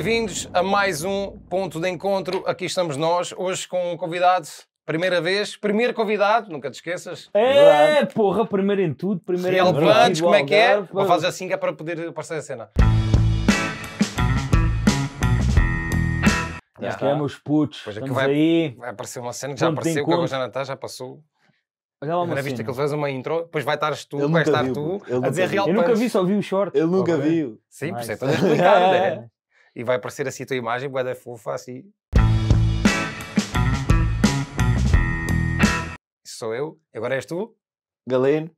bem-vindos a mais um ponto de encontro. Aqui estamos nós, hoje com um convidado, primeira vez, primeiro convidado, nunca te esqueças. É, é porra, primeiro em tudo, primeiro Real em tudo. Antes, como é que é? Vou fazer assim que é para poder aparecer a cena. Já é, meus putos, pois é que vai, aí. Vai aparecer uma cena que já Ponto apareceu, que agora já não está, já passou. Olha lá uma Primeira vista que ele fez uma intro, depois vai estar tu, vai nunca estar viu, tu, a nunca dizer viu. Real Eu nunca vi, só vi o short. Eu nunca vi. Sim, por isso é estou a explicar, né? e vai aparecer assim a tua imagem, vai da fofa assim. Sou eu, agora és tu? Galeno.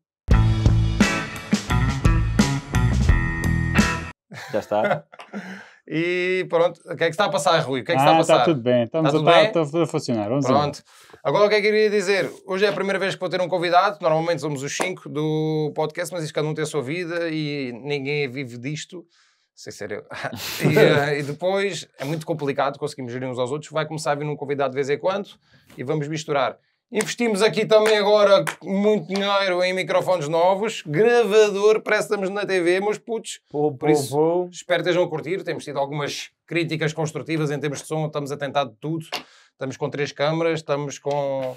Já está. e pronto, o que é que está a passar, Rui? O que é que está ah, a tá passar? Está tudo bem, estamos está a, tudo tá bem? a funcionar. Vamos pronto. Agora o que é que eu queria dizer? Hoje é a primeira vez que vou ter um convidado, normalmente somos os cinco do podcast, mas isto cada um tem a sua vida e ninguém vive disto sem ser eu. e, eh, e, depois é muito complicado, conseguimos gerir uns aos outros. Vai começar a vir um convidado de vez em quando e vamos misturar. Investimos aqui também agora muito dinheiro em microfones novos, gravador, parece que estamos na TV, meus putos. Pô, pô, Por isso, pô. espero que estejam a curtir. Temos tido algumas críticas construtivas em termos de som, estamos a tentar de tudo. Estamos com três câmaras, estamos com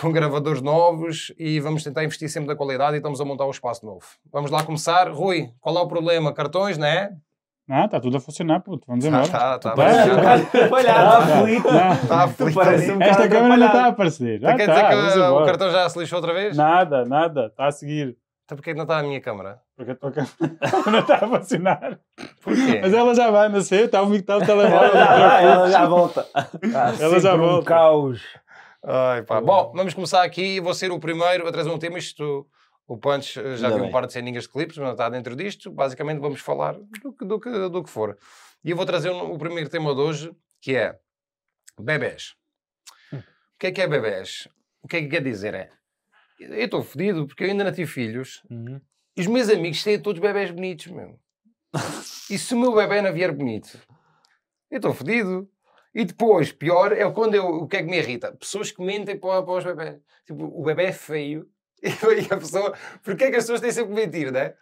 com gravadores novos e vamos tentar investir sempre na qualidade e estamos a montar um espaço novo. Vamos lá começar. Rui, qual é o problema? Cartões, não é? Ah, tá tudo a funcionar, puto. Vamos embora. Ah, está, está tá, tá, né? tá aflito. Tá aflito. Esta câmera não está a aparecer. Então ah, quer tá, dizer que o cartão já se lixou outra vez? Nada, nada. Está a seguir. Então porquê que não está a minha câmera? Porque a tua câmera não está a funcionar. Porquê? Mas ela já vai, nascer sei. Está o micro está telemóvel. ela já volta. ela já volta. Um caos. Ai, pá. Bom, vamos começar aqui. Vou ser o primeiro a trazer um tema. Isto, o Punch eh, já viu um par de ceninhas de clipes, mas não está dentro disto. Basicamente, vamos falar do que, do que, do que for. E eu vou trazer um, o primeiro tema de hoje, que é bebés. Hum. O que é que é bebés? O que é que quer dizer? É, eu estou fodido porque eu ainda não tive filhos. Uhum. E os meus amigos têm todos bebés bonitos, meu. e se o meu bebê não vier bonito? Eu estou fodido. E depois, pior, é quando eu. O que é que me irrita? Pessoas que mentem para, para os bebés. Tipo, o bebê é feio. E a pessoa. Porquê é que as pessoas têm sempre que mentir, não é?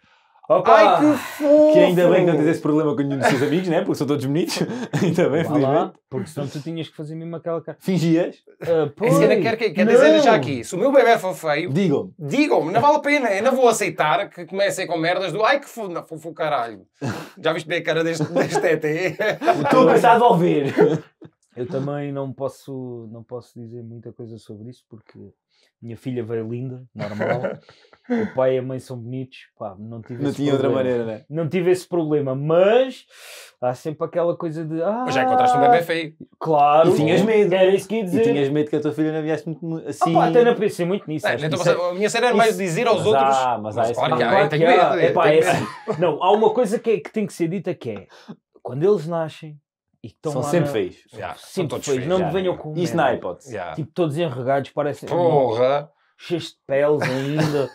Opa! Ai, que fofo! Que ainda bem que não tens esse problema com nenhum dos seus amigos, né? Porque são todos bonitos. ainda bem, felizmente. porque senão tu tinhas que fazer mesmo aquela cara. Fingias? Uh, é quer, quer, quer dizer já aqui. Se o meu bebê for feio... Digam-me. Digam-me. Não vale a pena. Eu não vou aceitar que comecem com merdas do... Ai, que fofo, fofo caralho. Já viste bem a cara deste, deste ET? Estou a pensar a devolver. Eu também não posso, não posso dizer muita coisa sobre isso, porque minha filha veio linda, normal. o pai e a mãe são bonitos. Pá, não tive não tinha problema. outra maneira, né? Não tive esse problema, mas há sempre aquela coisa de. Ah, mas já encontraste um bebê ah, feio. Claro. E tinhas medo. Era isso que ia dizer. E tinhas medo que a tua filha não viesse muito assim. Ah, pá, assim até não pensei muito nisso. É, então, é A minha cena era mais dizer aos mas outros. Ah, mas, mas há claro que há, claro tenho medo. é, assim, não, há uma coisa que, é, que tem que ser dita que é quando eles nascem e que estão São lá sempre na... feios. Yeah, sempre todos feios. Não me venham com. E merda. na iPod. Yeah. Tipo, todos enregados, parecem. Porra! Cheios de peles ainda.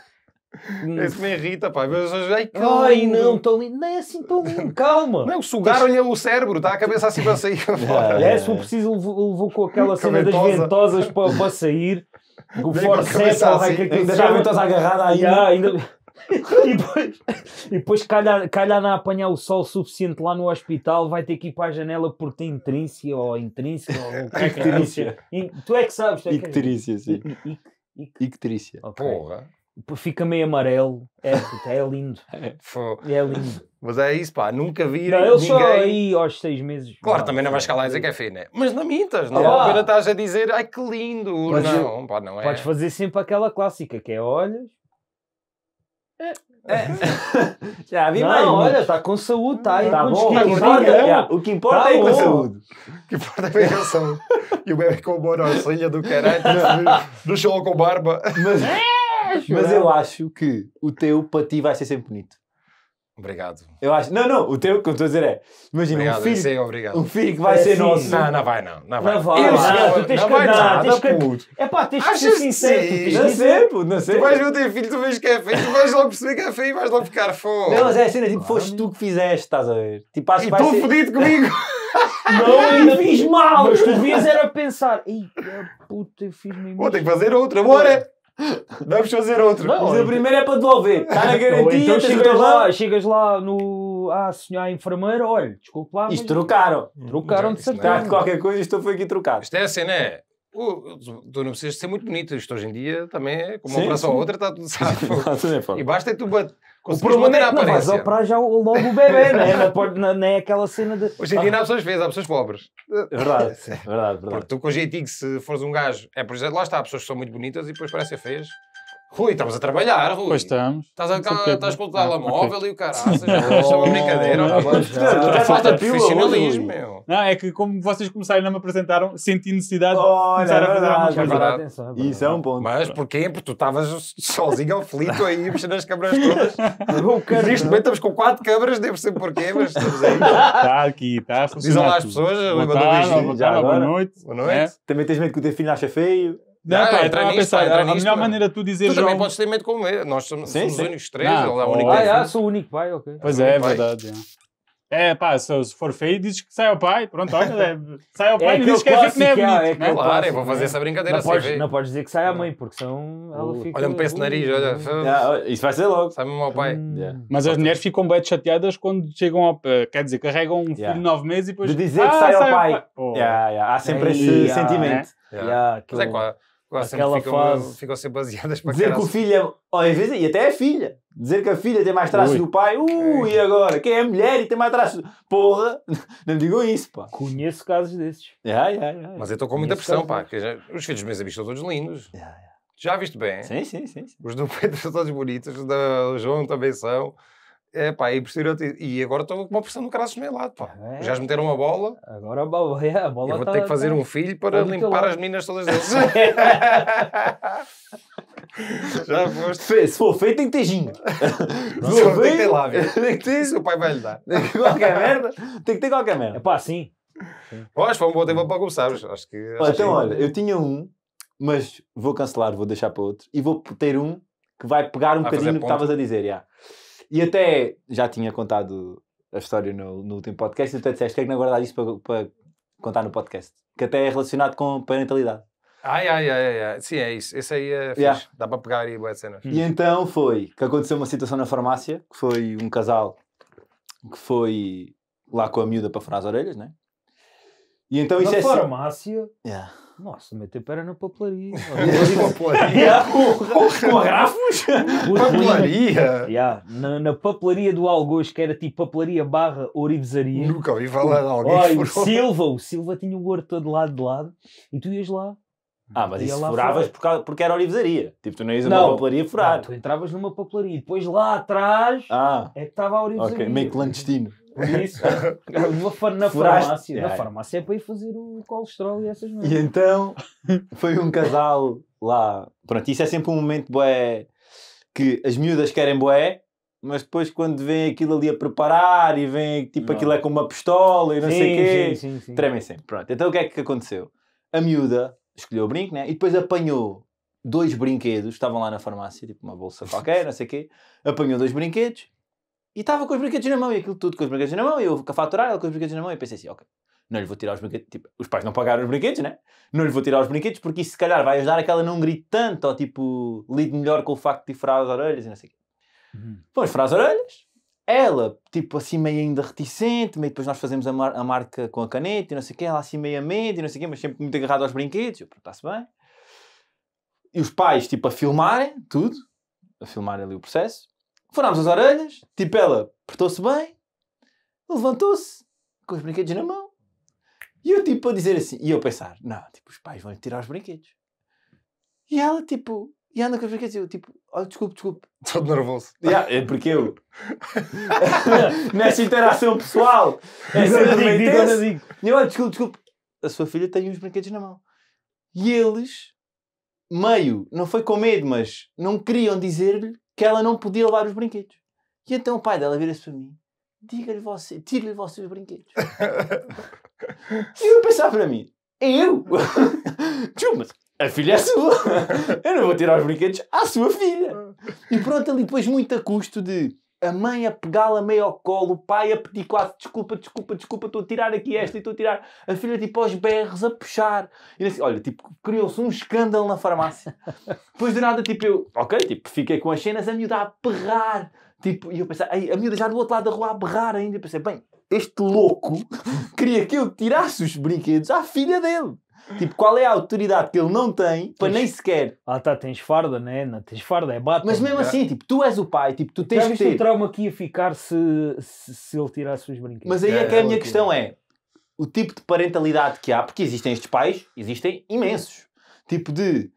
Isso hum. me irrita, pai. Mas, ai, ai, não, tão lindo. Não é assim tão lindo, calma. Não, sugaram-lhe o cérebro, está a cabeça assim para sair. Yeah, é. é, se for preciso, levou com aquela cena das ventosas para, para sair. O Force forceps, assim. É ainda já a ventosa agarrada aí. Yeah, ainda e depois, depois calhar, calhar não apanhar o sol suficiente lá no hospital, vai ter que ir para a janela porque tem intrínseca ou intrínseca ou é é. icterícia. tu é que sabes. É, é icterícia, que... sim. Icterícia. Okay. Porra. Fica meio amarelo. É, é lindo. É, é lindo. Mas é isso, pá, nunca vi. Não, eu ninguém... só aí aos seis meses. Claro, também não vais calar e dizer que é feio, né? Mas mintas não? Agora ah, estás a dizer, ai que lindo. não, pá, não é. Podes fazer sempre aquela clássica que é olhas, é. é. Já vi não, mais. Olha, está com saúde, está. aí. Tá bom, o que tá importa, é, o que importa tá é com saúde. O que importa é a saúde. E o bebê é com a borocinha do caralho, no show com barba. Mas, é, mas eu acho que o teu para ti vai ser sempre bonito. Obrigado. Eu acho. Não, não, o teu que eu estou a dizer é. Imagina obrigado, um filho. obrigado. Um filho que é vai é ser assim. nosso. Não, não vai, não. Não vai. Não vai. Eu, não, não, tu tens não que vai nada, tens puto. Que... É pá, tens Achas que ser sincero. Tu não sei, puto, não sei. Tu vais ver o teu filho, tu vês que é feio, tu vais logo perceber que é feio e vais logo ficar fogo. Não, mas é a cena, tipo, foste tu que fizeste, estás a ver? Tipo, acho que vai ser. fodido comigo. Não, ainda fiz mal. Mas tu vias era pensar. Ih, puta, eu fiz me. Vou ter que fazer outra, bora. Vamos fazer outro. Não, mas a então- primeira é para devolver. Está na garantia. então chegas lá, chegas lá no. Ah, senhora, a enfermeira, olha, desculpe lá. Isto trocaram. Trocaram de é certeza. É. qualquer coisa, isto foi aqui trocado. Isto é assim, não é? tu não precisas ser muito bonito. Isto hoje em dia também é como uma sim, operação sim. outra, está tudo sabe. e basta tu bater o problema é que não vais operar já logo o bebê, né? não, não é aquela cena de. Hoje em dia não há pessoas feias, há pessoas pobres. Verdade, verdade, verdade. Porque tu com jeitinho, se fores um gajo, é por exemplo, lá está, há pessoas que são muito bonitas e depois parecem feias. Rui, estamos a trabalhar, Rui. Pois estamos. Estás, a, okay. estás com o telemóvel e o caralho. é uma brincadeira. Oh, falta de profissionalismo, meu. Não, é que como vocês começaram a me apresentaram, senti necessidade de é começar a fazer alguma coisa. É é Isso é um ponto. Mas porquê? Porque tu estavas sozinho ao flito aí, mexendo as câmaras todas. Neste momento estamos com quatro câmaras, devo ser porquê, mas estamos aí. Está aqui, está a funcionar. Dizem lá as pessoas, boa, boa noite. Boa noite. Também tens medo que o teu filho acha feio. Não, pá, estava a pensar, a melhor maneira de tu dizer Tu João... também podes ter medo como eu. Nós somos, sim, somos sim. os únicos três, não, ele ah, é o único pai. Ah, sou o único pai, ok. Pois é, é, é verdade. É, pá, se for feio, dizes que sai ao pai. Pronto, olha, é, sai ao é pai é e dizes que é que não é bonito. É, é né? Claro, eu vou fazer essa brincadeira não assim. Podes, não podes dizer que sai à mãe, porque são. olha, me penso esse nariz, olha. isso vai ser logo. Sai-me ao pai. Hum. Mas as mulheres ficam bem chateadas quando chegam ao. Eh, quer dizer, carregam um filho de nove meses e depois. De dizer ah, que sai, ao pai. Há sempre esse sentimento. Né? Mas é claro. Quase aquela ficam, fase. Ficam sempre baseadas para Dizer que o filho é. às vezes, e até a filha. Dizer que a filha tem mais traços do pai. Uh, é. e agora? Quem é mulher e tem mais traços. Porra, não me digam isso, pá. Conheço casos desses. Yeah, yeah, yeah. Mas eu estou com muita pressão, pá. Já, os filhos dos meus amigos estão todos lindos. É, é. Já viste bem? Sim, sim, sim. sim. Os do Pedro são todos bonitos. Os do João também são. É pá, e, e agora estou com uma pressão no Crassus do meu lado, pá. Ah, é. Já meteram a bola. Agora a bola, é, a bola Eu vou tá, ter que fazer tá, um filho para limpar as minas todas deles. Já foste. Se for feito, tem que ter ginho. Se for feito, tem que ter lábio. tem que ter isso, o pai vai lhe dar. Tem que ter qualquer merda. Tem que ter qualquer merda. É pá, sim. Acho que foi um bom tempo para começar Acho que, acho então, olha, eu tinha um, mas vou cancelar, vou deixar para outro. E vou ter um que vai pegar um bocadinho no que estavas a dizer. Yeah. E até já tinha contado a história no, no último podcast e tu até disseste que é que não guardar isto para, para contar no podcast, que até é relacionado com parentalidade. Ai, ai, ai, ai, sim, é isso. Esse aí é fixe. Yeah. Dá para pegar e boa cenas. E então foi que aconteceu uma situação na farmácia, que foi um casal que foi lá com a miúda para furar as orelhas, né? E então na isso é assim- farmácia? Assim... Yeah. Nossa, meteu meu tempo era na papelaria. papelaria? Com agrafos? Papelaria? na, na papelaria do Algoz, que era tipo papelaria barra orivesaria. Nunca ouvi falar de alguém o Silva, o Silva tinha o gordo todo lado de lado e tu ias lá. Ah, mas isso furavas por causa, porque era orivesaria. Tipo, tu não ias numa papelaria furar. Não, tu entravas numa papelaria e depois lá atrás ah, é que estava a orivesaria. Ok, meio clandestino. Por isso, na, Furaste, farmácia, na é. farmácia é para ir fazer o colesterol e essas coisas. E então foi um casal lá. Pronto, isso é sempre um momento boé que as miúdas querem boé, mas depois quando vem aquilo ali a preparar e vem tipo não. aquilo é com uma pistola e não sim, sei o quê, sim, sim, sim, tremem sempre. Pronto, então o que é que aconteceu? A miúda escolheu o brinco, né? E depois apanhou dois brinquedos, estavam lá na farmácia, tipo uma bolsa qualquer, não sei o quê, apanhou dois brinquedos e estava com os brinquedos na mão e aquilo tudo com os brinquedos na mão e eu a faturar, ela com os brinquedos na mão e pensei assim, ok, não lhe vou tirar os brinquedos, tipo, os pais não pagaram os brinquedos, né? Não lhe vou tirar os brinquedos porque isso se calhar vai ajudar aquela que ela não grite tanto ou tipo, lide melhor com o facto de furar as orelhas e não sei o quê. Uhum. Vamos furar as orelhas, ela, tipo assim meio ainda reticente, meio depois nós fazemos a, mar a marca com a caneta e não sei o quê, ela assim meio a medo e não sei o quê, mas sempre muito agarrada aos brinquedos, está-se bem. E os pais, tipo, a filmarem tudo, a filmar ali o processo. Furámos as orelhas, tipo ela portou-se bem, levantou-se, com os brinquedos na mão, e eu tipo a dizer assim, e eu pensar, não, tipo, os pais vão tirar os brinquedos. E ela tipo, e anda com os brinquedos, e eu tipo, olha, desculpe, desculpe. Todo nervoso. Yeah, é porque eu, nesta interação pessoal, é sempre E eu, olha, desculpe, desculpe, a sua filha tem os brinquedos na mão. E eles, meio, não foi com medo, mas não queriam dizer-lhe que ela não podia levar os brinquedos. E então o pai dela vira-se para mim: diga-lhe você, tire-lhe você os brinquedos. e eu pensava para mim: é eu? Tchum, mas a filha é sua. Eu não vou tirar os brinquedos à sua filha. E pronto, ali depois muito a custo de a mãe a pegá-la meio ao colo, o pai a pedir quase desculpa, desculpa, desculpa, estou a tirar aqui esta e estou a tirar a filha tipo aos berros, a puxar. E assim, olha, tipo, criou-se um escândalo na farmácia. Depois de nada, tipo, eu, ok, tipo, fiquei com as cenas, a miúda a berrar. Tipo, e eu pensei, a miúda já do outro lado da rua a berrar ainda. Eu pensei, bem, este louco queria que eu tirasse os brinquedos à filha dele. Tipo, qual é a autoridade que ele não tem para tens, nem sequer. Ah, tá, tens farda, né? Não tens farda, é bate. Mas tá mesmo é. assim, tipo, tu és o pai, tipo, tu tens Já que ter. o trauma aqui a ficar se, se, se ele tirasse os brinquedos. Mas aí é, é que a é minha questão é o tipo de parentalidade que há, porque existem estes pais, existem imensos. Tipo de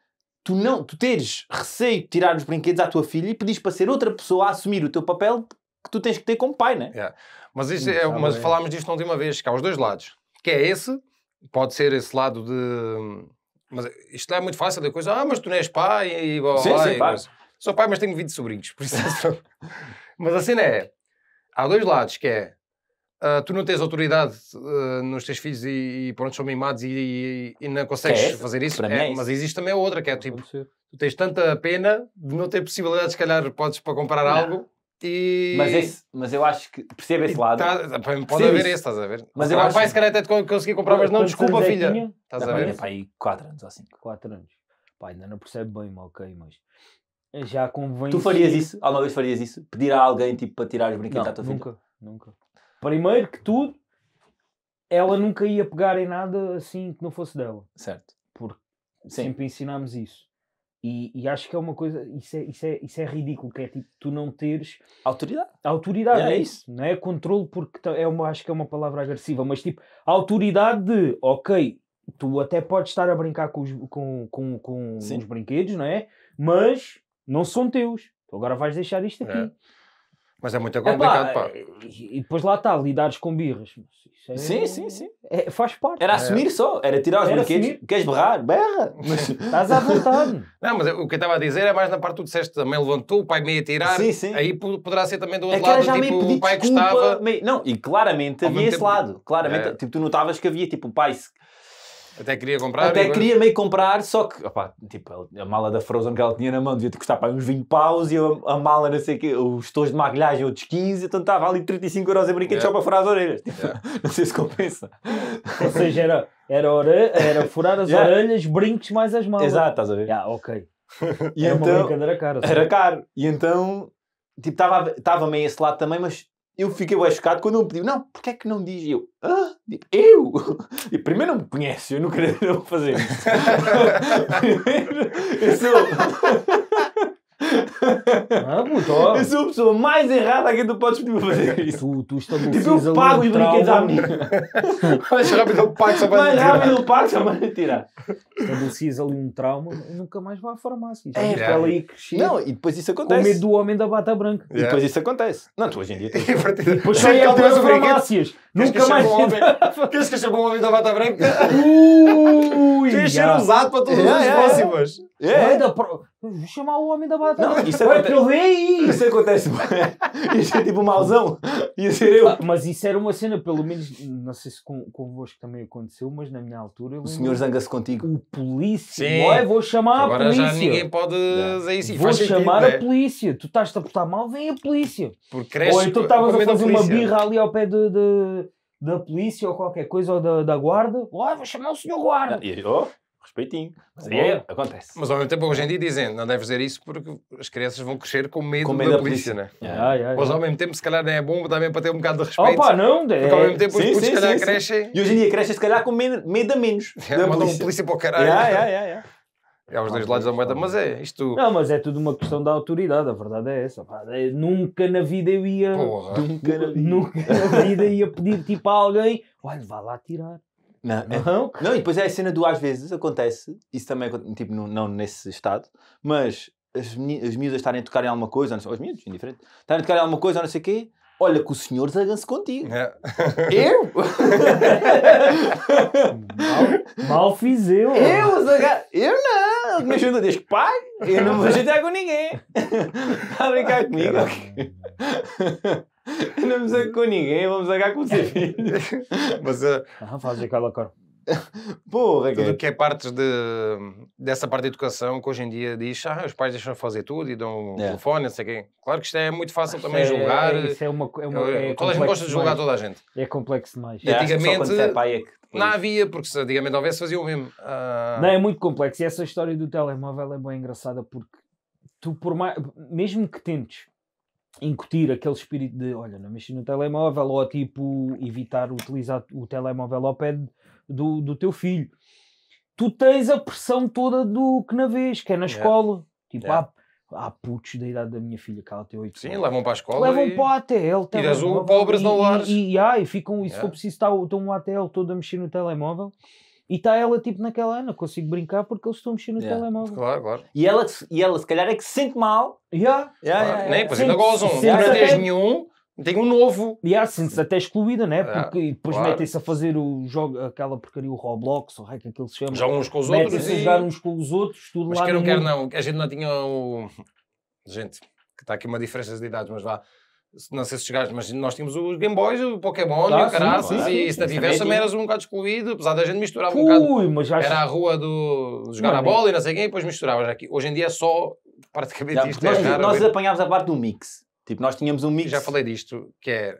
tu não, tu teres receio de tirar os brinquedos à tua filha e pedires para ser outra pessoa a assumir o teu papel que tu tens que ter como pai, né? Yeah. É. Mas, isto, hum, é, mas falámos disto não de uma vez, que há os dois lados. Que é esse, pode ser esse lado de. Mas isto é muito fácil, a coisa, ah, mas tu não és pai e blá, sim, sim, pai. Mas, sou pai, mas tenho 20 sobrinhos, por isso é Mas assim cena é, há dois lados, que é, uh, tu não tens autoridade uh, nos teus filhos e, e pronto, são mimados e, e, e não é consegues é fazer isso, é, é isso, mas existe também a outra, que é tipo, tu tens tanta pena de não ter possibilidade se calhar podes para comprar não. algo, e... Mas, esse, mas eu acho que percebe esse lado. Tá, pode haver esse, estás a ver? Mas eu acho... Vai se calhar até conseguir comprar, mas não, desculpa, filha. Tinha? Estás a ver? É aí 4 anos ou 5. 4 anos. Pá, ainda não percebe bem, ok, mas já convém. Tu farias isso? Alguma vez farias isso? Pedir a alguém tipo, para tirar os brinquedos à tua filha? Nunca, nunca. Primeiro que tudo, ela nunca ia pegar em nada assim que não fosse dela. Certo. Porque Sim. sempre ensinámos isso. E, e, acho que é uma coisa, isso é, isso, é, isso é ridículo, que é tipo tu não teres autoridade. Autoridade, é, é isso. isso, não é? Controle, porque é uma, acho que é uma palavra agressiva, mas tipo, autoridade de, ok, tu até podes estar a brincar com os, com, com, com os brinquedos, não é? Mas não são teus, tu agora vais deixar isto é. aqui. É. Mas é muito é complicado, pá. E depois lá está, lidares com birras. É... Sim, sim, sim. É, faz parte. Era é. assumir só, era tirar os era brinquedos. Assumir. Queres berrar? Berra! Mas estás à vontade. Não, mas o que eu estava a dizer é mais na parte que tu disseste, a mãe levantou, o pai meio a tirar. Sim, sim. Aí poderá ser também do outro lado, tipo, o pai desculpa, gostava. Meio... Não, e claramente Ao havia esse lado. Claramente, é. tipo, tu notavas que havia, tipo, o pai... Se até queria comprar. Até agora. queria meio comprar, só que, opa, tipo, a mala da Frozen que ela tinha na mão devia custar para uns 20 paus e a, a mala, não sei o quê, os tons de maquilhagem outros 15, então estava ali 35 euros em brinquedos yeah. só para furar as orelhas. yeah. Não sei se compensa. Ou seja, era, era, orelha, era furar as yeah. orelhas, brincos mais as malas. Exato, estás a ver? Yeah, ok. E era então, uma brincadeira cara. Era caro. E então, tipo, estava meio esse lado também, mas eu fiquei bem chocado quando ele me pediu, não, porque é que não diz eu? Ah, eu? E primeiro não me conhece, eu não quero fazer isso. eu sou... Ah, puto. Eu sou a pessoa mais errada a quem tu podes fazer isso. Tu, tu estabeleces tipo, eu pago os brinquedos à menina. mais rápido o pago só para Mais rápido o pai só vai tirar. ali um trauma, nunca mais vá à farmácia. É, é crescer. Não, e depois isso acontece. Com medo do homem da bata branca. Yeah. E depois é. isso acontece. Não, tu hoje em dia. Tens... e depois só ia para as farmácias. Nunca mais. Queres que que chame um homem da bata branca? Ui! Queres ser usado para todas é, as é, próximas? é Yeah. É. Pro... Chamar o homem da bata branca. Isso acontece. Isso acontece. Ia ser tipo mauzão. Ia ser eu. Mas isso era uma cena, pelo menos, não sei se com, convosco também aconteceu, mas na minha altura. O senhor zanga-se contigo. O polícia. Ué, vou chamar a polícia. Agora já ninguém pode dizer isso. Vou chamar a né? polícia. Tu estás-te a portar mal, vem a polícia. Porque cresce. Ou então estavas a fazer uma birra ali ao pé de da polícia ou qualquer coisa, ou da, da guarda, ó, oh, vou chamar o senhor guarda. Ah, e, oh, respeitinho. Tá mas é, acontece. Mas ao mesmo tempo, hoje em dia dizem, não deve fazer isso porque as crianças vão crescer com medo, com medo da, da, polícia, polícia. né? Yeah. É. Yeah, Mas ao mesmo tempo, se calhar, não é bom também para ter um bocado de respeito. Opa, não! Porque é- ao mesmo tempo, sim, os putos, se calhar, sim, crescem. Sim. E hoje em dia, crescem, se calhar, com medo, medo a menos. Yeah, é, da mandam polícia. um polícia para o caralho. Yeah, yeah, yeah, yeah. É aos dois lados da moeda, mas é isto. Não, mas é tudo uma questão da autoridade, a verdade é essa. Pá. É, nunca na vida eu ia. Porra. Nunca na vida. Nunca na vida ia pedir tipo a alguém: olha, vá lá tirar. Não, é, não? não, e depois é a cena do às vezes acontece, isso também tipo, não, não nesse estado, mas as, meni, as miúdas estarem a tocarem alguma coisa, ou os miúdas, indiferente, estarem a tocarem alguma coisa ou não sei o quê, Olha que o senhor zanga-se contigo. É. Eu? mal, mal fiz eu. Eu Eu não. Me ajuda diz que pai. Eu não vou jantar com ninguém. Está a brincar comigo? Eu não me zango com ninguém. Vamos zangar com o seu filho. Você... Eh, ah, faz aquela cor. Porra, tudo que é partes de, dessa parte da educação que hoje em dia diz ah, os pais deixam fazer tudo e dão yeah. É. telefone, não sei quem. Claro que isto é muito fácil também é, julgar. É, isso é uma, é uma, eh, é toda a gente gosta de julgar toda a gente. É complexo demais. É, antigamente é, pai é que não havia, porque se antigamente houvesse o mesmo. Uh... Não, é muito complexo. E essa história do telemóvel é bem engraçada porque tu, por mais, mesmo que tentes incutir aquele espírito de olha, não mexe no telemóvel ou tipo evitar utilizar o telemóvel ao pé de do, do teu filho, tu tens a pressão toda do que na vez, que é na escola. Tipo, yeah. Há, há putos da idade da minha filha, que ela tem 8 Sim, anos. levam para a escola. Levam e... para o ATL. E das um pobres não lares. E, e, e ficam, yeah. se for preciso, estão tá, um ATL todo a mexer no telemóvel. E está ela tipo naquela, ano consigo brincar porque eles estão mexendo no yeah. telemóvel. Claro, claro. E ela, e ela se calhar é que se sente mal. Yeah. Yeah, claro. yeah, yeah, Nem, pois ainda gozam. Não tens nenhum. Tem um novo. E há, sente-se até excluída, né? É, Porque depois claro. metem-se a fazer o jogo, aquela porcaria, o Roblox, o hack é que eles chamam. Jogam uns com os outros. metem e... jogar uns com os outros, tudo mas lá. Mas não quer, não. A gente não tinha o. Gente, que está aqui uma diferença de idades, mas vá. Não sei se chegares mas nós tínhamos os Game Boys, o Pokémon claro, o ah, caralho, sim, sim, e se tivesse também eras um bocado excluído, apesar da gente misturar um bocado. Era a rua do jogar a bola e não sei quem, e depois misturavas aqui. Hoje em dia é só praticamente já, isto é nós, é Nós a parte do mix. Tipo, nós tínhamos um mix. Já falei disto, que é.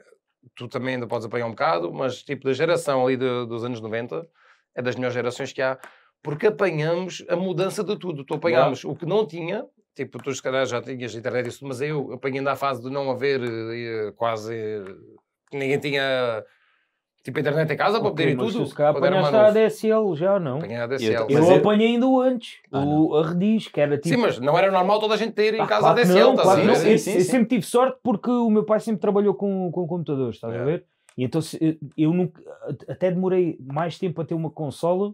Tu também ainda podes apanhar um bocado, mas tipo, da geração ali de, dos anos 90, é das melhores gerações que há, porque apanhamos a mudança de tudo. Tu apanhamos o que não tinha, tipo, tu se calhar já tinhas internet e tudo, mas eu apanhei ainda a fase de não haver eh, quase. ninguém tinha Tipo, a internet em casa para poder tudo ir tudo. Se cá apanhaste a ADSL já, não? Apanhei a ADSL. Eu, eu apanhei ainda antes, ah, o, a Redis, que era tipo... Sim, mas não era normal toda a gente ter em ah, casa claro a ADSL, não, tá claro Sim, sim, eu, sempre tive sorte porque o meu pai sempre trabalhou com, com computadores, estás é. a ver? E então eu, eu nunca, até demorei mais tempo a ter uma consola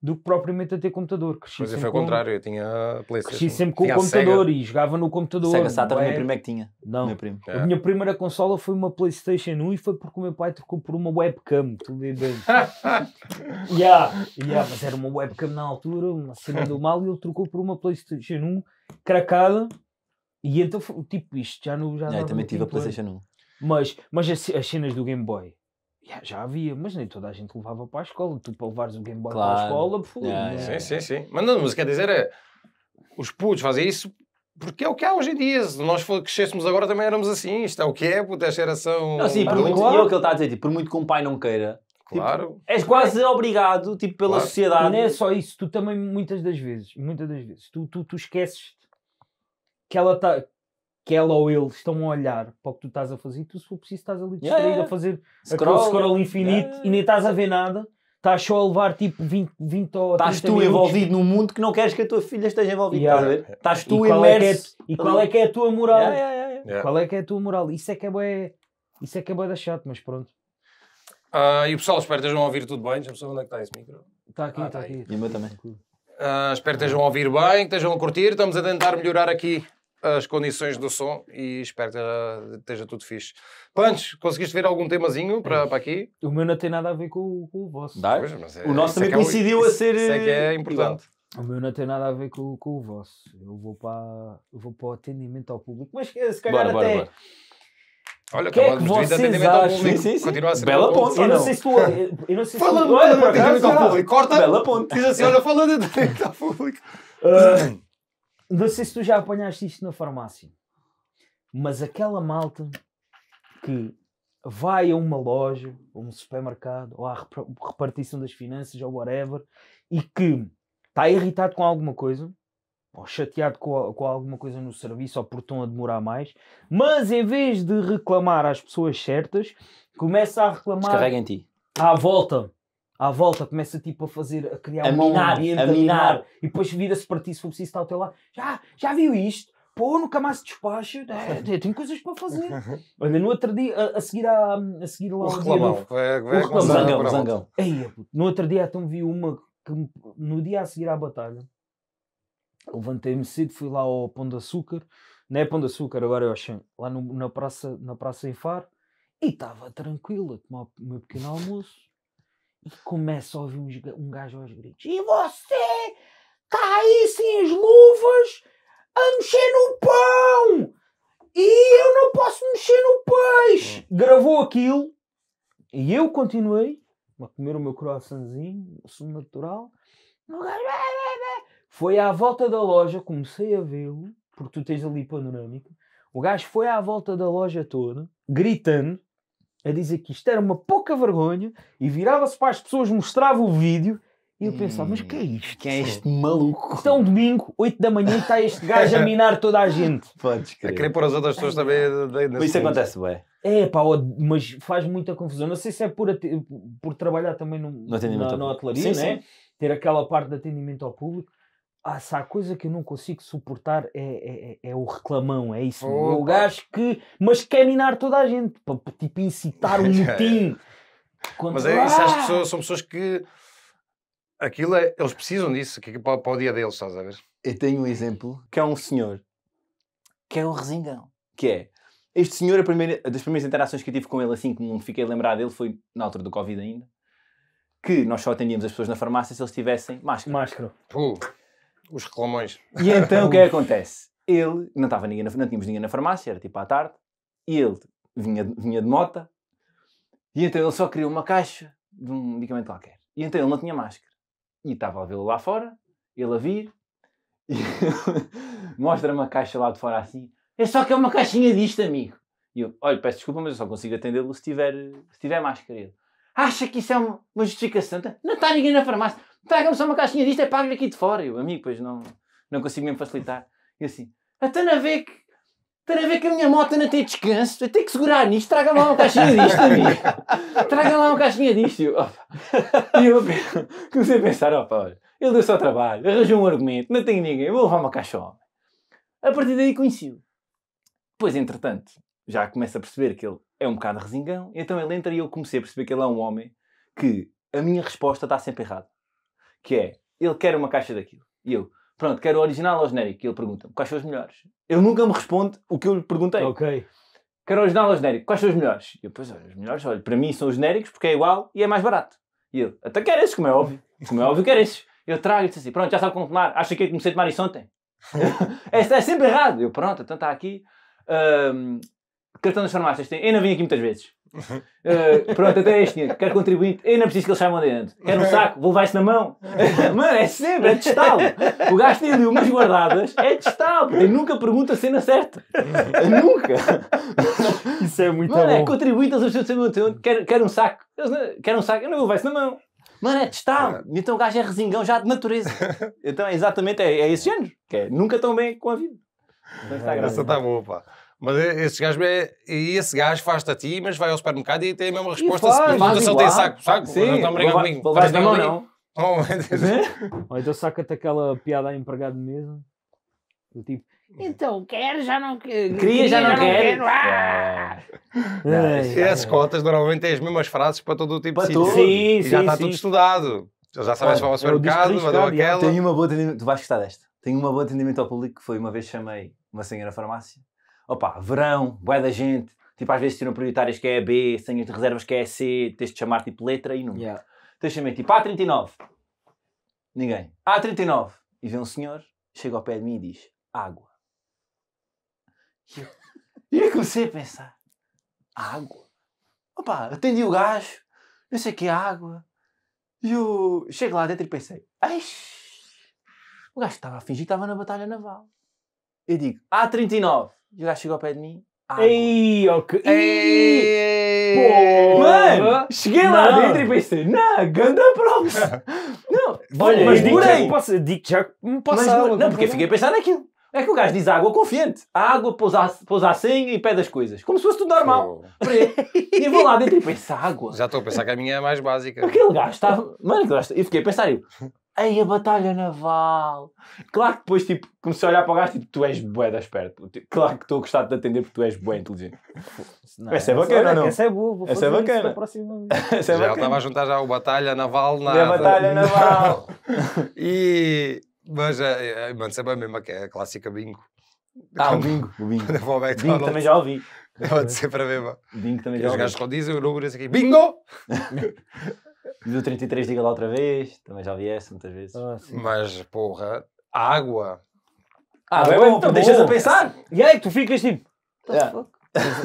do que propriamente a ter computador. Cresci Mas foi o contrário, com... eu tinha Playstation. Cresci sempre com tinha o computador Sega. e jogava no computador. Sega Saturn, meu é? É que tinha. Não, meu primo. É. a minha primeira consola foi uma Playstation 1 e foi porque o meu pai trocou por uma webcam, tudo bem dentro. yeah, yeah, mas era uma webcam na altura, uma cena do mal, e ele trocou por uma Playstation 1 cracada. E então, tipo, isto já não... Já também tive a Playstation 1. Mas, mas as, as cenas do Game Boy Yeah, já havia, mas nem toda a gente levava para a escola. Tu para levares o Game Boy claro. para a escola, por yeah, yeah. Sim, sim, sim. Mas não, mas quer dizer, é, os putos fazem isso porque é o que há hoje em dia. Se nós crescêssemos agora também éramos assim. Isto é o que é, puta, esta geração. Não, sim, por muito, claro. e é o que ele está a dizer, tipo, por muito que um pai não queira. Tipo, claro. Tipo, és quase obrigado, tipo, pela claro. sociedade. não é só isso, tu também, muitas das vezes, muitas das vezes, tu, tu, tu esqueces que ela está que ela ou ele estão a olhar para o que tu estás a fazer e tu, se for preciso, estás ali distraído yeah, yeah. a fazer scroll, scroll infinito yeah. e nem estás a ver nada. Estás só a levar tipo 20, 20 ou Estás tu minutos. envolvido num mundo que não queres que a tua filha esteja envolvida. Estás Estás é é tu e imerso. É é, e qual é que é a tua moral? Qual é que é a tua moral? Isso é que é boé. isso é que é bué da chato, mas pronto. Uh, e o pessoal, espero que estejam a ouvir tudo bem. Deixa-me onde é que está esse micro. Está aqui, ah, está ah, aqui. E o meu também. Uh, espero que estejam a ouvir bem, que estejam a curtir. Estamos a tentar melhorar aqui as condições do som e espero que esteja tudo fixe. Pantos, conseguiste ver algum temazinho para, é. para aqui? O meu não tem nada a ver com, com o vosso. Dá? É, o nosso é também é coincidiu é, a ser. Isso é que é eh, importante. Igual. O meu não tem nada a ver com, com o vosso. Eu vou para, eu vou para o atendimento ao público. Mas se calhar bora, até. Bora, Olha, que é que vocês acham? Sim, sim, sim. Bela ponte. Eu não sei se tu... se falando tu... para atendimento ao público. Corta. Bela ponte. Diz assim, olha, falando de atendimento ao público. Uh... Não sei se tu já apanhaste isto na farmácia, mas aquela malta que vai a uma loja, ou um supermercado, ou à repartição das finanças, ou whatever, e que está irritado com alguma coisa, ou chateado com, com alguma coisa no serviço, ou por estão a demorar mais, mas em vez de reclamar às pessoas certas, começa a reclamar. Descarrega em ti. À volta à volta, começa tipo a fazer, a criar a um minar, e a minar. minar. e depois vira-se para ti se for preciso estar ao teu lado. Já, já viu isto? Pô, nunca mais despacho, é, né? tenho coisas para fazer. Olha, no outro dia, a, a seguir a, a seguir lá o reclamão, o Zangão, é no outro dia então vi uma que no dia a seguir à batalha, levantei-me cedo, fui lá ao Pão de Açúcar, não é Pão de Açúcar, agora é Oxen, lá no, na, praça, na Praça em Faro, e estava tranquila, tomar o meu pequeno almoço, e começa a ouvir uns, um gajo aos gritos. E você está aí sem as luvas a mexer no pão! E eu não posso mexer no peixe! Hum. Gravou aquilo e eu continuei a comer o meu croissantzinho, o sumo natural. Foi à volta da loja, comecei a vê-lo, porque tu tens ali panorâmico. O gajo foi à volta da loja toda, gritando, a dizer que isto era uma pouca vergonha e virava-se para as pessoas, mostrava o vídeo e eu pensava, mas que é hum, isto? Quem é este maluco? Então, domingo, 8 da manhã, está este gajo a minar toda a gente. Podes crer. A querer pôr as outras pessoas é. também. Eh, isso acontece, ué. É, pá, mas faz muita confusão. Não sei se é por, por trabalhar também no, no na, na hotelaria, sim, né? Sim. Ter aquela parte de atendimento ao público. Ah, se há coisa que eu não consigo suportar é, é, é, é o reclamão, é isso. Oh, o gajo que. Mas quer minar toda a gente, para tipo, incitar um motim. Mas é, isso, ah! pessoas, são pessoas que. Aquilo é, eles precisam disso, que, para, para o dia deles, estás a ver? Eu tenho um exemplo que é um senhor, que é um resingão. Que é. Este senhor, a primeira, das primeiras interações que eu tive com ele, assim, como fiquei a lembrar dele, foi na altura do Covid ainda, que nós só atendíamos as pessoas na farmácia se eles tivessem máscara. Máscara. Os reclamões. E então o que é que acontece? Ele, não, estava ninguém na, não tínhamos ninguém na farmácia, era tipo à tarde, e ele vinha, vinha de mota, e então ele só queria uma caixa de um medicamento qualquer. E então ele não tinha máscara. E estava a vê-lo lá fora, ele a vir, e mostra-me a caixa lá de fora assim. É só que é uma caixinha disto, amigo. E eu, olha, peço desculpa, mas eu só consigo atendê-lo se tiver, se tiver máscara. Ele, acha que isso é uma justificação? Não está ninguém na farmácia traga me só uma caixinha disto, é pago aqui de fora. Eu, amigo, pois não, não consigo mesmo facilitar. E assim, até na ver que. Para ver que a minha moto não tem descanso, eu tenho que segurar nisto, traga lá uma caixinha disto, amigo. Traga lá uma caixinha disto. E eu comecei a pensar, opa, olha, ele deu só trabalho, arranjou um argumento, não tenho ninguém, vou levar uma caixa homem. A partir daí conheci-o. Pois, entretanto, já começo a perceber que ele é um bocado resingão, então ele entra e eu comecei a perceber que ele é um homem que a minha resposta está sempre errada que é, ele quer uma caixa daquilo. E eu, pronto, quero o original ou o genérico? E ele pergunta-me, quais são os melhores? Ele nunca me responde o que eu lhe perguntei. Ok. Quero o original ou o genérico? Quais são os melhores? E eu, pois, olha, os melhores, olha, para mim são os genéricos porque é igual e é mais barato. E eu até então quer esses, como é óbvio. Como é óbvio, quer esses. Eu trago e disse assim, pronto, já sabe como tomar. Acha que eu comecei a tomar isso ontem? é, é, sempre errado. Eu, pronto, então está aqui. Um, cartão das farmácias tem. Eu não vim aqui muitas vezes. Uh, pronto, até este dinheiro. Quero contribuir. eu não preciso que eles saibam de Quero um saco, vou levar isso na mão. Mano, é sempre, é testá-lo. O gajo tem ali umas guardadas, é testá-lo. Eu nunca pergunta a cena é certa. nunca. Isso é muito Mano, é bom. Mano, é contribuinte, eles não precisam onde. Quero, um saco. quero um saco, eu não vou levar isso na mão. Mano, é testado. Então o gajo é resingão já de natureza. Então é exatamente, é, é esse género. Que é, nunca tão bem com a vida. Tá Essa está boa, pá. Mas esse gajo é. E esse gajo faz-te a ti, mas vai ao supermercado e tem a mesma resposta. se pergunta se ele tem saco, saco. Sim, não estão comigo. Vais na mão, não. Oh, né? Ou então saca-te aquela piada a empregado mesmo. Do tipo. Então, quer já não quer Queria, já não, não quero. Ah! É. é. cotas normalmente têm as mesmas frases para todo o tipo de sítio. Sim, e já está tudo estudado. já sabes falar sobre o mercado, mandou aquela. Tenho uma boa atendimento. Tu vais gostar desta. Tenho uma boa atendimento ao público que foi uma vez chamei uma senhora farmácia opá, verão, bué da gente, tipo às vezes tiram prioritárias que é B, senhas de reservas que é C, tens de chamar tipo letra e número. Yeah. Tens de chamar tipo A39. Ninguém. A39. E vem um senhor, chega ao pé de mim e diz, água. E eu, e eu comecei a pensar, água? Opa, atendi o gajo, não sei o que é água. E eu chego lá dentro e pensei, eixe, o gajo estava a fingir que estava na batalha naval. Eu digo, A39. E o gajo chegou ao pé de mim. Água. Ei, ok. Ei, Pô, mano, cheguei não. lá dentro e pensei, na ganda props. não, olha, mas posso, Dick Jack me Não, porque fiquei a pensar naquilo. É que o gajo diz água confiante. A água pousa, pousa assim e pede as coisas. Como se fosse tudo normal. Oh. E eu vou lá dentro e penso, água. Já estou a pensar que a minha é mais básica. Aquele gajo estava. Mano, aquele gajo... eu fiquei a pensar, eu, Ei, a batalha naval. Claro que depois, tipo, comecei a olhar para o gajo e tipo, tu és bué das perto. Claro que estou a gostar de te atender porque tu és bué inteligente. Não, essa é bacana, não? Essa é boa. Vou essa é bacana. essa é já bacana. estava a juntar já o batalha naval na... Da batalha naval. e... Mas, é, mano, sempre a mesma que é a clássica bingo. Ah, o bingo. O bingo. Quando Bingo também já ouvi. ser para a mesma. Bingo também já ouvi. Os gajos quando dizem o número, isso aqui, é bingo! E do 33 diga lá outra vez, também já vi essa muitas vezes. Ah, Mas, porra, água. Ah, é bom, então, tá deixas a pensar. E aí, tu ficas tipo, yeah.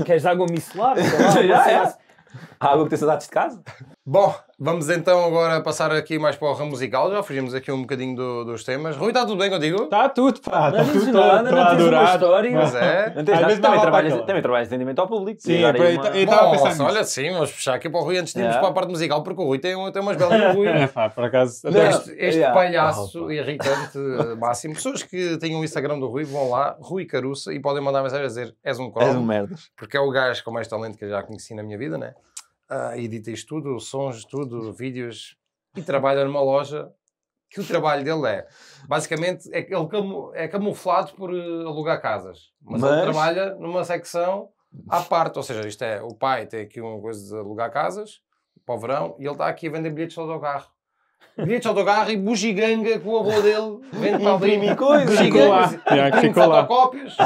queres água micelar? Sei lá, é, Água que tens a dados de casa? Bom, Vamos então agora passar aqui mais para o ramo musical. Já fugimos aqui um bocadinho do, dos temas. Rui, está tudo bem contigo? Está tudo, pá. Tá tudo. dizes nada, tá não tens uma história. Mas é. Não tens nada, também trabalhas, também trabalhas atendimento ao público. Sim, é, aí, uma... eu estava a pensar nisso. Olha, sim, vamos puxar aqui para o Rui antes de irmos é. para a parte musical, porque o Rui tem, tem umas belas... Rui. É, pá, por acaso... Este, este é. palhaço irritante eh, máximo. Pessoas que têm o um Instagram do Rui vão lá, Rui Caruça, e podem mandar mensagem a dizer és um cromo. És um merda. Porque é o gajo com mais talento que eu já conheci na minha vida, né é? uh, ah, edita isto tudo, sons, tudo, vídeos, e trabalha numa loja que o trabalho dele é. Basicamente, é, ele camu, é camuflado por uh, alugar casas. Mas, mas, ele trabalha numa secção à parte. Ou seja, isto é, o pai tem aqui uma coisa de alugar casas para o verão e ele está aqui a vender bilhetes de autocarro bilhetes de autocarro e bugiganga com o avô dele vendo para ali coisas bugigangas yeah, ficou lá. Fotocópios.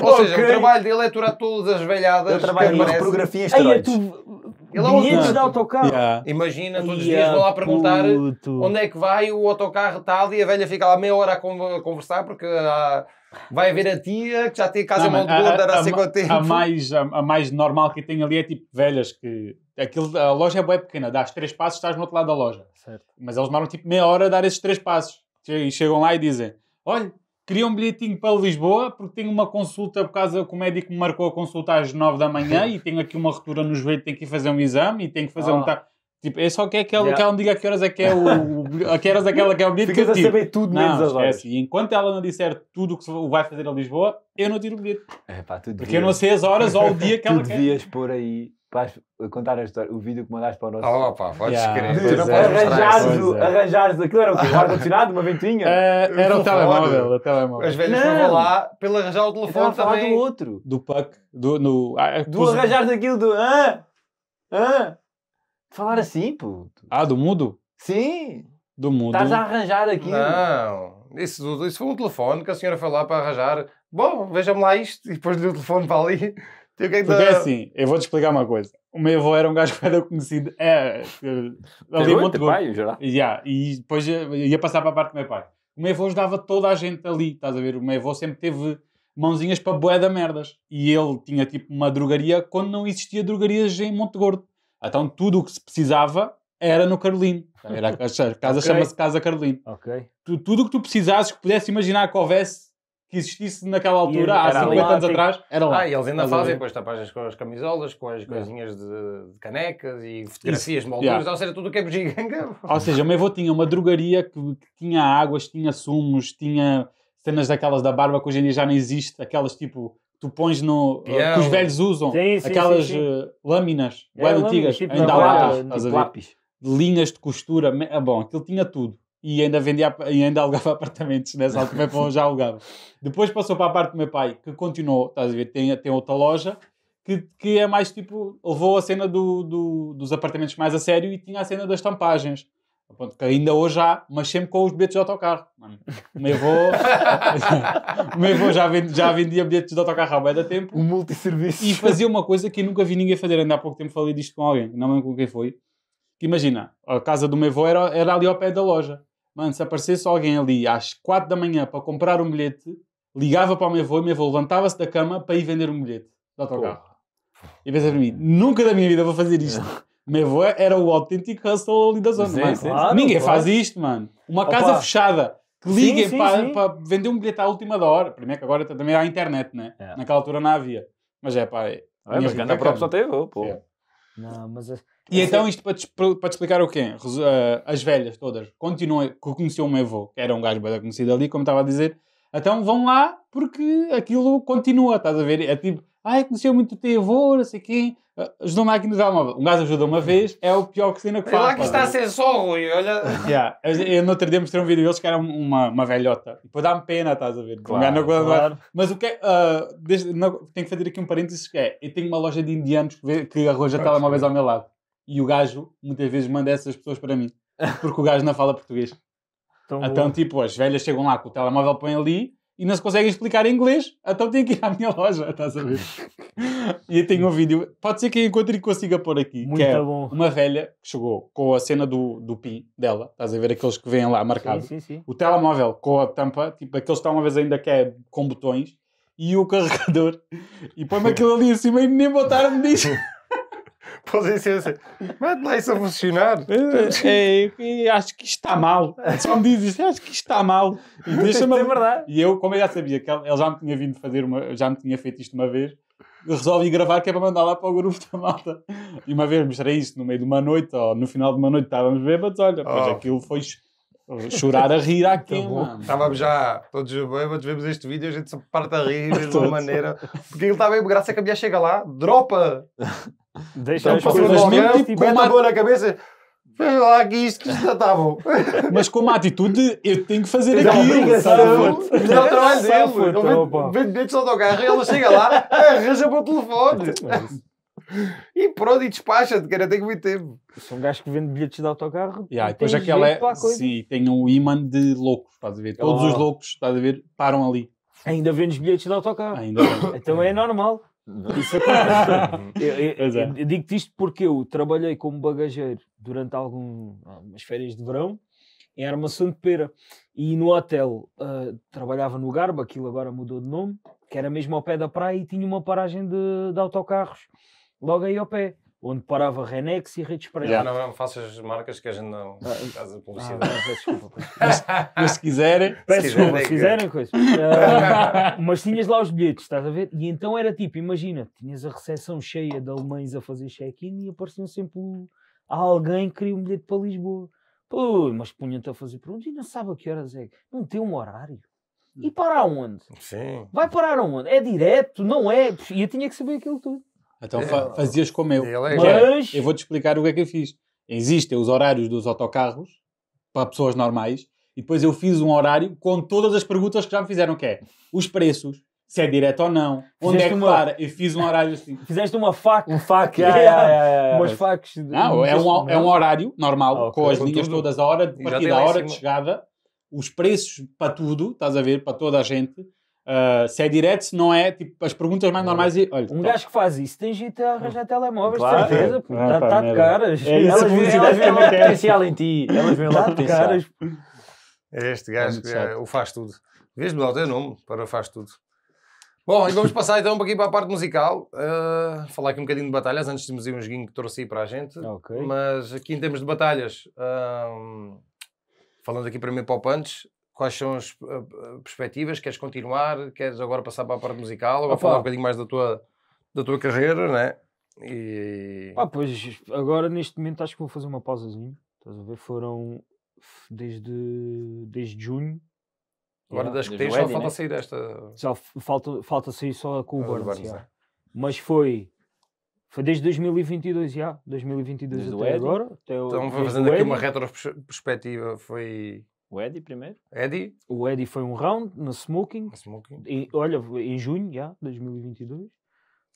ou seja, o trabalho dele é aturar todas as velhadas eu trabalho em fotografia é esteroides ele é bilhetes de autocarro yeah. imagina, todos os dias vão lá perguntar puto. onde é que vai o autocarro tal e a velha fica lá meia hora a conversar porque ah, Vai haver a tia que já tem casa não, mal há sei quanto tempo. A mais, a, a mais normal que tem ali é tipo velhas que Aquilo, a loja é bem pequena, dás três passos, estás no outro lado da loja. Certo. Mas eles demoram tipo meia hora a dar esses três passos. E chegam lá e dizem: Olha, queria um bilhetinho para Lisboa porque tenho uma consulta por causa que o médico me marcou a consulta às nove da manhã e tenho aqui uma rotura no joelho, tenho que ir fazer um exame e tenho que fazer ah. um. Ta... Tipo, é só que é aquele yeah. que ela me diga a que horas é que é o. a que horas é que ela quer o bilhete. Ficas que tipo, saber tudo menos não, agora. E enquanto ela não disser tudo o que vai fazer a Lisboa, eu não tiro o bilhete. É pá, tu devias. Porque eu não sei as horas ou o dia que ela tu quer. Tu devias pôr aí vais contar a história, o vídeo que mandaste para o nosso. Oh, ah, pá, podes crer. É, é. Arranjares, aquilo, era o que? Um ar-condicionado, uma ventinha? Uh, eh, era o telemóvel, o telemóvel. As velhas estavam lá pelo arranjar o então telefone também. do outro. Do puck. Do, no, ah, é do pus... arranjares aquilo do. Ah, ah. Falar assim, puto. Ah, do mudo? Sim. Do mudo. Estás a arranjar aquilo. Não. Isso, isso foi um telefone que a senhora foi lá para arranjar. Bom, vejam lá isto. E depois deu o telefone para ali. Tipo, Porque é tá- assim, eu vou-te explicar uma coisa. O meu avô era um gajo que era conhecido. É, ali em Monte pai, yeah, E depois ia passar para a parte do meu pai. O meu avô ajudava toda a gente ali, estás a ver? O meu avô sempre teve mãozinhas para boé da merdas. E ele tinha tipo uma drogaria quando não existia drogarias em Monte Gordo. Então tudo o que se precisava era no Carolino. Era, a casa okay. chama-se Casa Carolino. Okay. Tu, tudo o que tu precisasses, que pudesse imaginar que houvesse, que existisse naquela altura, há 50 anos atrás. Era lá. Ah, e eles ainda fazem depois tapagens com as camisolas, com as é. coisinhas de, de canecas e fotografias molduras, yeah. ou seja, tudo o que é bugiganga. Ou seja, o meu avô tinha uma drogaria que, que, tinha águas, tinha sumos, tinha cenas daquelas da barba que hoje em dia já não existe, aquelas tipo tu pões no. que os velhos usam, sim, sim, aquelas sim, uh, lâminas, é, antigas, tipo ainda lápis, tipo tipo lápis. Linhas de costura, ah, bom, aquilo tinha tudo e ainda vendia e ainda alugava apartamentos nessa altura meu já alugava depois passou para a parte do meu pai que continuou estás a ver tem, tem outra loja que, que é mais tipo levou a cena do, do, dos apartamentos mais a sério e tinha a cena das tampagens Pronto, que ainda hoje há, mas sempre com os bilhetes de autocarro. o meu avô, meu avô já, já vendia bilhetes de autocarro há bem da tempo. Um multisserviço. E fazia uma coisa que eu nunca vi ninguém fazer. Ainda há pouco tempo falei disto com alguém, não lembro com quem foi. Que imagina, a casa do meu avô era, era ali ao pé da loja. Mano, se aparecesse alguém ali às 4 da manhã para comprar um bilhete, ligava para o meu avô e o meu avô levantava-se da cama para ir vender um bilhete de autocarro. Pô. E pensei para mim, nunca da minha vida vou fazer isto. O meu avô era o autêntico hustle ali da zona, sim, mano. Sim, claro, Ninguém claro. faz isto, mano. Uma Opa. casa fechada que liguem para, para, vender um bilhete à última da hora. Primeiro que agora também há internet, né? É. Naquela altura não havia. Mas é, pá. É, é mas ganda próprio só teve, pô. É. Não, mas. A, e então, isto para te, para te, explicar o quê? Eh, as velhas todas continuam, que conheceu o meu avô, que era um gajo bem conhecido ali, como estava a dizer, então vão lá porque aquilo continua, estás a ver? É tipo, ai, conheceu muito o teu avô, não sei quem, ah, ajuda a máquina no telemóvel. Um gajo ajuda uma vez, é o pior que cena que faz. Olha lá que está a ser só ruim, olha. Yeah. Eu, eu no outro dia mostrei um vídeo deles que era uma, uma velhota. E depois dá-me pena, estás a ver? Claro, um claro. Mas o que é. Uh, desde, não, tenho que fazer aqui um parênteses: que é, eu tenho uma loja de indianos que, que arroja Pode telemóveis ao meu lado. E o gajo muitas vezes manda essas pessoas para mim, porque o gajo não fala português. Tão então, tipo, as velhas chegam lá com o telemóvel, põem ali e não se conseguem explicar em inglês, então tenho que ir à minha loja, estás a ver? e tenho um vídeo, pode ser que encontre e consiga pôr aqui, Muito que é bom. uma velha que chegou com a cena do, do PIN dela, estás a ver aqueles que vêm lá marcado, sim, sim, sim. o telemóvel com a tampa, tipo aqueles que uma vez ainda que é com botões, e o carregador, e põe-me aquilo ali em cima e nem botaram-me disso. pôs ser assim. Mas lá é isso a funcionar. É, é, acho que está mal. Só me diz isto, acho que está mal. E deixa-me. É verdade. E eu, como eu já sabia que ele já me tinha vindo fazer uma, já me tinha feito isto uma vez, resolvi gravar que é para mandar lá para o grupo da malta. E uma vez mostrei isso no meio de uma noite, ou no final de uma noite estávamos bêbados, olha, pois oh. aquilo foi chorar a rir então aqui, Estávamos já todos bêbados, vemos este vídeo, a gente se parte a rir de uma maneira. Porque ele estava bem graça que a mulher chega lá, dropa Deixa então, as coisas mesmo, tipo, mete a dor na cabeça. Veja lá que isto que isto está bom. Mas com uma atitude, eu tenho que fazer aquilo. Sabe? Não, o trabalho dele. Vende bilhetes de autocarro e ele chega lá, arranja para o telefone. E pronto, e despacha-te, cara, tem muito tempo. Sou um gajo que vende bilhetes de autocarro. Yeah, depois aquela é, sim, tem um imã de loucos, estás a ver? Todos oh. os loucos, estás a ver, param ali. Ainda vendes bilhetes de autocarro. Ainda Então é normal. Isso acontece. eu, é. eu, eu digo-te isto porque eu trabalhei como bagageiro durante algumas férias de verão em armação de pera e no hotel uh, trabalhava no Garba, aquilo agora mudou de nome, que era mesmo ao pé da praia e tinha uma paragem de, de autocarros logo aí ao pé onde parava Renex e redes para yeah. Não, não, é faças marcas que a gente não ah, faz a ah, publicidade. Ah, mas, desculpa. mas, mas se quiserem, peço desculpa, se quiserem, coisa. Uh, mas tinhas lá os bilhetes, estás a ver? E então era tipo, imagina, tinhas a recepção cheia de alemães a fazer check-in e apareciam sempre alguém que queria um bilhete para Lisboa. Pô, mas punha te a fazer perguntas e não sabe a que horas é. Não tem um horário. E para onde? Sim. Vai parar onde? É direto? Não é? E eu tinha que saber aquilo tudo. Então é, fa fazias como eu. É Mas... Eu vou-te explicar o que é que eu fiz. Existem os horários dos autocarros para pessoas normais e depois eu fiz um horário com todas as perguntas que já me fizeram, que é os preços, se é direto ou não, onde Fizeste é que uma... para. Eu fiz um horário assim. Fizeste uma faca. Um faca, yeah, yeah, yeah, umas facas. De... Não, é um, é um é? horário normal, ah, okay. com as com linhas tudo. todas, a hora de partida, a hora de chegada, os preços para tudo, estás a ver, para toda a gente. Uh, se é direto, se não é, tipo, as perguntas mais é. normais e. Olha, um tá. gajo que faz isso tem jeito a arranjar telemóveis, claro. de certeza, Está ah, tá de caras. É elas vêm lá potencial em ti. Elas vêm lá tá de caras. É este gajo que é, o faz tudo. Devias mudar o teu é nome para faz tudo. Bom, e vamos passar então aqui para a parte musical. Uh, falar aqui um bocadinho de batalhas. Antes tínhamos aí um joguinho que trouxe aí para a gente. Okay. Mas aqui em termos de batalhas, falando aqui primeiro para o Punch, quais são as eh, perspectivas? Queres continuar? Queres agora passar para a parte musical? Agora falar um bocadinho mais da tua, da tua carreira, né? E... pois agora neste momento acho que vou fazer uma pausazinha. Estás a ver? Foram desde, desde junho. Agora das que tens só falta né? sair desta. Só falta, falta sair só com o ah, Burns. Burns yeah. Né? Mas foi foi desde 2022, já. Yeah. 2022 desde até agora. Até então, fazendo aqui uma retrospectiva, foi o Eddie primeiro. Eddie. O Eddie foi um round no Smoking. A smoking. E, olha, em junho, já, 2022.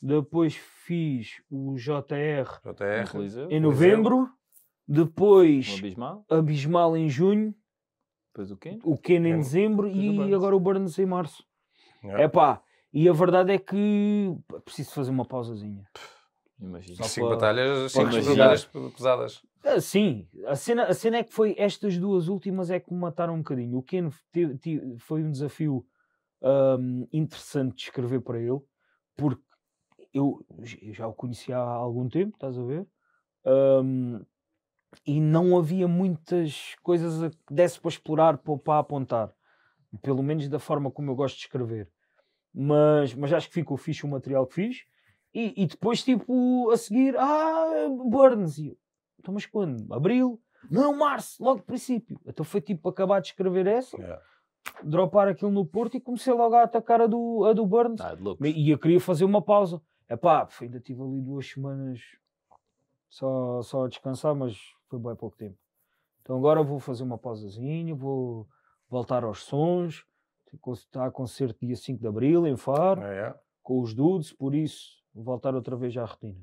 Depois fiz o JR, JR. em novembro. Depois o Abismal. Abismal em junho. Depois o Ken. O Ken em dezembro Depois e o agora o Burns em março. É yeah. pá. E a verdade é que preciso fazer uma pausazinha. Pff. Imagino. Cinco para, batalhas, cinco batalhas pesadas. Ah, sim, a cena, a cena é que foi estas duas últimas é que me mataram um bocadinho. O Ken foi um desafio um, interessante de escrever para ele, porque eu, eu já o conhecia há algum tempo, estás a ver? Um, e não havia muitas coisas que desse para explorar, para, para apontar. Pelo menos da forma como eu gosto de escrever. Mas, mas acho que ficou fixe o material que fiz. E, e, depois, tipo, a seguir, ah, Burns. E eu, então, mas quando? Abril? Não, março, logo de princípio. Então foi tipo acabar de escrever essa, yeah. dropar aquilo no Porto e comecei logo a atacar a do, a do Burns. Ah, e eu queria fazer uma pausa. é pá ainda tive ali duas semanas só, só a descansar, mas foi bem pouco tempo. Então agora vou fazer uma pausazinha, vou voltar aos sons. Tipo, está a concerto dia 5 de Abril em Faro, ah, yeah. com os Dudes, por isso voltar outra vez à rotina.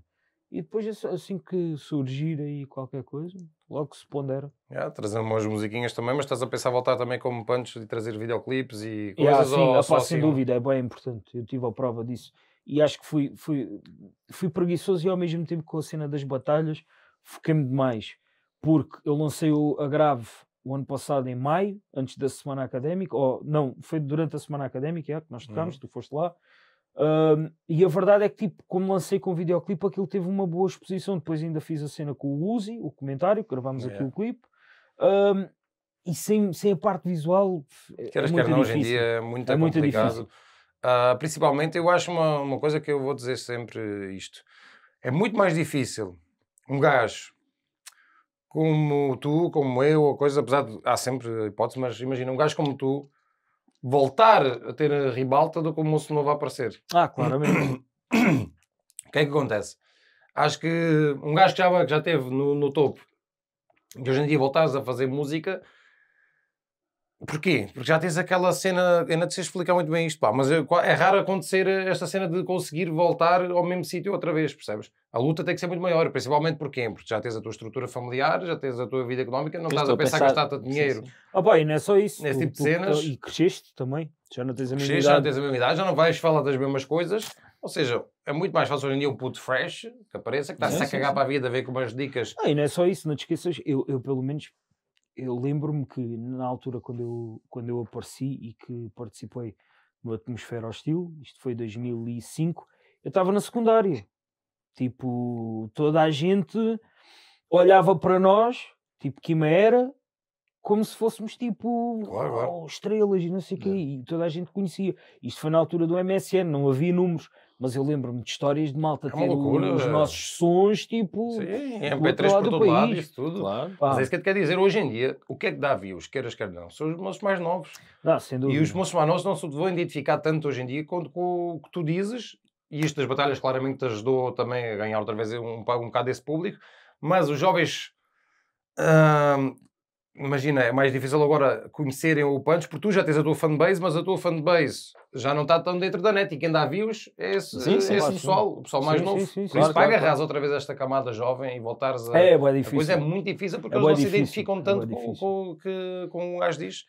E depois, assim, assim que surgir aí qualquer coisa, logo se pondera. Yeah, é, trazendo umas musiquinhas também, mas estás a pensar voltar também como punch de trazer videoclipes e é, coisas? Yeah, sim, ou, opa, ah, sem assim... dúvida, é bem importante. Eu tive a prova disso. E acho que fui, fui, fui preguiçoso e ao mesmo tempo com a cena das batalhas foquei-me demais. Porque eu lancei o, a grave o ano passado em maio, antes da semana académica, ou não, foi durante a semana académica, é, que nós uhum. tocámos, uhum. tu foste lá. Um, e a verdade é que, tipo, como lancei com o videoclipe, aquilo teve uma boa exposição. Depois ainda fiz a cena com o Uzi, o comentário, gravámos yeah. aqui o clipe. Um, e sem, sem a parte visual. Queres é, é muito não, difícil. hoje em dia é muito, é muito difícil. Uh, principalmente, eu acho uma, uma coisa que eu vou dizer sempre isto. É muito mais difícil um gajo como tu, como eu, ou coisa, apesar de há sempre hipóteses, mas imagina um gajo como tu voltar a ter a ribalta do que o moço novo a aparecer. Ah, claramente. o que é que acontece? Acho que um gajo que já, que já teve no, no topo, que hoje em dia voltares a fazer música, Porquê? Porque já tens aquela cena, ainda te sei explicar muito bem isto, pá, mas é, raro acontecer eh, esta cena de conseguir voltar ao mesmo sítio outra vez, percebes? A luta tem que ser muito maior, principalmente porquê? Porque já tens a tua estrutura familiar, já tens a tua vida económica, não estás a pensar, pensar... gastar-te dinheiro. Ah, pá, e não é só isso. Nesse tipo de cenas. E cresceste também, já não tens a mesma idade. já não tens a mesma idade, já não vais falar das mesmas coisas. Ou seja, é muito mais fácil hoje em dia puto fresh que apareça, que está-se a cagar para a vida, a ver com umas dicas. Ah, e não é só isso, não te esqueças, eu pelo menos eu lembro-me que na altura quando eu, quando eu apareci e que participei no Atmosfera Hostil, isto foi 2005, eu estava na secundária. Tipo, toda a gente olhava para nós, tipo, Quima era, como se fôssemos tipo claro, claro. Oh, estrelas e não sei o quê, é. e toda a gente conhecia. Isto foi na altura do MSN, não havia números, mas eu lembro-me de histórias de malta é ter loucura. os nossos sons, tipo, Sim, MP3 por é todo lado, isso tudo. Claro. Mas é isso que eu te quero dizer, hoje em dia, o que é que dá views, queiras, quer não, são os moços mais novos. sem dúvida. E os moços mais novos não se vão identificar tanto hoje em dia quanto com o que tu dizes, e isto das batalhas claramente te ajudou também a ganhar outra vez um, um bocado desse público, mas os jovens... Ah, imagina, é mais difícil agora conhecerem o Punch, porque tu já tens a tua fanbase, mas a tua fanbase já não está tão dentro da net e quem dá views é esse, sim, sim, esse pessoal, sim. o pessoal mais novo. Por isso, claro, para agarrar claro. outra vez esta camada jovem e voltares a. É, é, é difícil. Pois é muito difícil porque é eles não difícil. se identificam é tanto é com, com, o que com o gajo diz.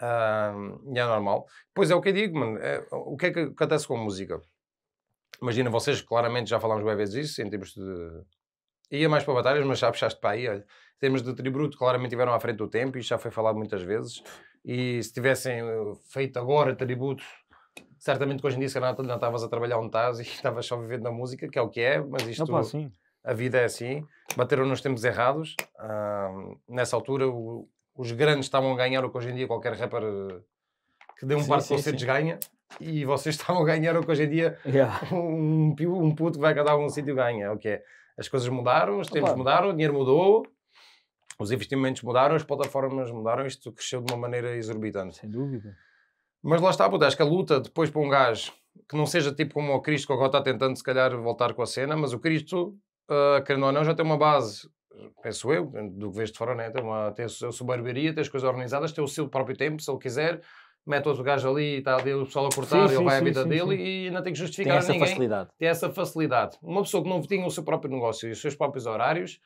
e é normal. Pois é o que eu digo, mano. É, o que é que acontece com a música? Imagina, vocês claramente já falámos bem vezes isso, em termos de. Ia mais para batalhas, mas já puxaste para aí, olha temos de tributo, claramente tiveram à frente do tempo, e já foi falado muitas vezes, e se tivessem eh, feito agora tributo, certamente que hoje em dia se calhar não estavas a trabalhar onde estás e estavas só vivendo na música, que é o que é, mas isto... sim. A vida é assim, bateram nos tempos errados. nessa altura, o, os grandes estavam a ganhar o que hoje em dia qualquer rapper eh, que dê um par de concertos ganha e vocês estavam a ganhar o que hoje em dia yeah. um, um puto que vai a cada um sítio ganha. É o okay. É. As coisas mudaram, os tempos Opa. mudaram, o dinheiro mudou, os investimentos mudaram, as plataformas mudaram, isto cresceu de uma maneira exorbitante. Sem dúvida. Mas lá está, puto, acho que a luta depois para um gajo que não seja tipo como o Cristo, que agora está tentando se calhar voltar com a cena, mas o Cristo, uh, querendo ou não, já tem uma base, penso eu, do que vejo de fora, né? tem, uma, tem a sua barbearia, tem as coisas organizadas, tem o seu próprio tempo, se ele quiser, mete outro gajo ali e está ali o pessoal a cortar sim, e ele vai à vida sim, dele sim. e ainda tem que justificar tem essa ninguém. Facilidade. Tem essa facilidade. Uma pessoa que não tinha o seu próprio negócio e os seus próprios horários,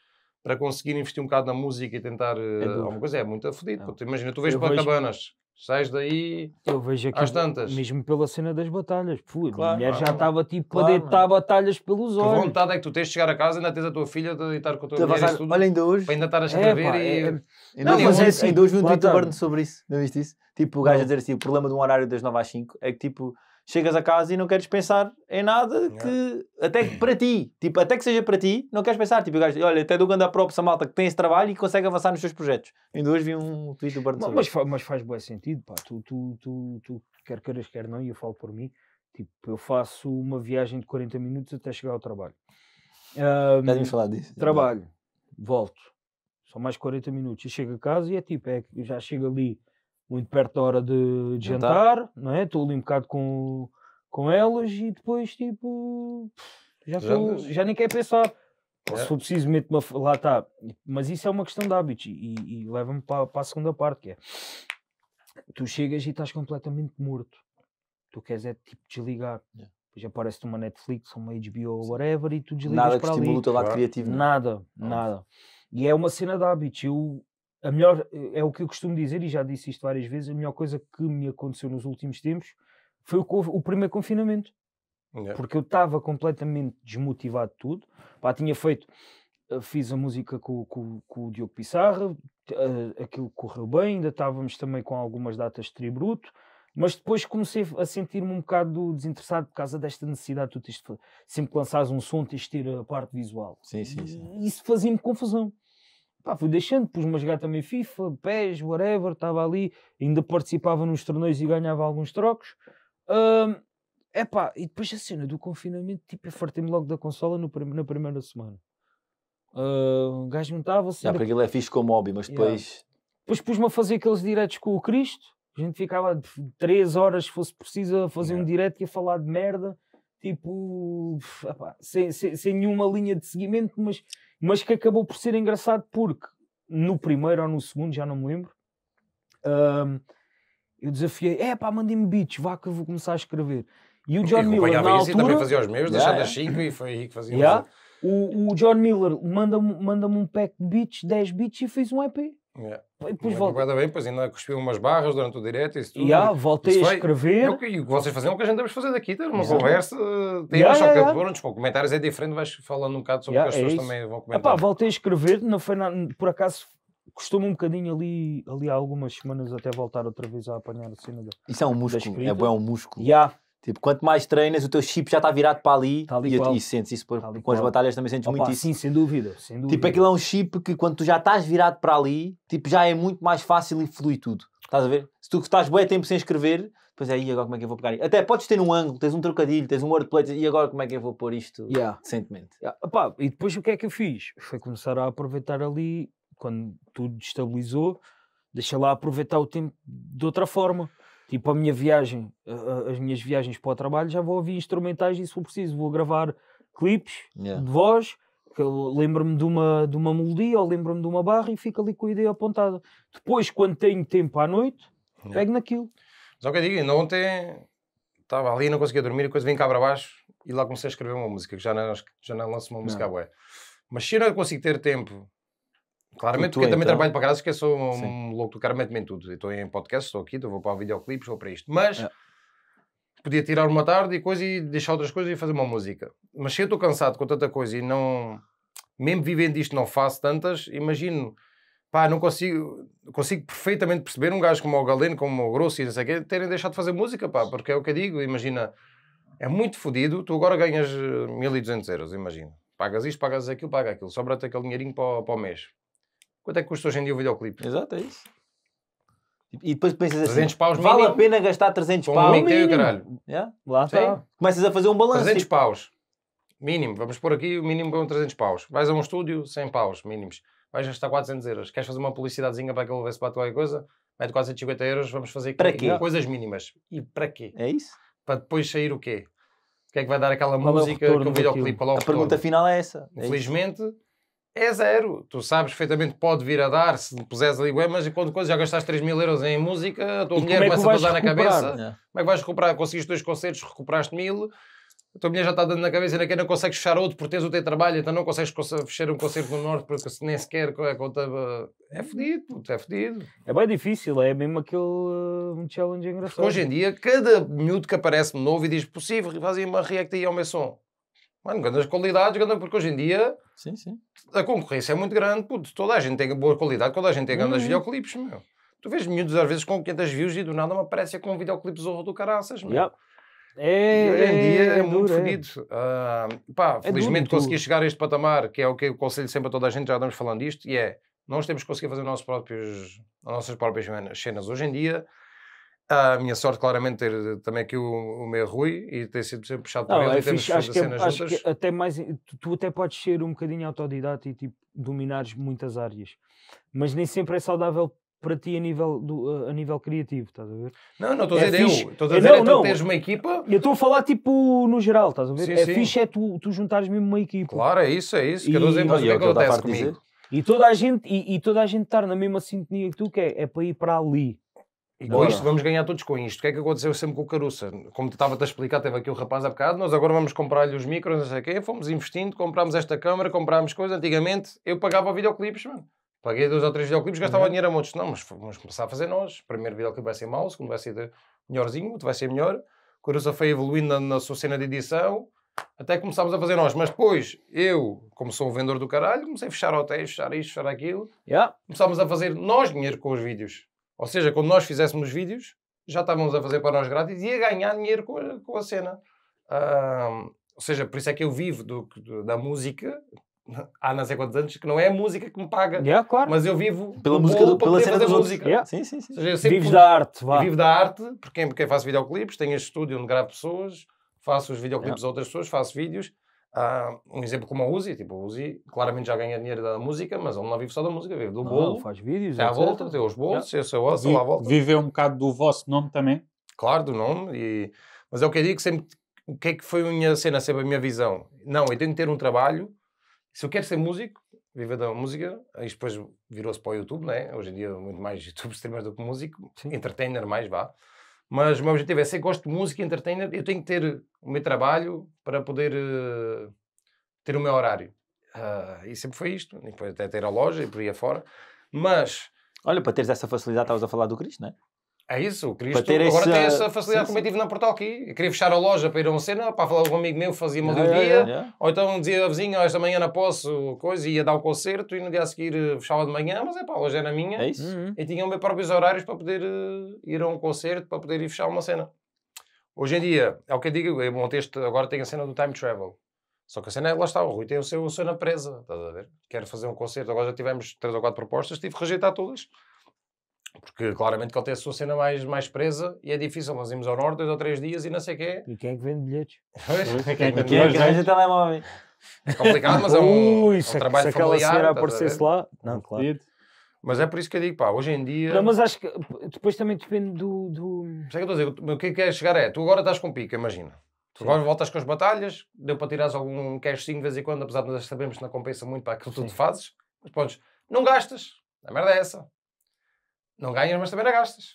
para conseguir investir um bocado na música e tentar é eh, alguma coisa, é muito afodido. É. imagina, tu vês Pancabanas, vejo... sais daí eu vejo aqui, às tantas. Mesmo pela cena das batalhas, fui, claro, a mulher claro, já estava tipo claro, a deitar batalhas pelos olhos. Que vontade é que tu tens de chegar a casa, ainda tens a tua filha de deitar com a tua tu mulher tudo, Olha, ainda hoje. Para ainda estar a é, escrever é, pá, e... É, é não, não, mas é assim, ainda hoje vi um assim, Twitter tá. sobre isso, não viste isso? Tipo, o gajo a dizer assim, o problema de um horário das 9 às 5 é que tipo chegas a casa e não queres pensar em nada que yeah. até que para ti, tipo, até que seja para ti, não queres pensar, tipo, gajo, olha, até do grande props a malta que tem esse trabalho e consegue avançar nos seus projetos. Ainda hoje vi um tweet do Barnes mas, mas, mas faz bom sentido, pá, tu, tu, tu, tu quer queiras, quer não, e eu falo por mim, tipo, eu faço uma viagem de 40 minutos até chegar ao trabalho. Um, Deve-me falar disso. Trabalho, volto, são mais 40 minutos, e chego a casa e é tipo, é, já chego ali muito perto da hora de, de jantar, jantar, não é? Estou ali um bocado com, com elas e depois, tipo, já, sou, já, nem quero pensar. É. Se for preciso, meto me Lá está. Mas isso é uma questão de hábitos e, e leva-me para, para a segunda parte, que é. Tu chegas e estás completamente morto. Tu queres é tipo desligar. Yeah. Depois aparece-te uma Netflix, uma HBO ou whatever e tu desligas nada para ali. Nada que estimula o teu lado criativo. Né? Nada, não. nada. E é uma cena de hábitos. Eu, a melhor, é o que eu costumo dizer, e já disse isto várias vezes, a melhor coisa que me aconteceu nos últimos tempos foi o, o primeiro confinamento. Yeah. Porque eu estava completamente desmotivado de tudo. Pá, tinha feito, eh, fiz a música com, com, com o Diogo Pissarra, eh, aquilo correu bem, ainda estávamos também com algumas datas de tributo, mas depois comecei a sentir-me um bocado desinteressado por causa desta necessidade de tu tens de sempre lançares um som, tens de ter a parte visual. Sim, sim, sim. E isso fazia-me confusão. Pá, fui deixando, pus-me a jogar também FIFA, PES, whatever, estava ali, ainda participava nos torneios e ganhava alguns trocos. Um, epá, e depois a cena do confinamento, tipo, fartei-me logo da consola no, na primeira semana. o um gajo juntava-se. Já, ainda... aquilo é fixe como hobby, mas depois. Yeah. Depois pus-me a fazer aqueles diretos com o Cristo. A gente ficava 3 horas, se fosse preciso, a fazer yeah. um direto e a falar de merda. Tipo, sem, sem, sem nenhuma linha de seguimento, mas mas que acabou por ser engraçado porque no primeiro ou no segundo, já não me lembro, um, eu desafiei, é pá, mandem-me beats, vá que eu vou começar a escrever. E o John e Miller, na altura... também fazia os meus, yeah. da Chico e foi aí que fazia yeah. o, o John Miller manda-me manda um pack de beats, 10 beats e fez um EP. Yeah. É. Depois voltei... bem, pois ainda cuspiu umas barras durante o direto isso tudo. Yeah, voltei isso a escrever. É e o que vocês fazem é o que a gente deve fazer daqui, ter uma Exato. conversa, tem yeah, um yeah, yeah. comentários é diferente, vais falando um bocado sobre o que as é pessoas isso. também vão comentar. Epá, voltei a escrever, não foi na... por acaso custou um bocadinho ali, ali há algumas semanas até voltar outra vez a apanhar a cena da Isso é um músculo, é bom, é um músculo. Yeah. Tipo, quanto mais treinas, o teu chip já está virado para ali, tá ali e, e, sentes isso por, tá com qual. as batalhas também sentes Opa, muito isso. Sim, sem dúvida, sem tipo, dúvida. Tipo, aquilo é um chip que quando tu já estás virado para ali, tipo, já é muito mais fácil e flui tudo. Estás a ver? Se tu estás bem tempo sem escrever, pois é, e agora como é que eu vou pegar isto? Até podes ter um ângulo, tens um trocadilho, tens um wordplay, e agora como é que eu vou pôr isto yeah. decentemente? Yeah. Opa, e depois o que é que eu fiz? Foi começar a aproveitar ali, quando tudo estabilizou, deixa lá aproveitar o tempo de outra forma. Tipo, a minha viagem, as minhas viagens para o trabalho, já vou ouvir instrumentais e, se for preciso, vou gravar clipes yeah. de voz, que lembro-me de uma, de uma melodia ou lembro-me de uma barra e fico ali com a ideia apontada. Depois, quando tenho tempo à noite, yeah. pego naquilo. Mas é o que eu digo, ainda ontem estava ali, não conseguia dormir, e depois vim cá para baixo e lá comecei a escrever uma música, que já não, já não lanço uma música à Mas se eu não consigo ter tempo Claramente, porque eu também então... trabalho para casa, que eu sou um Sim. louco do cara, mete-me em tudo. Eu estou em podcast, estou aqui, estou vou para videoclipes, vou para isto. Mas é. podia tirar uma tarde e coisa e deixar outras coisas e fazer uma música. Mas se eu estou cansado com tanta coisa e não. Mesmo vivendo isto, não faço tantas, imagino. Pá, não consigo, consigo perfeitamente perceber um gajo como o Galeno, como o Grosso e não sei o quê, terem deixado de fazer música, pá, porque é o que eu digo, imagina, é muito fodido, tu agora ganhas 1200 euros, imagina. Pagas isto, pagas aquilo, pagas aquilo, sobra-te aquele dinheirinho para, para o mês. Quanto é que custa hoje em dia o videoclipe? Exato, é isso. Tipo, e depois pensas assim, 300 paus vale mínimo? a pena gastar 300 Com paus? Com o caralho. Yeah, é, lá Sim. está. Começas a fazer um balanço. 300 tipo... paus, mínimo. Vamos pôr aqui o mínimo para 300 paus. Vais a um estúdio, 100 paus, mínimos. Vais gastar 400 euros. Queres fazer uma publicidadezinha para que ver se bate qualquer coisa? Mete 450 euros, vamos fazer para quê? coisas mínimas. E para quê? É isso? Para depois sair o quê? O que é que vai dar aquela Qual música é o que o videoclipe? Qual é o a retorno? pergunta final é essa. Infelizmente, é é zero. Tu sabes perfeitamente, pode vir a dar se puseres ali, ué, mas quando coisa já gastaste 3 mil euros em música, a tua e mulher é começa a dar na cabeça. É. Como é que vais recuperar? Conseguiste dois concertos, recuperaste mil, a tua mulher já está dando na cabeça, ainda que não consegues fechar outro porque tens o teu trabalho, então não consegues fechar um concerto no Norte porque nem sequer a conta. É fedido, é fedido. É bem difícil, é mesmo aquele uh, um challenge engraçado. Porque hoje em dia, cada minuto que aparece novo e diz possível, fazem uma react aí ao meu som. Mano, grandes qualidades, grande, porque hoje em dia sim, sim. a concorrência é muito grande, puto, toda a gente tem boa qualidade, toda a gente tem grandes uhum. videoclipes, meu. Tu vês miúdos às vezes com 500 views e do nada me aparece com um videoclipe zorro do caraças, meu. É, e hoje em dia é, é muito é. Ah, é duro, É. Uh, pá, felizmente duro, consegui chegar a este patamar, que é o que eu conselho sempre a toda a gente, já estamos falando disto, e é, nós temos que conseguir fazer nossos próprios, as nossas próprias cenas. Hoje em dia, a minha sorte, claramente, ter eh, também aqui o, o meu Rui e ter sido sempre puxado por ele. É fixe, acho as é, cenas acho que até mais, tu, tu, até podes ser um bocadinho autodidata e tipo, dominares muitas áreas, mas nem sempre é saudável para ti a nível, do, a nível criativo, estás a ver? Não, não estou é a dizer eu, estou a é, dizer não, é tu não. tens uma equipa... Eu estou a falar tipo no geral, estás a ver? Sim, é sim. fixe é tu, tu juntares mesmo uma equipa. Claro, é isso, é isso, e... dizer, mas o que, é, é que acontece comigo? E toda a gente e, e, toda a gente estar na mesma sintonia que tu, que é, é para ir para ali. E com isto vamos ganhar todos com isto. O que é que aconteceu sempre com o Caruça? Como estava-te a explicar, teve aqui o rapaz há bocado, nós agora vamos comprar-lhe os micros, não sei o quê, fomos investindo, comprámos esta câmara, comprámos coisas. Antigamente eu pagava videoclipes, mano. Paguei dois ou três videoclipes, gastava uhum. dinheiro a montes. Não, mas vamos começar a fazer nós. O primeiro videoclipe vai ser mau, o segundo vai ser melhorzinho, o outro vai ser melhor. O Caruça foi evoluindo na, na sua cena de edição, até começámos a fazer nós. Mas depois, eu, como sou um vendedor do caralho, comecei a fechar hotéis, fechar isto, fechar aquilo. Yeah. Começámos a fazer nós dinheiro com os vídeos. Ou seja, quando nós fizéssemos vídeos, já estávamos a fazer para nós grátis e a ganhar dinheiro com a, com a cena. Uh, ou seja, por isso é que eu vivo do, do, da música há não sei quantos anos que não é a música que me paga. Yeah, claro. Mas eu vivo pela música, do, pela cena da música. Yeah. Sim, sim, sim. Seja, Vives da arte, vá. Vivo da arte, porque, porque faço videoclipes, tenho este estúdio onde gravo pessoas, faço os videoclipes yeah. a outras pessoas, faço vídeos Uh, um exemplo como a Uzi, tipo, a Uzi claramente já ganha dinheiro da música, mas ele não vive só da música, vive do não, bolo. faz vídeos, à volta, tem os bolos, yeah. esse é o à volta. Viveu um bocado do vosso nome também. Claro, do nome, e... mas é o que eu digo sempre, o que é que foi a minha cena, sempre a minha visão? Não, eu tenho que ter um trabalho, se eu quero ser músico, viver da música, e depois virou-se para o YouTube, né? Hoje em dia muito mais YouTube streamers do que músico, Sim. entertainer mais, vá. Mas o meu objetivo é ser, gosto de música e entertainer, eu tenho que ter o meu trabalho para poder uh, ter o meu horário. Uh, e sempre foi isto. E depois até ter a loja e por aí afora. Mas... Olha, para teres essa facilidade, estavas a falar do Cristo não é? É isso, eu queria ter agora essa... tem essa facilidade sim, como eu tive na Portal aqui. Eu queria fechar a loja para ir a uma cena, para falar com um amigo meu, fazia meio yeah, é, é, dia, yeah, é, yeah. ou então dizia a vizinha, esta manhã não posso, coisa, ia dar o um concerto e no dia a seguir eh, fechava de manhã, mas é pá, a loja era minha. É isso. Uhum. E tinha meus próprios horários para poder eh, ir a um concerto, para poder ir fechar uma cena. Hoje em dia, é o que eu digo, eu montei este, agora tem a cena do time travel. Só que a cena é, lá está, o Rui tem o seu, a sua na presa, estás a ver? Quero fazer um concerto, agora já tivemos três ou quatro propostas, tive que rejeitar todas. Porque claramente que ele tem a sua cena mais, mais presa e é difícil. Nós íamos ao norte dois ou três dias e não sei o quê. E quem é que vende bilhetes? quem, é que vende é telemóvel? É complicado, mas é um, Ui, é um trabalho se familiar. Se aquela senhora aparecesse lá, não, claro. Mas é por isso que eu digo, pá, hoje em dia. Não, mas acho que depois também depende do. do... Sei é que eu estou a dizer, o que é quer chegar é, tu agora estás com pica, imagina. Tu agora voltas com as batalhas, deu para tirares algum cashzinho de vez em quando, apesar de nós sabemos que não compensa muito para aquilo que tu fazes, mas podes, não gastas, a merda é essa. Não ganhas, mas também não gastas.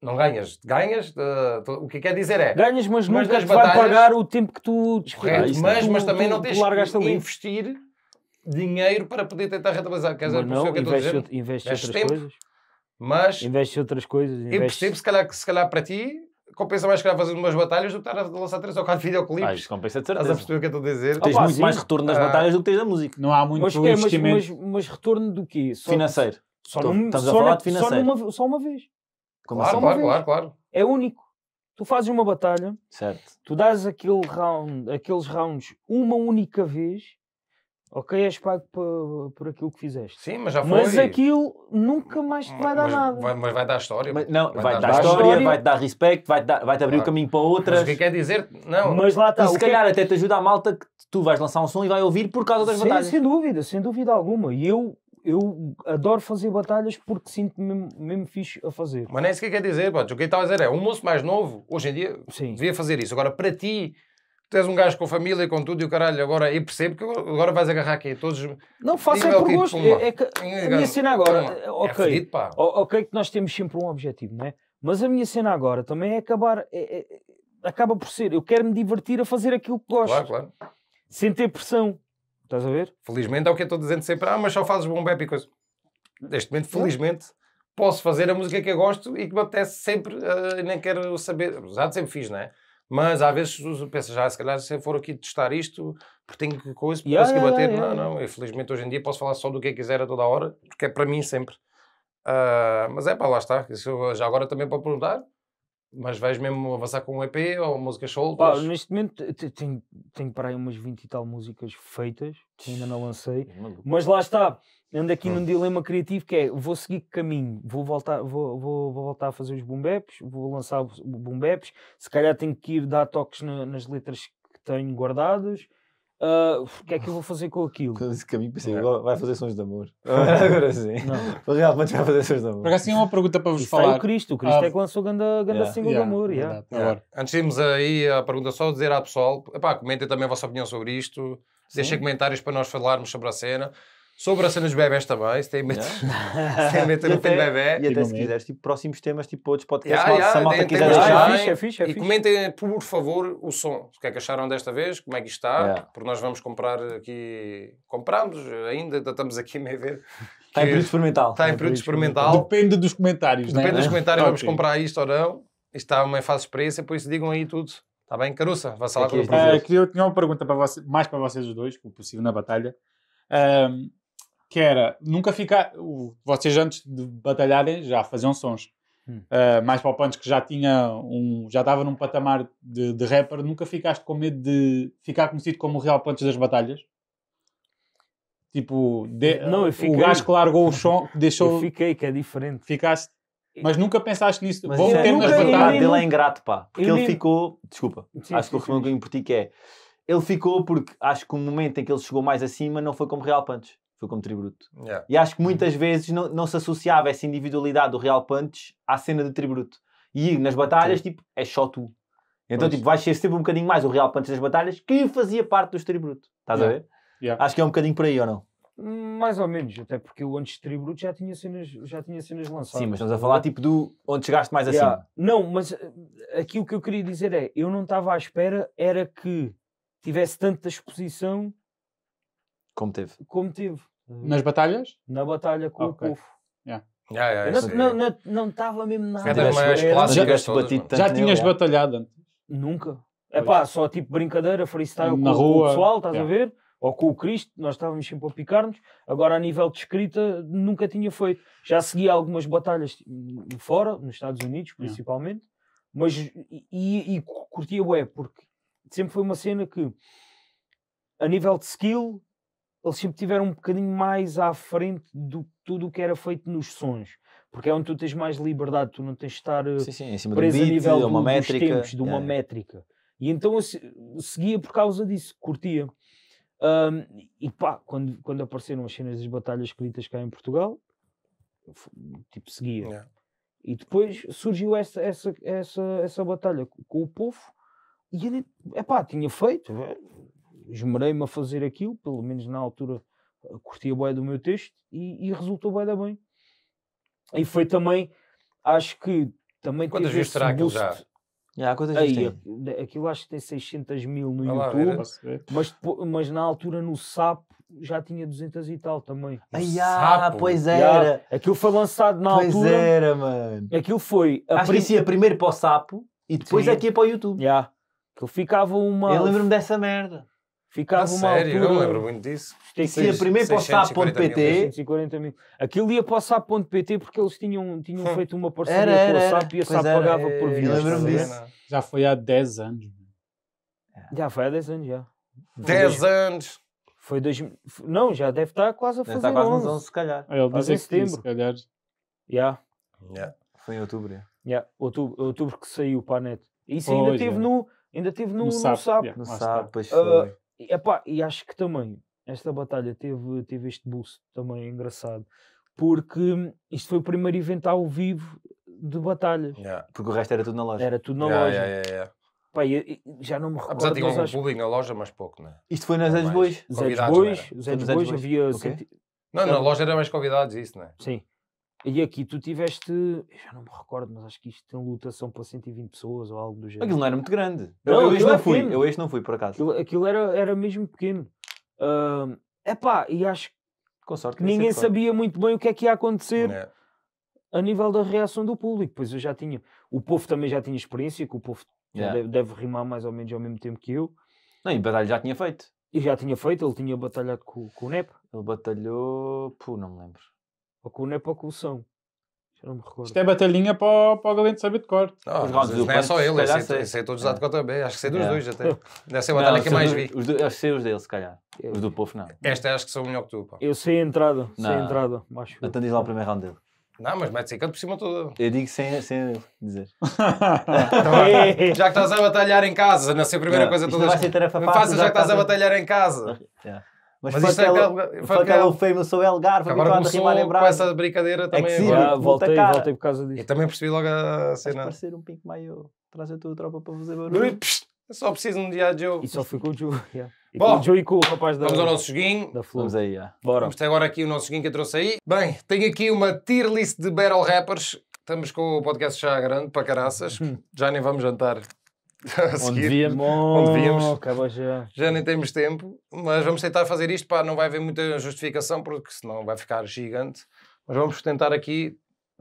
Não ganhas. Ganhas, uh, o é que quer dizer é. Ganhas, mas, mas nunca te vai batalhas, pagar o tempo que tu Correto, ah, mas, tu, mas também tu, não tens que investir dinheiro para poder tentar rentabilizar. Quer dizer, não, não, que investe, outro, investe outras tempo, coisas. Mas. Investe outras coisas. Investe... Eu percebo, se calhar, que se calhar para ti compensa mais calhar fazer umas batalhas do que estar a lançar 3 ou 4 videoclipes. Ah, isso compensa de certeza. Estás a perceber o que eu estou a dizer? Tens ah, muito mais retorno nas ah. batalhas do que tens na música. Não há muito mas, investimento. mas, retorno do quê? Financeiro. Só num, estamos só a falar na, de financeiro. Só, numa, só uma vez. Como claro, assim? claro, claro, claro. É único. Tu fazes uma batalha, certo. tu dás aquele round, aqueles rounds uma única vez, ok? És pago por, por aquilo que fizeste. Sim, mas já foi. Mas aquilo nunca mais te vai dar mas, nada. Vai, mas vai dar história. Mas, não, vai, vai dar, dar história, história. vai-te dar respeito, vai-te vai, -te abrir claro. o caminho para outras. Mas o que quer dizer? Não. Mas lá está. E se calhar até te ajuda a malta que tu vais lançar um som e vai ouvir por causa das sim, batalhas. Sem dúvida, sem dúvida alguma. E eu eu adoro fazer batalhas porque sinto-me mesmo, fixe a fazer. Mas nem sequer quer dizer, pá, o que eu estava a dizer é, um moço mais novo, hoje em dia, Sim. devia fazer isso. Agora, para ti, tu és um gajo com família e com tudo e o caralho, agora e percebo que agora vais agarrar aqui todos. Não, faça é por gosto. É, é que a minha cena agora, eh, ok, é fedido, pá. ok que nós temos sempre um objetivo, não é? Mas a minha cena agora também é acabar, é, é, acaba por ser, eu quero me divertir a fazer aquilo que gosto. Claro, claro. Sem ter pressão. Estás a ver? Felizmente é o que eu estou dizendo sempre, ah, mas só fazes bom bap e coisa. Neste momento, felizmente, posso fazer a música que eu gosto e que me apetece sempre, uh, nem quero saber. Já sempre fiz, não é? Mas às vezes pensa já ah, se calhar se eu for aqui testar isto, porque tenho que coisa, yeah, yeah, bater. Yeah, não, não. Eu, felizmente hoje em dia posso falar só do que eu quiser a toda hora, porque é para mim sempre. Uh, mas é para lá está. Isso já agora também para perguntar. Mas vais mesmo avançar com um EP ou músicas soltas? Pá, neste momento tenho, tenho para aí umas 20 e tal músicas feitas, que ainda não lancei. Mas lá está, ando aqui hum. num dilema criativo que é, vou seguir caminho, vou voltar, vou, vou, vou voltar a fazer os bumbeps, vou lançar bumbeps, se calhar tenho que ir dar toques na, nas letras que tenho guardadas, Uh, o que é que eu vou fazer com aquilo? caminho pensei, é. vai fazer sons de amor. Agora sim. Não. Realmente vai fazer sons de amor. Porque assim é uma pergunta para vos Isso falar. É o Cristo, o Cristo ah, é que lançou o ganda, ganda yeah. single yeah. de amor. Yeah. Yeah. Antes de irmos aí a pergunta, só dizer à pessoal, epá, comentem também a vossa opinião sobre isto, sim. deixem comentários para nós falarmos sobre a cena. Sobre as cenas dos bebés também, se tem medo, yeah. se tem no bebé. E até se quiseres, tipo, próximos temas, tipo outros podcasts, yeah, yeah, se a malta quiser deixar. Ah, é fixe, é fixe, é fixe. E comentem, por favor, o som. O que é que acharam desta vez, como é que está, yeah. porque nós vamos comprar aqui, compramos ainda, estamos aqui meio a ver. Está tá tá em período experimental. Está em período experimental. Depende dos comentários, né? Depende né? dos comentários, vamos comprar isto ou não. Isto está uma fase de experiência, por isso digam aí tudo. Está bem? Caruça, vá lá com o uh, Eu tinha uma pergunta para você, mais para vocês os dois, o possível na batalha. Um, que era nunca ficar. Vocês antes de batalharem já faziam sons. Hum. Uh, mais para o Punch que já tinha um, já estava num patamar de, de, rapper, nunca ficaste com medo de ficar conhecido como o Real Punch das batalhas? Tipo, de, não, o gajo que largou o som deixou. Eu fiquei, que é diferente. Ficaste. Mas nunca pensaste nisso. Mas Vou meter é, nas batalhas. Ele é ingrato, pá. Porque ele, ele ficou. Desculpa, sim, acho sim, que eu respondo um por ti que é. Ele ficou porque acho que o momento em que ele chegou mais acima não foi como Real Punch do como tributo. Yeah. E acho que muitas vezes não, não se associava essa individualidade do Real Pantes à cena de tributo. E nas batalhas, Sim. tipo, é só tu. Então, pois. tipo, vais ser sempre um bocadinho mais o Real Pantes nas batalhas que fazia parte dos tributos. Estás yeah. a ver? Yeah. Acho que é um bocadinho por aí, ou não? Mais ou menos, até porque o antes de tributo já tinha cenas, já tinha cenas lançadas. Sim, mas estamos a falar tipo do onde chegaste mais yeah. acima. Não, mas eh, aqui o que eu queria dizer é, eu não estava à espera era que tivesse tanta exposição como teve. Como teve. Hum. Nas batalhas? Na batalha com okay. o Cufo. Yeah. Yeah, yeah, não, não, não, estava mesmo nada. É clássicas já, todas, já tinhas batalhado antes? Nunca. É pá, só tipo brincadeira, freestyle Na com, rua, o pessoal, estás yeah. a ver? Ou com o Cristo, nós estávamos sempre a picar-nos. Agora, a nível de escrita, nunca tinha feito. Já segui algumas batalhas tipo, fora, nos Estados Unidos principalmente, mas e, e curtia, web, porque sempre foi uma cena que, a nível de skill, eles sempre tiveram um bocadinho mais à frente do tudo o que era feito nos sons. Porque é onde tu tens mais liberdade, tu não tens de estar eh, sim, sim, preso beat, a nível do, métrica, dos tempos, de uma métrica. E então eu seguia por causa disso, curtia. Um, e pá, quando, quando apareceram as cenas das batalhas escritas cá em Portugal, tipo, seguia. E depois surgiu essa, essa, essa, essa batalha com o povo e ele, epá, tinha feito, esmerei-me a fazer aquilo, pelo menos na altura eh, curti a boia do meu texto e, e resultou boia bem. E foi também, acho que também Quantas vezes será que já? quantas Aí, vezes tem? Aquilo acho que tem 600 mil no YouTube, mas, mas na altura no Sapo já tinha 200 e tal também. Ah, yeah, pois era. Yeah. Aquilo foi lançado na pois altura. Pois era, mano. Aquilo foi. A Acho prim... que primeiro para o Sapo e depois Sim. aqui é para o YouTube. Yeah. Que ficava uma. Eu lembro-me dessa merda. Ficava ah, uma sério? altura... Eu lembro muito disso. Tem que ser primeiro para o SAP.pt. Aquilo ia para o SAP.pt porque eles tinham, tinham hum. feito uma parceria era, era, com a SAP e a SAP pagava por vídeos. Lembro-me disso. Já foi há 10 anos. Já foi há 10 anos, já. 10 anos! Foi dois... Não, já deve estar quase a fazer já está quase 11. 11, se calhar. Ah, ele diz em setembro. Se calhar. Yeah. yeah. Foi em outubro. Yeah. yeah. Outubro, outubro que saiu para a net. Isso pois, ainda teve é. no... Ainda teve no, SAP. No SAP, yeah. no SAP, pois uh, epá, e acho que também esta batalha teve, teve este boost também engraçado, porque hum, isto foi o primeiro evento ao vivo de batalhas. Yeah, porque o resto era tudo na loja. Era tudo na yeah, loja. Yeah, Pá, eu, eu já não me recordo. Apesar de ter um acho... público na loja, mas pouco, né? Isto foi nas Zé dos Bois? Zé dos Bois, havia. Okay. Centi... Não, na loja era mais convidados, isso, né? Sim. E aqui tu tiveste, eu já não me recordo, mas acho que isto tem lutação para 120 pessoas ou algo do género. Aquilo não era muito grande. Não, eu, este não é fui, eu este não fui por acaso. Aquilo, aquilo era, era mesmo pequeno. Uh, epá, e acho Com sorte, que ninguém sabia muito bem o que é que ia acontecer é. a nível da reação do público. Pois eu já tinha, o povo também já tinha experiência, que o povo yeah. deve, deve, rimar mais ou menos ao mesmo tempo que eu. Não, e batalha já tinha feito. E já tinha feito, ele tinha batalhado com, com o Nep. Ele batalhou, pô, não me lembro. Ou com o Nepo ou com o Já não me recordo. Isto é batalhinha para, para o galente saber de cor. Não, não, é só ele, esse, é sei. esse é todos os é. também. Acho que sei dos é. dois até. Deve ser a batalha que mais vi. Os do, acho que sei os dele, se calhar. Os do povo, não. Esta acho que sou melhor que tu. Pá. Eu sei a entrada, não. sei a entrada. Acho que... Então diz lá o primeiro round dele. Não, mas mete-se por cima toda. Eu digo sem, sem dizer. então, já que estás a batalhar em casa, não sei a primeira coisa toda. Não vai ser tarefa fácil. já que estás a batalhar em casa. Yeah. Mas, mas Fuck, Hello, é, fuck, fuck Famous ou Elgar, agora habituado a rimar em bravo. com essa brincadeira também. É que sim, agora, ah, voltei, voltei por causa disso. E também percebi logo a, cena. cena. parecer um pico meio, traz a tua tropa para fazer barulho. Eu só preciso um dia de Joe. E só fui com o Joe, yeah. E Bom, com o Joe e com o rapaz da... Vamos ao nosso joguinho. Da Flu. Vamos aí, yeah. Bora. Vamos ter agora aqui o nosso joguinho que eu trouxe aí. Bem, tenho aqui uma tier list de battle rappers. Estamos com o podcast já grande, para caraças. Hum. já nem vamos jantar. seguir, onde devíamos. Bom, Já. já nem temos tempo, mas vamos tentar fazer isto. Pá, não vai haver muita justificação, porque senão vai ficar gigante. Mas vamos tentar aqui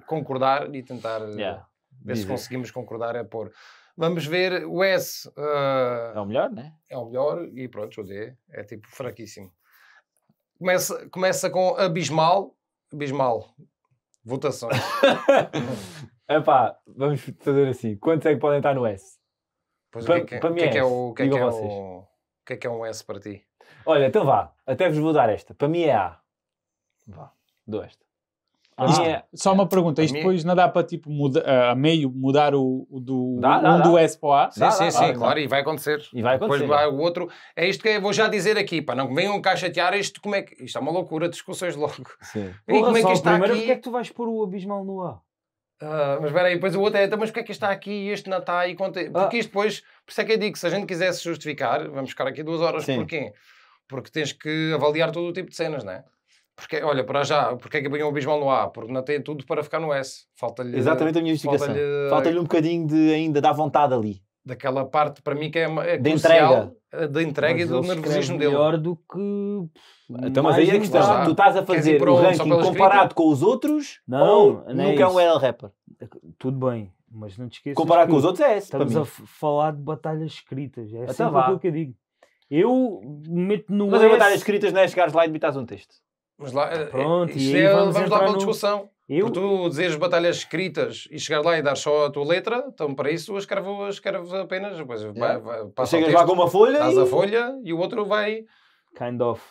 concordar e tentar eh, yeah. ver se conseguimos concordar a pôr. Vamos ver o S. Uh, é o melhor, né? É o melhor e pronto, o D é tipo fraquíssimo. Começa, começa com abismal. Abismal. Votações. Epá, vamos fazer assim. Quantos é que podem estar no S? Pois é é- pa, o que é, para mim é, que é, o, que é, é o, o que é que é um S para ti? Olha, então vá, até vos vou dar esta. Para mim é A. Vá, dou esta. Ah, isto, só uma pergunta, isto depois não dá para tipo muda, a meio mudar o, o do, dá, dá, um dá. do S para o A? Sim, dá, sim, sim, claro, e vai acontecer. E vai acontecer. Depois vai o outro. É isto que eu vou já dizer aqui, para não venham cá chatear isto, como é que. Isto é uma loucura, discussões logo. Sim. E Porra, como é que está primeiro, aqui... porque é que tu vais pôr o abismal no A? Ah, mas espera aí, depois o outro é, então, mas porquê é que está aqui e este não está aí? É- ah. Porque ah. isto depois, por isso é que eu digo, se a gente quisesse justificar, vamos ficar aqui duas horas, Sim. porquê? Porque tens que avaliar todo o tipo de cenas, não é? Porque, olha, para já, porque é que apanhou o Bisbal no A? Porque não tem tudo para ficar no S. Falta-lhe. Exatamente a minha justificação. Falta-lhe falta um bocadinho de ainda dar vontade ali daquela parte para mim que é, é crucial, entrega. Eh, da entrega mas e do nervosismo dele. melhor do que então, mas aí é a questão. Tu estás a fazer o um ranking comparado com os outros não, ou não é nunca é um L rapper? Eh, tudo bem, mas não te esqueças. Comparado com os outros é esse. Estamos a falar de batalhas escritas. É Até então sempre vá. aquilo que eu digo. Eu meto no. Mas S... as batalhas escritas não é chegares lá e imitares um texto. Mas lá, ah, é, é, Pronto, isto e é, vamos, vamos lá para uma discussão. Eu? tu dizeres batalhas escritas e chegar lá e dar só a tua letra, então para isso escrevo, escrevo apenas. Depois yeah. É. vai, vai, chegas texto, lá com uma folha. Dás e... a folha e o outro vai. Kind of.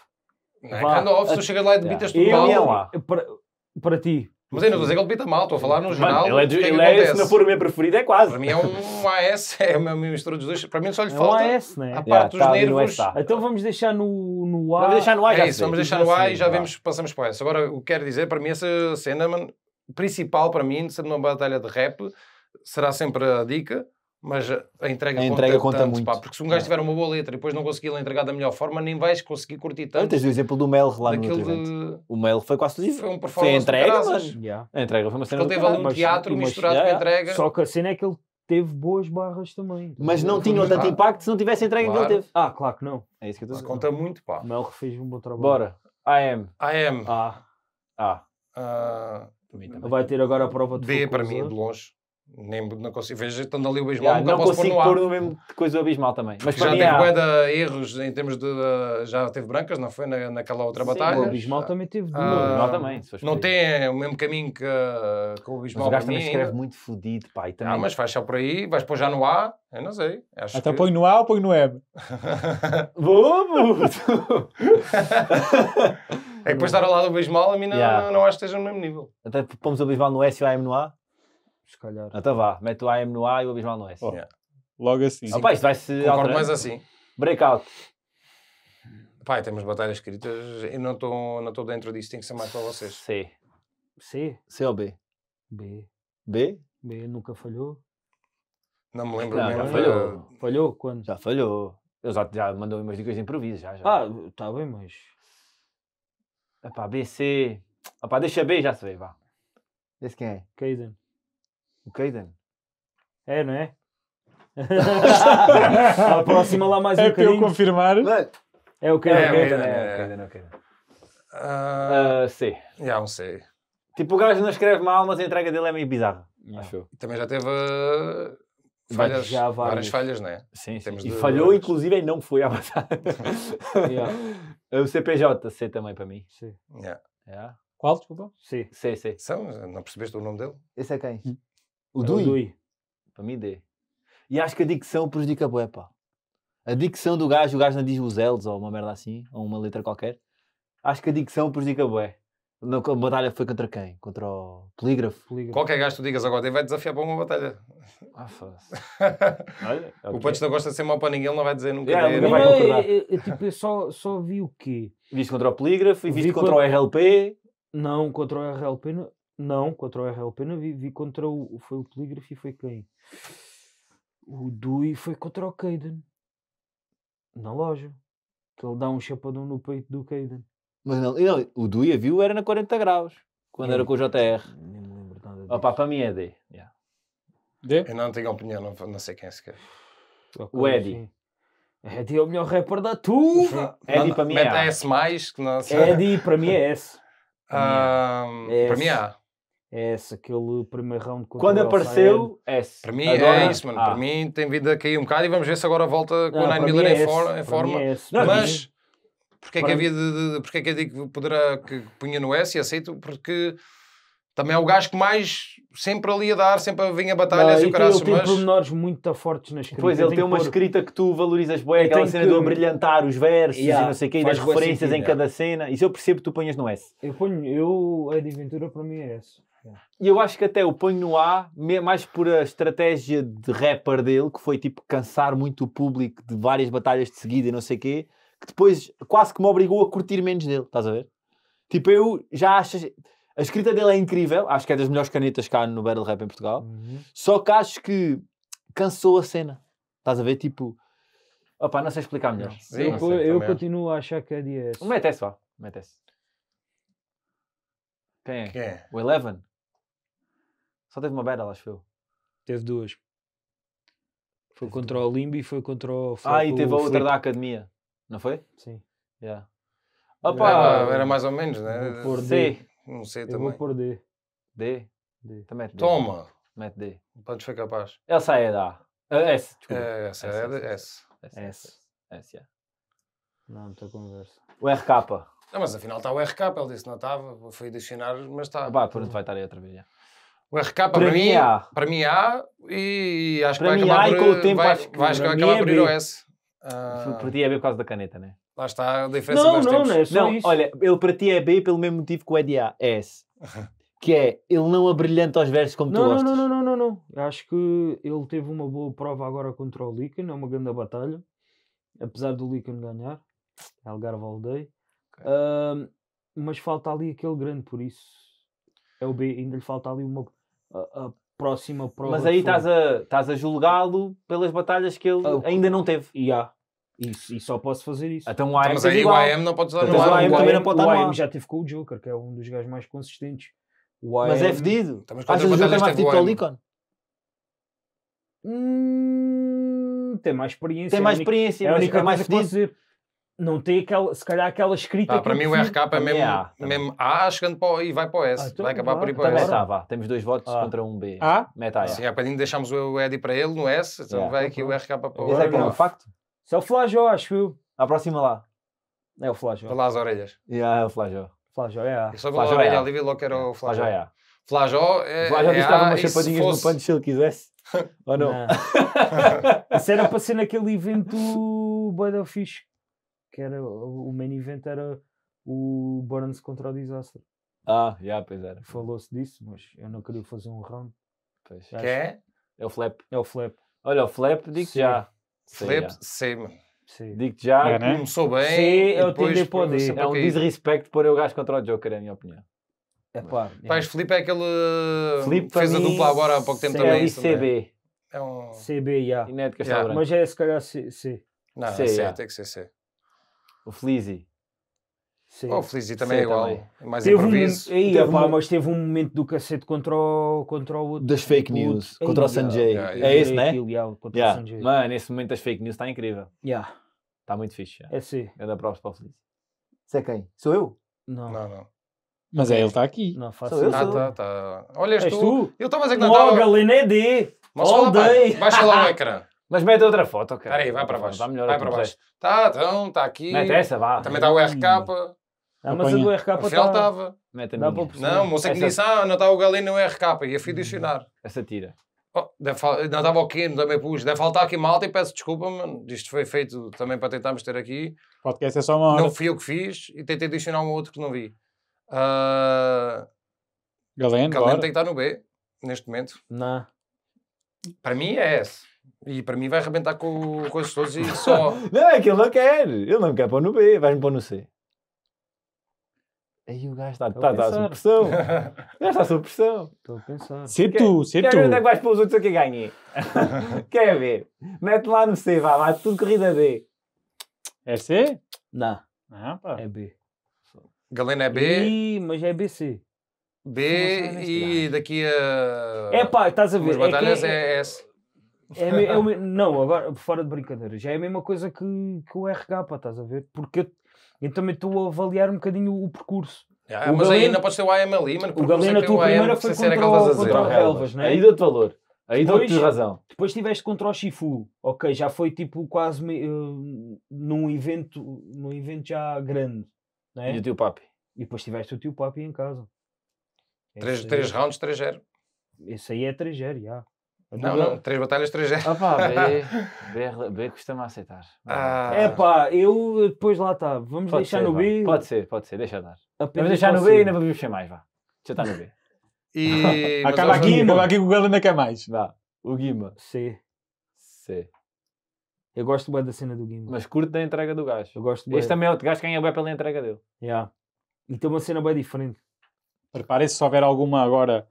é kind of, tu chegas lá e debitas yeah. tudo. mal. Para, para ti, mas eu não estou dizer que ele pita mal, estou a falar no geral. Mano, ele é, de, é que ele é, é se não for o meu preferido, é quase. Para mim é um AS, é uma mistura dos dois. Para mim só lhe é falta. Um AS, né? A parte yeah, dos tá nervos. Então vamos deixar no, no A. Vamos deixar no A, é já é isso, vamos deixar no A assim, e já vemos, passamos para o S. Agora, o que quero dizer, para mim, essa cena, principal para mim, sendo uma batalha de rap, será sempre a dica mas a entrega, a entrega conta, conta tanto, muito. Pá, porque se um gajo é. tiver uma boa letra e depois não conseguir entregar da melhor forma, nem vais conseguir curtir tanto. Antes o exemplo do Mel lá no outro de... O Mel foi quase tudo. Foi um performance. Foi entrega, mas... yeah. a entrega foi uma cena. Porque ele teve ali um teatro mas, misturado yeah, com a entrega. Só que a cena é que ele teve boas barras também. Mas não tinham tanto impacto se não tivesse entrega claro. que ele teve. Ah, claro que não. É isso que eu estou a dizer. Conta muito, pá. O Mel fez um bom trabalho. Bora. AM. AM. Ah. Ah. Uh, Vai ter agora a prova de D para mim, de longe. Nem, não consigo, vejo estando ali o Bismal, yeah, não posso consigo pôr no, pôr no mesmo coisa o Bismal também. Mas já teve há... erros em termos de. Já teve brancas, não foi? Na, naquela outra Sim, batalha. O Bismal também teve. Uh, ah, também, não tem é o mesmo caminho que, que o Bismal. Mas o gajo também escreve muito fodido, pá. Ah, também... Ah, mas faz só por aí, vais pôr já no A, eu não sei. Acho Até então que... põe no A ou põe no M? Bobo! é que depois estar ao lado do Bismal, a mim não, yeah. não, não acho que esteja no mesmo nível. Até pomos o Bismal no S e o AM no A? se calhar. Então vá, mete o AM no A e o Abismal no S. Oh. Yeah. Logo assim. Sim, Opa, vai-se. Concordo alterando. mais assim. Breakout. Pai, temos batalhas escritas e não estou não tô dentro disso, tem que ser mais para vocês. C. C? C ou B? B. B? B nunca falhou. Não me lembro não, mesmo. Já falhou. Falhou quando? Já falhou. eu já, já mandou umas dicas de improviso. Já, já. Ah, está bem, mas. Epá, B, C. Epá, deixa B já se vê, vá. Esse quem é? Caden. O Caden. É, não é? Aproxima assim, lá mais é um bocadinho. É para eu confirmar. É o Caden. É, é, o é, né? é o Caden. Uh, uh, C. Já, ah, é um C. Tipo, o gajo não escreve mal, mas a entrega dele é meio bizarra. Achou. Também já teve uh, falhas, já várias falhas, não é? Sim, sim. E de... falhou, inclusive, e não foi à batalha. yeah. É o CPJ, C também para mim. Sim. Yeah. Yeah. Qual, desculpa? C. C, C. São, não percebeste o nome dele? Esse é quem? Hum. É o Dui? É Dui. Para mim, D. E acho que a dicção prejudica bué, pá. A dicção do gajo, o gajo não diz os L's ou uma merda assim, ou uma letra qualquer. Acho que a dicção prejudica bué. Na batalha foi contra quem? Contra o polígrafo? polígrafo. Qualquer gajo tu digas agora, ele vai desafiar para uma batalha. Ah, foda-se. É o Pantos é. não gosta de ser mau para ninguém, ele não vai dizer nunca. não né? vai concordar. Eu, eu, tipo, eu só, só vi o quê? Viste contra o polígrafo e viste contra, contra o RLP? Não, contra o RLP. Não. Não, contra o RLP não vi. Vi contra o. Foi o Polígrafo e foi quem? O Dui foi contra o Caden. Na loja. Ele dá um chapadão no peito do Caden. Mas não, não, o Dui a viu era na 40 graus. Quando é. era com o JR. Nem me lembro nada. Opa, para mim é D. Yeah. D? Eu não tenho opinião, não, não sei quem é sequer. Okay, o Eddie. Sim. Eddie é o melhor rapper da turma. Eddie para mim é S mais que não sei. Eddie para mim é S. Ah, é para mim é A é esse, aquele primeiro round contra Quando apareceu, é esse. Para mim é agora, é isso, mano. Ah. Para mim tem vindo a cair um bocado e vamos ver se agora volta com não, o Nine Miller é em, for, em forma. É não, mas porque é que havia de, de, porque é que eu digo que poderá que punha no S e aceito porque também é o gajo que mais sempre ali a dar, sempre a vir a batalha não, e o cara Ele tem mas... pormenores muito fortes na escrita. Pois, ele tem uma escrita que tu valorizas bem, aquela cena que... do brilhantar os versos yeah. e não sei o quê, e das referências sentido, em é. cada cena. Isso eu percebo que tu ponhas no S. Eu ponho, eu, a de aventura para mim é S. E eu acho que até o ponho no A, mais por a estratégia de rapper dele, que foi tipo cansar muito o público de várias batalhas de seguida e não sei o quê, que depois quase que me obrigou a curtir menos dele, estás a ver? Tipo, eu já acho. A escrita dele é incrível, acho que é das melhores canetas cá no Battle Rap em Portugal, uhum. só que acho que cansou a cena, estás a ver? Tipo, Opa, não sei explicar melhor. Não, eu, não sei, eu continuo a achar que é DS. Mete-se, vá, mete-se. Quem é? Quem é? O Eleven? Só teve uma battle, acho eu. Teve duas. Foi teve contra duas. o Limbi e foi contra o. Foi ah, e teve a outra Flip. da academia, não foi? Sim. Yeah. Opa, era, era, mais ou menos, né? Por D. Não sei eu também. Vou por D. D? D. Também então D. Toma! Mete D. Podes ser capaz. Essa é da A. S, desculpa. É, essa é da S. S. S, S yeah. Não, a conversa. O RK. Não, mas afinal está o RK, ele disse não estava, foi adicionar, mas está. Pá, pronto, vai estar aí outra vez. Yeah. O RK para mim, para mim há e acho para que vai acabar por, e com o tempo vai, acho que vai acabar por ir ao S. Uh... Ah, para ti é B por causa da caneta, né? Lá está a diferença não, não, é Não, não, não olha, ele para ti é B pelo mesmo motivo que o Eddie A é S. que é, ele não é brilhante aos versos como não, tu gostas. Não, não, não, não, não. acho que ele teve uma boa prova agora contra o Lican, é uma grande batalha. Apesar do Lican ganhar, é All Day. Okay. Uh, mas falta ali aquele grande, por isso é o B, ainda lhe falta ali uma a próxima prova. Mas aí estás a, estás a julgá-lo pelas batalhas que ele uh, ainda não teve. Yeah. Isso, e só posso fazer isso. Então o AM, então, mas aí o então AM não pode usar então, no ar. O AM, o AM também não pode estar no ar. O AM já teve com o Joker, que é um dos gajos mais consistentes. AM... Mas é fedido. Achas que o Joker é mais fedido que o Licon? Hum, tem mais experiência. Tem mais experiência. É a única, é a única mais que fedido não tem aquela, se calhar aquela escrita. Ah, para mim o RK é mesmo A, mesmo a chegando para o, e vai para o S. Ah, então vai acabar por ir para o S. Está, vá. Temos dois votos ah. contra um B. Ah? Meta A. Sim, há bocadinho deixámos o Eddie para ele no S, então yeah. vai aqui o RK para o S. É, é um facto. Isso é o Flajó, acho eu. Aproxima lá. É o Flajó. Vê lá as orelhas. Yeah, é o Flajó. Flajó é A. Só pela orelha é. ali vi logo que era o Flajó. Flajó é, é, é A. Flajó é Flajó dava umas chapadinhas fosse... no punch se ele quisesse. Ou não? Isso era para ser naquele evento Boy da Fish que era o main event era o Burns contra o Disaster. Ah, já, yeah, pois era. Falou-se disso, mas eu não queria fazer um round. Pois. Que é? É o Flap. É o Flap. Olha, o Flap, digo te já. Flap, sim. sim. Digo-te já. É, né? Começou bem. Sim, eu tentei poder. É um desrespeito pôr o gajo contra o Joker, é a minha opinião. É pá. É. Felipe é aquele. Felipe uh, fez a dupla agora há pouco tempo também. É CB. É um. CB, já. Yeah. E a yeah. Mas é se calhar C. C. Não, C, C yeah. tem que ser C o Flizzy. Oh, sim. o Flizzy também Sim, é igual. Também. É mais teve improviso. Um, aí, teve opa, um... Mas teve um momento do cacete contra o. Contra o das fake o news. Ei, contra o Sanjay. Yeah, yeah, É esse, né? Yeah, contra yeah. o Sanjay. Mano, esse momento das fake news está incrível. Yeah. Está muito fixe. É sim. Eu para o Flizzy. Você é quem? Sou eu? Não. Não, não. Mas é, ele está aqui. Não faço sou ah, tá, eu. tá, tá. Olha, és tu. tu? Ele está, a é que não está. Logo, é D. Baixa lá o ecrã. Mas mete outra foto, ok Espera aí, vai para baixo. Está melhor vai para baixo. Está, então, está aqui. Mete essa, vá. Também está o RK. Ah, hum. mas a do RK Afinal estava. Tá- mete a Não, tá o moço que disse, ah, não está o Galeno no RK. E eu hum. fui adicionar Essa tira. Oh, fal... não estava o Kino, também pus. Deve faltar aqui malta e peço desculpa, mano. Isto foi feito também para tentarmos ter aqui. Podcast é só uma hora. Não fui eu que fiz e tentei adicionar um outro que não vi. Uh... Galeno, Galeno tem que estar no B, neste momento. Não. Para mim é esse. E para mim vai arrebentar com, com as pessoas e só. não, é que ele não quer. Ele não quer pôr no B, vais-me pôr no C. Aí o gajo está tá, a tá- tá tá sob pressão. o gajo está sob pressão. Estou a pensar. Ser tu, ser tu. Quer ver onde é que vais pôr os outros a que ganhei? quer ver? Mete lá no C, vá, vá, tudo corrida D. É C? Não. Ah, pá. É B. Galena é B. I, mas é BC. B e daqui a. É pá, estás a ver. As é batalhas é, é S. É, é, é, não, agora, fora de brincadeira, já é a mesma coisa que, que o RK, pá, estás a ver? Porque eu, então eu também estou a avaliar um bocadinho o percurso. Ah, o mas Galeno, aí ainda pode ser o AMLI, mano. O Galeno, é a tua primeira foi contra, o, contra é. o Helvas, não Aí né? dou-te valor. Aí depois, dou razão. Depois tiveste contra o Shifu. Ok, já foi tipo quase uh, num evento num evento já grande. É? E o tio Papi. E depois tiveste o tio Papi em casa. 3 rounds, 3-0. Esse aí é 3-0, já. Não, não, é- três batalhas, três é. B, B, B custa-me aceitar. Ah. É pá, eu depois lá está. Vamos pode deixar ser, no B. Pode ser, pode ser, deixa dar. Vamos deixar no B e não vamos mexer mais, vá. Já está no B. E... acaba, aqui, acaba aqui que o Galo ainda quer mais. Vá, o Guima. C. C. Eu gosto bem da cena do Guima. Mas curto da entrega do gajo. Eu gosto bem. Este também é outro gajo que ganha bem pela entrega dele. Yeah. E tem uma cena bem diferente. Preparem-se se houver alguma agora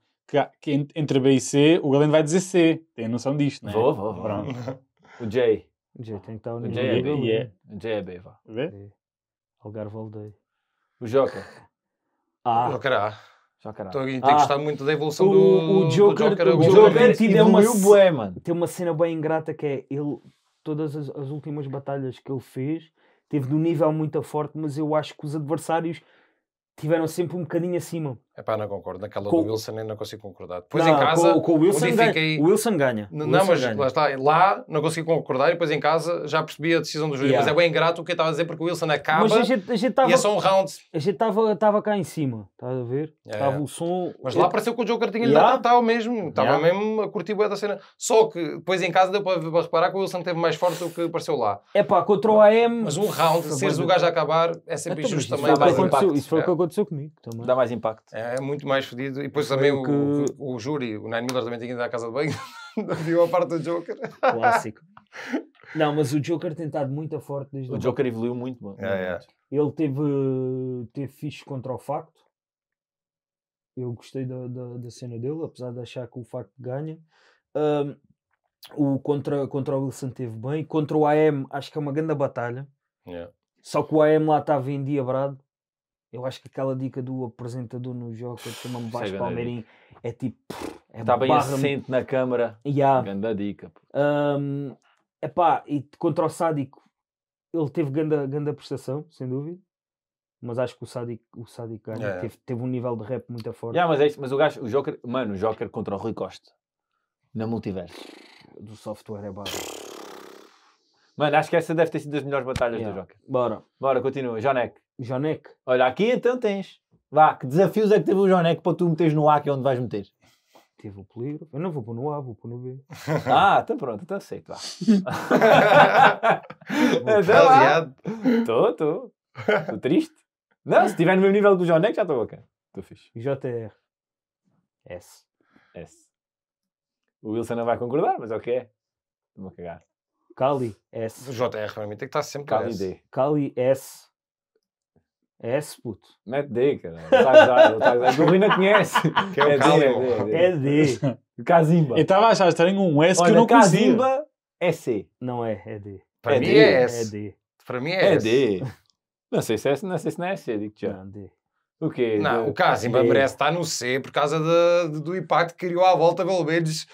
que entre B e C, o Galeno vai dizer C. Tem noção disto, é? Vou, vou. Pronto. o J. O J tem que estar O J é B. Yeah. É, é. O J é B, vá. B? Algarve Oldei. O Joker. Ah. Joker A. Joker A. Estou aqui, tenho ah. Então, ah. gostado muito da evolução o, do, é o Joker, do Joker. O Joker, Joker tipo, tem, uma, tem uma cena bem ingrata que é ele, todas as, as últimas batalhas que ele fez, teve de um nível muito forte, mas eu acho que os adversários tiveram sempre um bocadinho acima. É pá, não concordo. Naquela com... do Wilson ainda não consigo concordar. Depois não, em casa. Com, com o, Wilson ganha. o Wilson ganha. O não, mas ganha. Lá, está, lá não consigo concordar e depois em casa já percebi a decisão do juiz. Yeah. Mas é bem ingrato o que eu estava a dizer porque o Wilson acaba mas a gente, a gente tava, e é só um round. A gente estava cá em cima, estás a ver? Estava é. o som. Mas lá é- pareceu que o Joker tinha yeah. tal mesmo. Estava yeah. mesmo a curtir bué da cena. Só que depois em casa deu para reparar que o Wilson teve mais forte do que pareceu lá. É pá, contra o AM. Mas um round, seres o gajo a acabar, é sempre então, injusto também. Isso foi o que aconteceu comigo também. Dá mais impacto. É. É muito mais fodido. E depois Foi também o, que... o, o, júri, o Nine Miller também tinha ido à casa de banho, viu a parte do Joker. Clássico. Não, mas o Joker tem estado muito forte desde O Joker evoluiu muito, mano. É, é. Ele teve, teve fixe contra o facto. Eu gostei da, da, da, cena dele, apesar de achar que o facto ganha. Um, o contra, contra o Wilson teve bem. Contra o AM, acho que é uma grande batalha. Yeah. Só que o AM lá estava endiabrado eu acho que aquela dica do apresentador no jogo, chama-me baixo Palmeirim, é tipo. estava é Está bem assente na câmara. Yeah. Ganda dica. Um, epá, e contra o Sádico, ele teve ganda, ganda prestação, sem dúvida. Mas acho que o Sádico, o Sádico Yeah. É. Teve, teve um nível de rap muito forte. Yeah, mas é isso, mas o gajo, o Joker, mano, o Joker contra o Rui Costa, na multiverso. Do software é básico. Mano, acho que essa deve ter sido das melhores batalhas yeah. do Joker. Bora. Bora, continua. Jonek. Jonek. Olha, aqui então tens. Vá, que desafios é que teve o Jonek para tu meteres no A, que é onde vais meter? Teve o polígrafo. Eu não vou pôr no A, vou pôr no B. ah, então pronto, então aceito, vá. Estás Estou, estou. Estou triste. Não, se estiver no mesmo nível do Jonek, já estou bacana. Estou fixe. JR. S. S. O Wilson não vai concordar, mas é o que é. Vou cagar. Cali S. JR para mim tem que estar sempre Cali D. Cali S. S, puto. Mete D, cara. O taxado, o Rina conhece. Que é o Cali. É é é D, é D. Casimba. Eu estava a achar estranho um S que eu não Casimba é C. Não é, é D. Para é mim D. é S. É D. Para mim é, é S. D. Não sei se é S, não sei se não é S, digo já. Não, D. O quê? Não, o Casimba merece estar no C por causa do impacto que criou à volta, pelo menos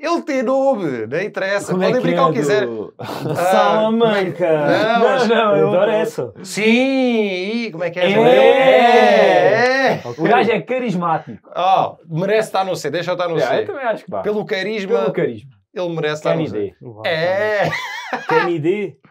ele tem nome, não interessa. Como é Podem é brincar o que quiser. Do... Salamanca! Ah, não, mas... não, não, eu adoro essa. Sim! Como é que é? É. é! é. O gajo é carismático. Oh, merece estar no C, deixa eu estar no é, C. Eu também acho que pá. Pelo carisma. Pelo carisma. Ele merece Can estar no C. É! Canidê?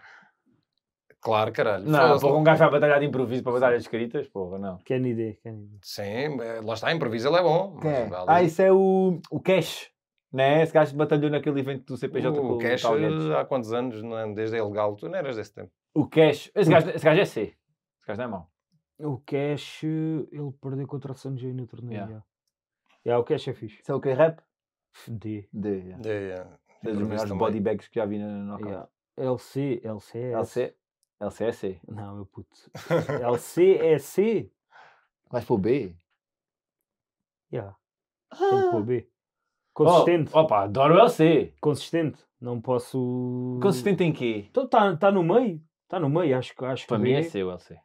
Claro, caralho. Não, porra, um gajo vai batalhar de improviso para batalhas escritas, porra, não. Canidê, Canidê. Sim, eh, lá está, improviso ele é bom. É. Ah, isso é o, o Cash. Né? Esse gajo batalhou naquele evento do CPJ o, com o Cash. Há quantos anos, não, é desde ele é legal, tu não eras desse tempo. O Cash, esse gajo, hum. esse gajo é C. Esse gajo não é mau. O Cash, ele perdeu contra o Sanjay no torneio. Yeah. Yeah. yeah. o Cash é fixe. Isso é o que? Rap? D. D, D, yeah. melhores body bags que já vi na Knockout. Yeah. LC, LC é LC. LC é C. Não, meu puto. LC é C. Vais para o B? Yeah. Ah. Tem que B. Consistente. Oh, opa, adoro LC. Consistente. Não posso. Consistente em quê? Está então tá, no meio. Está no meio, acho, acho Para que. Para mim é C é o LC.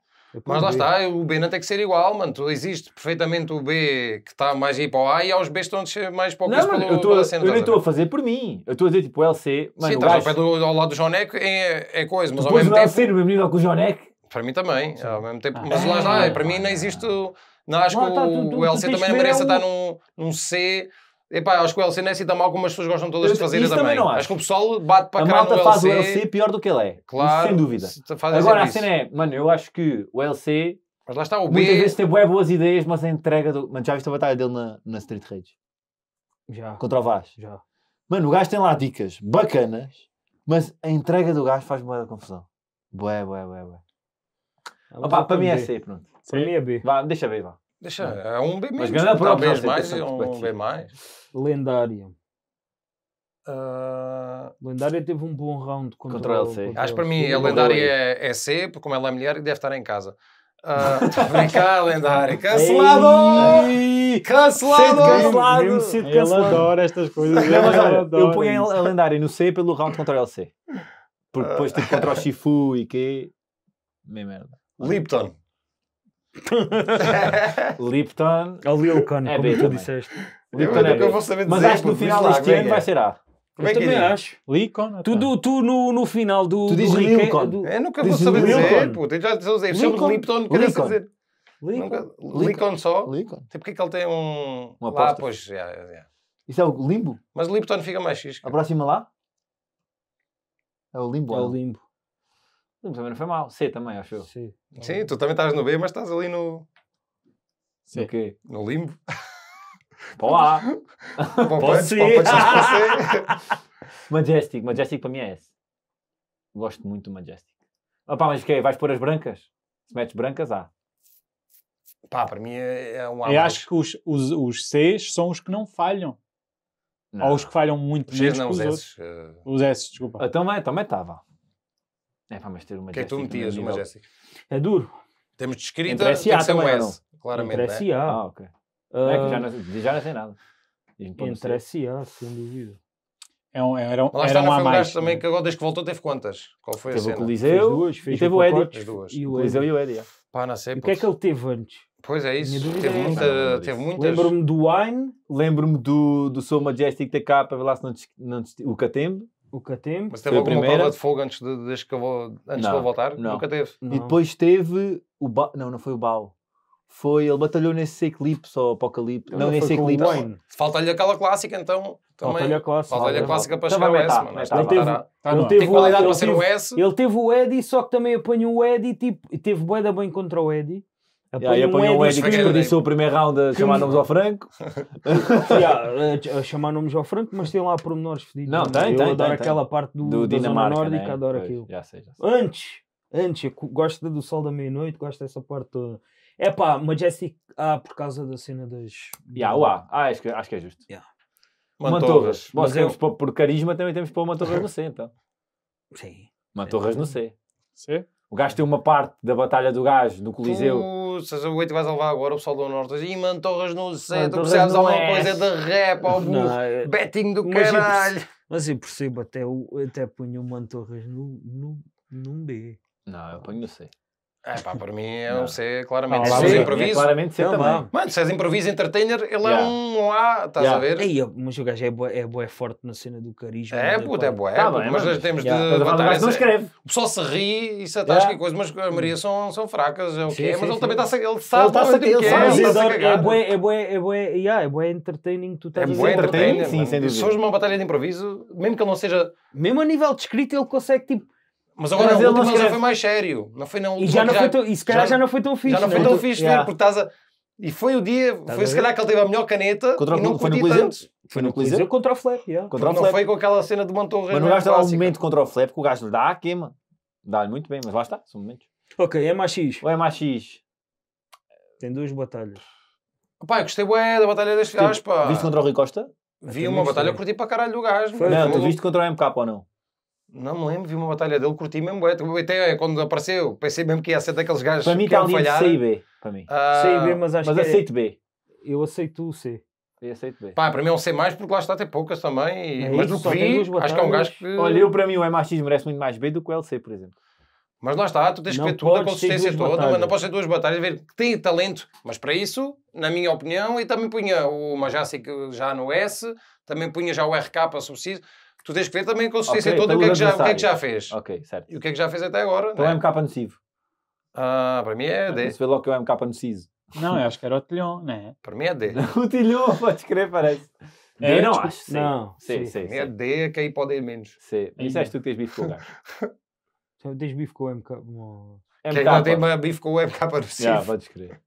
Mas lá B. está, o B não tem que ser igual, mano. Tu existe perfeitamente o B que está mais aí para o A e há os B que estão mais para o não, mano, eu, tô, eu não estou a fazer por mim. Eu estou a dizer tipo o LC. Mano, Sim, estás ao, ao lado do Jonec é, é coisa, mas ao mesmo o tempo. Ser no mesmo nível que o Jonec Para mim também, Sim. ao mesmo tempo. Ah, mas lá está, ah. para mim não existe. Não acho que tá, o, LC também é merece estar num, num C Epá, acho que o LC não é assim tão mal como as pessoas gostam todas eu, de fazer isso também. também. Não acho. acho que o pessoal bate para a malta no faz LC. o LC pior do que ele é. Claro. Isso, sem dúvida. Agora a cena é, mano, eu acho que o LC. Mas lá está o B. Muitas vezes tem boas ideias, mas a entrega do. Mano, já viste a batalha dele na, na Street Rage? Já. Contra o Vaz? Já. Mano, o gajo tem lá dicas bacanas, mas a entrega do gajo faz boa confusão. Boé, boé, boé, boé. Opa, para então mim é C, pronto. Para mim é B. Vá, deixa ver, vá. Deixa, é? é um B menos. Mas né? talvez mais, é um B mais. Lendária. Uh... Lendária teve um bom round contra, contra o LC. Acho para mim, a Lendária é, é C, porque como ela é mulher, deve estar em casa. Uh, cá, Lendária. Cancelado! Ei, cancelado! cancelado! cancelado. adora estas coisas. Não, mas, olha, eu ponho a Lendária no C pelo round contra o LC. Porque ah. depois, tipo, contra o Shifu e que... Meia merda. Lipton. Lipton. A Lilcon, é, é como tu disseste. Lipton é eu, é B. vou saber Mas acho que no final deste ano vai ser A. Como é eu é que também é? acho. Licon. Tu, tu, tu no, no final do. Tu dizes do Lincoln. Do... Eu nunca vou saber dizer, puto. Eu já usei sobre Lipton, queria dizer. Lincoln só? Lincoln. Até porque é que ele tem um. Uma lá, pois, já, já. Isso é o limbo? Mas Lipton fica mais xisco. próxima lá? É o limbo. É o limbo. Também não foi mal. C também, acho eu. Tá Sim. Sim, tu também estás no B, mas estás ali no. Sim. No quê? No limbo. Para o A. Para lá. Bom, pode ser. Majestic. Majestic para mim é S. Gosto muito do Majestic. Opa, mas o quê? É? Vais pôr as brancas? Se metes brancas, A. Pá, para mim é, é um A. Eu acho que os, os, os Cs são os que não falham. Não. Ou os que falham muito menos Os que não, os outros. Uh... Os S, desculpa. Ah, também estava. É, pá, mas ter uma que é que tu metias uma Jéssica? É duro. Temos de escrita, Entre S e A S, não? claramente. Entre S é? Ah, ok. Não é que já não, já não sei nada. Entre S sem dúvida. É um, era um, lá está, era um foi um gajo também que agora desde que voltou teve quantas? Qual foi teve a cena? Teve o Coliseu fez duas, fez e teve o, o Eddie. duas. E o Coliseu e o Eddie. Pá, não sei. o que é que ele teve antes? Pois é isso, teve, é muita, é teve muitas. Lembro-me do Wine, lembro-me do, do Soul Majestic da capa, lá se não, não, o Catembe. O que teve. Mas teve alguma primeira. prova de fogo antes de, desde que eu antes não, de voltar? Não. Nunca teve. Não. E depois teve o ba... Não, não foi o Bau. Foi, ele batalhou nesse eclipse ou apocalipse. Eu não, nesse eclipse. Então, Falta-lhe aquela clássica, então. Falta-lhe a clássica. Falta-lhe a clássica para chegar ao S, mano. Ele teve, tá, tá qualidade para ser o S. Ele teve o Eddie, só que também apanhou o Eddie, tipo, teve boeda bem contra o Eddie. Apanhou yeah, apanhou um Eddie que desperdiçou o primeiro round a chamar nomes ao Franco. yeah, eh, a chamar nomes ao Franco, mas tem lá pormenores fedidos. Não, tem, Eu tem, adoro tem, aquela tem. parte do, do Dinamarca, zona nórdica, né? adoro pois, aquilo. Já sei, já sei. Antes, antes, gosto do sol da meia-noite, gosto dessa parte toda. É pá, Majestic A ah, por causa da cena das. Yeah, o A. Ah, acho que, acho que é justo. Yeah. Mantorras. temos por, por carisma, também temos para o Mantorras no C, então. Sim. Mantorras é. no C. C? O gajo tem uma parte da batalha do gajo no Coliseu. Hum seja o 8 vais levar agora, o pessoal do Norte e mano, Torres no sei, tu percebes alguma é. coisa de rap, ou burro, é, betting do mas caralho. Eu mas eu percebo, até, até ponho o Mantorras no, no, num B. Não, eu ponho no C. É pá, para mim é um C, claramente. Não, é C, é é improviso. É claramente C não, também. Mano, se és improviso, entertainer, ele yeah. é um A, estás yeah. a ver? Aí, mas o gajo é boé, é forte na cena do carisma. É, puto, é boé. Tá é, mas, nós temos yeah. de levantar não escreve. O pessoal se ri, isso é yeah. e coisa, mas a maioria são, são fracas, é o tipo que é. Mas ele também está Ele sabe ele tá a, ele sabe, ele sabe, É é boé, é boé, é boé entertaining tu estás a dizer. É boé entertaining, sim, sem dúvida. Se fores uma batalha de improviso, mesmo que ele não seja... Mesmo a nível de escrita, ele consegue, tipo mas agora mas já foi mais sério. Não foi não. E, já não já, foi e se calhar já, já, não foi tão fixe. Já não né? foi tão então, fixe, yeah. porque estás a. E foi o dia, tá foi se calhar que ele teve a melhor caneta contra, e não foi no Coliseu. Foi no Coliseu contra o Flap, yeah. contra o Flap. não foi com aquela cena de Montorre. Mas não gasta lá um momento contra o Flap que o gajo lhe dá a queima. Dá-lhe muito bem, mas lá está, são momentos. Ok, é MAX. O é MAX. Tem duas batalhas. Pá, eu gostei bué da batalha deste tipo, gajo, pá. Viste contra o Rui Costa? Vi uma batalha, né? curti para caralho do gajo. Não, tu viste contra o MK ou não? Não me lembro, vi uma batalha dele, curti mesmo. Até quando apareceu, pensei mesmo que ia ser daqueles gajos para mim, que iam falhar. C e B, para mim. Uh, C e B, mas acho mas que é- aceito B. Eu aceito o C. Eu aceito B. Pá, para mim é um C, mais, porque lá está até poucas também. É mas isso, do que vi, acho que é um gajo que. Olha, eu para mim o MHX merece muito mais B do que o LC, por exemplo. Mas lá está, tu tens não que ver toda a consistência toda, mas não posso ter duas batalhas, ver que tem talento, mas para isso, na minha opinião, e também punha o Majassi já no S, também punha já o RK para subsídio. Tu tens que ver também a consistência okay, toda, o que, é que já, o que, é que já, fez. Ok, certo. E o que é que já fez até agora. Então né? é MK nocivo. Ah, para mim é D. Se vê logo que é o MK nociso. Não, eu acho que era o Tilhão, não é? Para mim é D. o Tilhão, podes crer, parece. É, D, é, não tipo, acho. Não, sim sim, C, É D, que aí pode ir menos. C. Disseste tu que tens bife com o gajo. tens bife com o MK. MK. Quem não tem bife com o MK para Já, podes crer.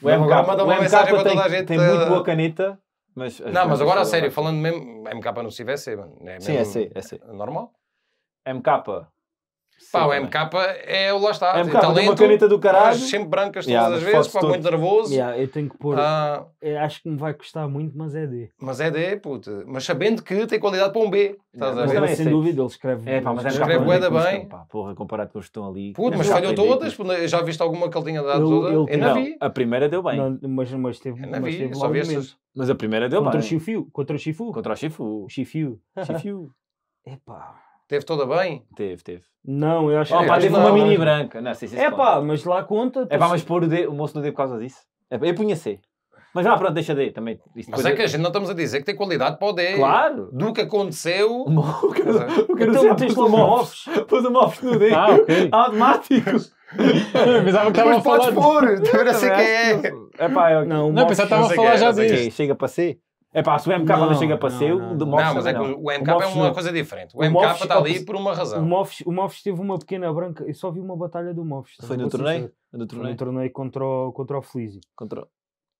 O MK, manda uma mensagem para toda a gente. Tem muito eh, boa caneta mas não, mas agora a sério, falando mesmo, MK não se tivesse, é, é mesmo, Sim, é C, é sim Normal. MK Pá, o MK é, o lá está, MK, é, é talento, uma caneta do caralho. sempre brancas todas yeah, as vezes, pá, muito nervoso. Yeah, eu tenho que pôr, ah. é, acho que me vai custar muito, mas é D. Mas é D, puta. Mas sabendo que tem qualidade para um B, estás yeah, a ver? Mas sem dúvida, ele escreve, é, pá, mas é escreve bem. Pá, porra, comparado com os que estão ali. Puta, mas, mas falhou todas, tipo. já viste alguma que ele tinha dado eu, toda? Eu, eu não, vi. A primeira deu bem. Não, mas, mas teve, eu não mas vi, só vi Mas a primeira deu contra bem. O contra o Chifu. Contra o Chifu. Chifu. É Epá. Teve toda bem? Teve, teve. Não, eu acho oh, que. Pá, é teve uma mini branca. Não, sei se é pá, mas lá conta. É pá, mas pôr o, D, o moço no D por causa disso. É eu punha C. Mas ah, pronto, deixa D também. Isso mas é que a gente não estamos a dizer que tem qualidade para o D. Claro. Do que aconteceu. O que aconteceu? É. então tens lá Mofos. Pôs o Mofos no D. Ah, ok. Automáticos. pensava que estava a falar. Mas podes pôr. Era sei quem é. É pá, eu. Não, não pensava que estava a falar já disso. Chega para C. É pá, se o MK não, chega para ser, o Mofs Não, mas é que o, MK é uma coisa diferente. O, MK está ali por uma razão. O Mofs, o teve uma pequena branca. Eu só vi uma batalha do Mofs. Tá foi no torneio? no torneio? No torneio contra o, contra o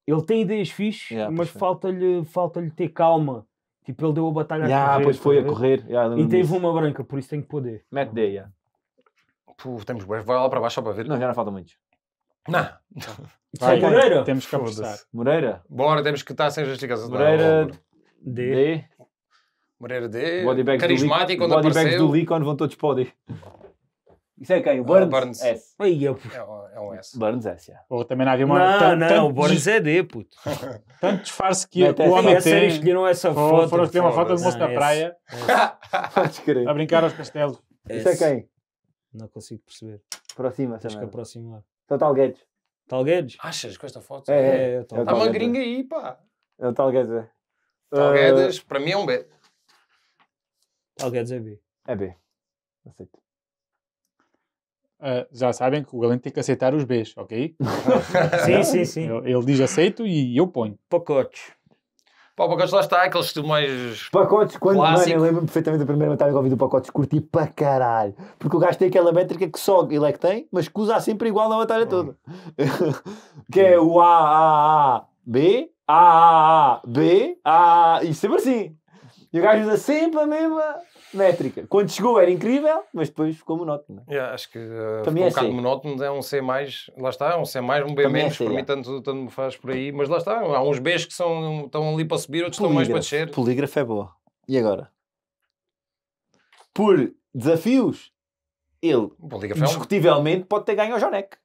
Ele tem ideias fixes, mas falta-lhe falta ter calma. Tipo, ele deu a batalha yeah, a correr. pois foi a tá correr. Yeah, e teve uma branca, por isso tem que poder. Mete D, yeah. Pô, temos... Vai lá para baixo só para ver. Não, já não falta muitos. Não. Vai, Moreira. Temos que apostar. Moreira. Bora, temos que estar sem justificação. Moreira tá, D. D. Moreira D. Bodybags Carismático quando Bodybags do Lincoln vão todos podem. Isso é quem? O ah, Burns, Burns. S. Aí, eu... é, um, é um S. Burns S, yeah. Ou também não havia uma... Não, não, tanto o Burns é D, puto. tanto disfarce que o homem tem... escolheram é essa foto. Foram ter uma foto de moço na praia. A brincar aos castelos. Isso é quem? Não consigo perceber. Próxima também. Acho que é aproximar. Guedes. Tal Guedes? Achas com esta foto? É, é, é. Está é é é. gringa aí, pá. É o Talguedes, é. Talguedes, ah, uh... para mim é um B. Guedes é B. É B. Aceito. Uh, já sabem que o Galeno tem que aceitar os Bs, ok? sim, sim, sim. Ele, ele diz aceito e eu ponho. Pacotes. Pacotes lá está, aqueles mais. Pacotes, quando. Mano, eu lembro-me perfeitamente da primeira batalha que ouvi do Pacotes, curti para caralho. Porque o gajo tem aquela métrica que só ele é que tem, mas que usa sempre igual na batalha hum. toda. que é hum. o A, A, A, B, A, A, A, B, A, A, e sempre assim. E o gajo usa sempre a mesma métrica. Quando chegou era incrível, mas depois ficou monótono. Yeah, acho que uh, eh, Também é um bocado assim. monótono, é um C mais, lá está, é um C mais, um B para é menos, é por mim tanto, tanto me faz por aí, mas lá está, há uns Bs que são, estão ali para subir, outros Polígrafo. estão mais para descer. Polígrafo é boa. E agora? Por desafios, ele Polígrafo indiscutivelmente é um... pode ter ganho ao Jonec.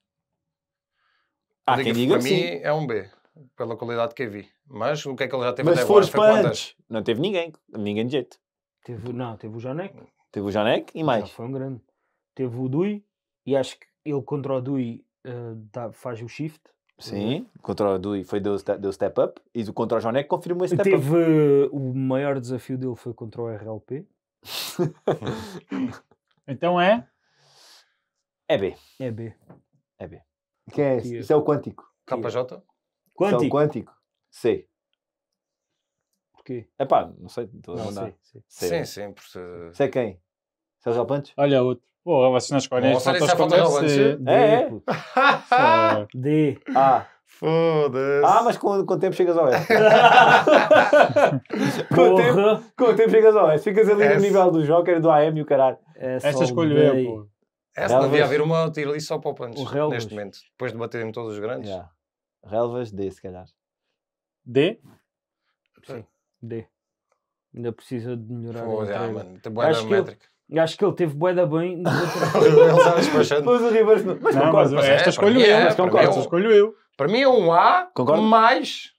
Há quem diga para mim é um B, pela qualidade que eu vi. Mas o que é que ele já teve mas até agora? Foi quantas? Não teve ninguém, ninguém de jeito. Teve, não, teve o Janek. Teve o Janek e mais. Já foi um grande. Teve o Dui e acho que ele contra o Dui uh, dá, faz o shift. Sim, uhum. contra o Dui foi deu, deu step up e contra o Janek confirmou esse step teve, up. Teve eh, o maior desafio dele foi contra o RLP. então é? É B. É B. É B. Quem é esse? É é Isso é o Quântico. KJ? Quântico. Quântico. C porquê? É pá, não sei, estou a mandar. Sei, sei. Sim, né? sim, por ser. Sei é quem? Sérgio ah. Olha outro. Pô, vocês não escolhem as fotos com eh, É, é. D. A. Ah. Foda-se. Ah, mas com, com o tempo chegas ao S. com, o tempo, com o tempo chegas ao S. Ficas ali no nível do Joker, do AM e o caralho. Esta escolho eu, Essa é Relvas... devia haver uma tier list só para o Punch neste momento, depois de baterem todos os grandes. Yeah. Relvas D, se calhar. D? Sim. D. Ainda precisa de melhorar. Pô, já, mano, tem boa acho, que ele, acho que ele teve boeda bem. Mas o Ribeiros não. Mas, não, concordo, mas esta é, escolho eu. É, mas concordo, é escolho eu. Para mim é um A concordo? mais.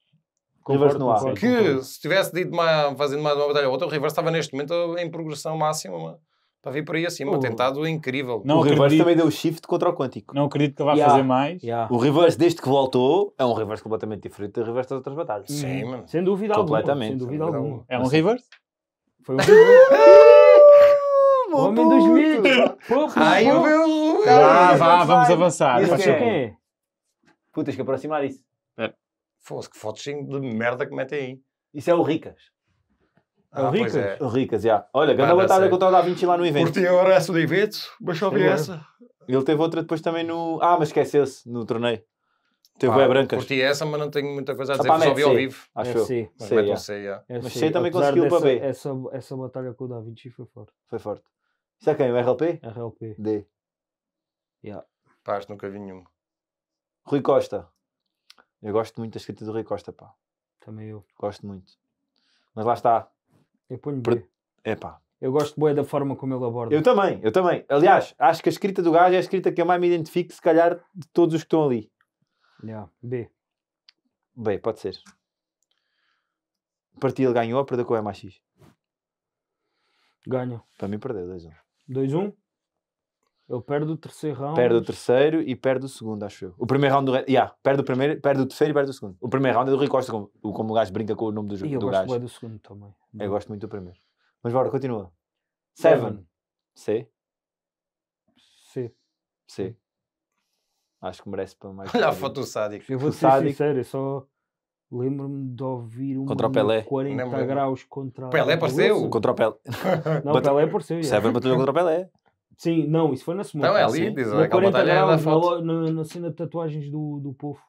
Concordo, no A. Que concordo. se tivesse dito fazendo mais uma batalha ou outra, o Rivers estava neste momento em progressão máxima. Mano para vir por aí acima. Um Atentado incrível. Não o reverse também deu o shift contra o Quântico. Não acredito que vá yeah. fazer mais. Yeah. O reverse desde que voltou, é um reverse completamente diferente do reverse das outras batalhas. Sim, uhum. mano. Sem dúvida alguma. Sem dúvida, Sem dúvida alguma. É um reverse Foi um Rivers. o homem dos milhos. Ai, o meu... Ah, vá, vamos avançar. Isso é? é? Putas, que aproximar isso. Fosse, que fotos de merda que metem aí. Isso é o Ricas. Ah, ricas? É. Ricas, já. Yeah. Olha, grande batalha que eu estava a 20 lá no evento. Curti agora essa do evento, mas só vi essa. Ele teve outra depois também no. Ah, mas esqueceu-se, no torneio. Teve ah, brancas. Curti essa, mas não tenho muita coisa a dizer, ah, só vi ao vivo. Acho Sim, sim. Mas sei também conseguiu para B. Essa, essa batalha com o Da Vinci foi forte. Foi forte. Isso é quem? O RLP? RLP. D. Yeah. Pá, acho nunca vi nenhum. Rui Costa. Eu gosto muito da escrita do Rui Costa, pá. Também eu. Gosto muito. Mas lá está. Eu ponho B. É pá. Eu gosto bem da forma como ele aborda. Eu também, eu também. Aliás, acho que a escrita do gajo é a escrita que eu mais me identifico, se calhar, de todos os que estão ali. Yeah, B. B, pode ser. Partiu, ganhou ou perdeu com o MAX? Ganho. Para mim perdeu, 2-1. 2-1? Eu perdo o terceiro round. Perde o terceiro e perde o segundo, acho eu. O primeiro round do. Yeah, perde o primeiro, perde o terceiro e perde o segundo. O primeiro round é do Rui Costa, como, como o gajo brinca com o nome do jogo. E eu do gosto gajo. do segundo também. Eu gosto muito do primeiro. Mas bora, continua. Seven. Seven. C. C. C. Acho que merece para mais. Olha a foto do Sádico. Eu vou ser sádico. sincero, eu só lembro-me de ouvir um contra o Pelé. 40 graus contra Pelé apareceu. Contra o Pelé. Não, Pelé apareceu. Seven bateu contra o Pelé. Sim, não, isso foi na semana Então é tá, ali, diz na é batalha graus, na, na, na cena de tatuagens do, do povo.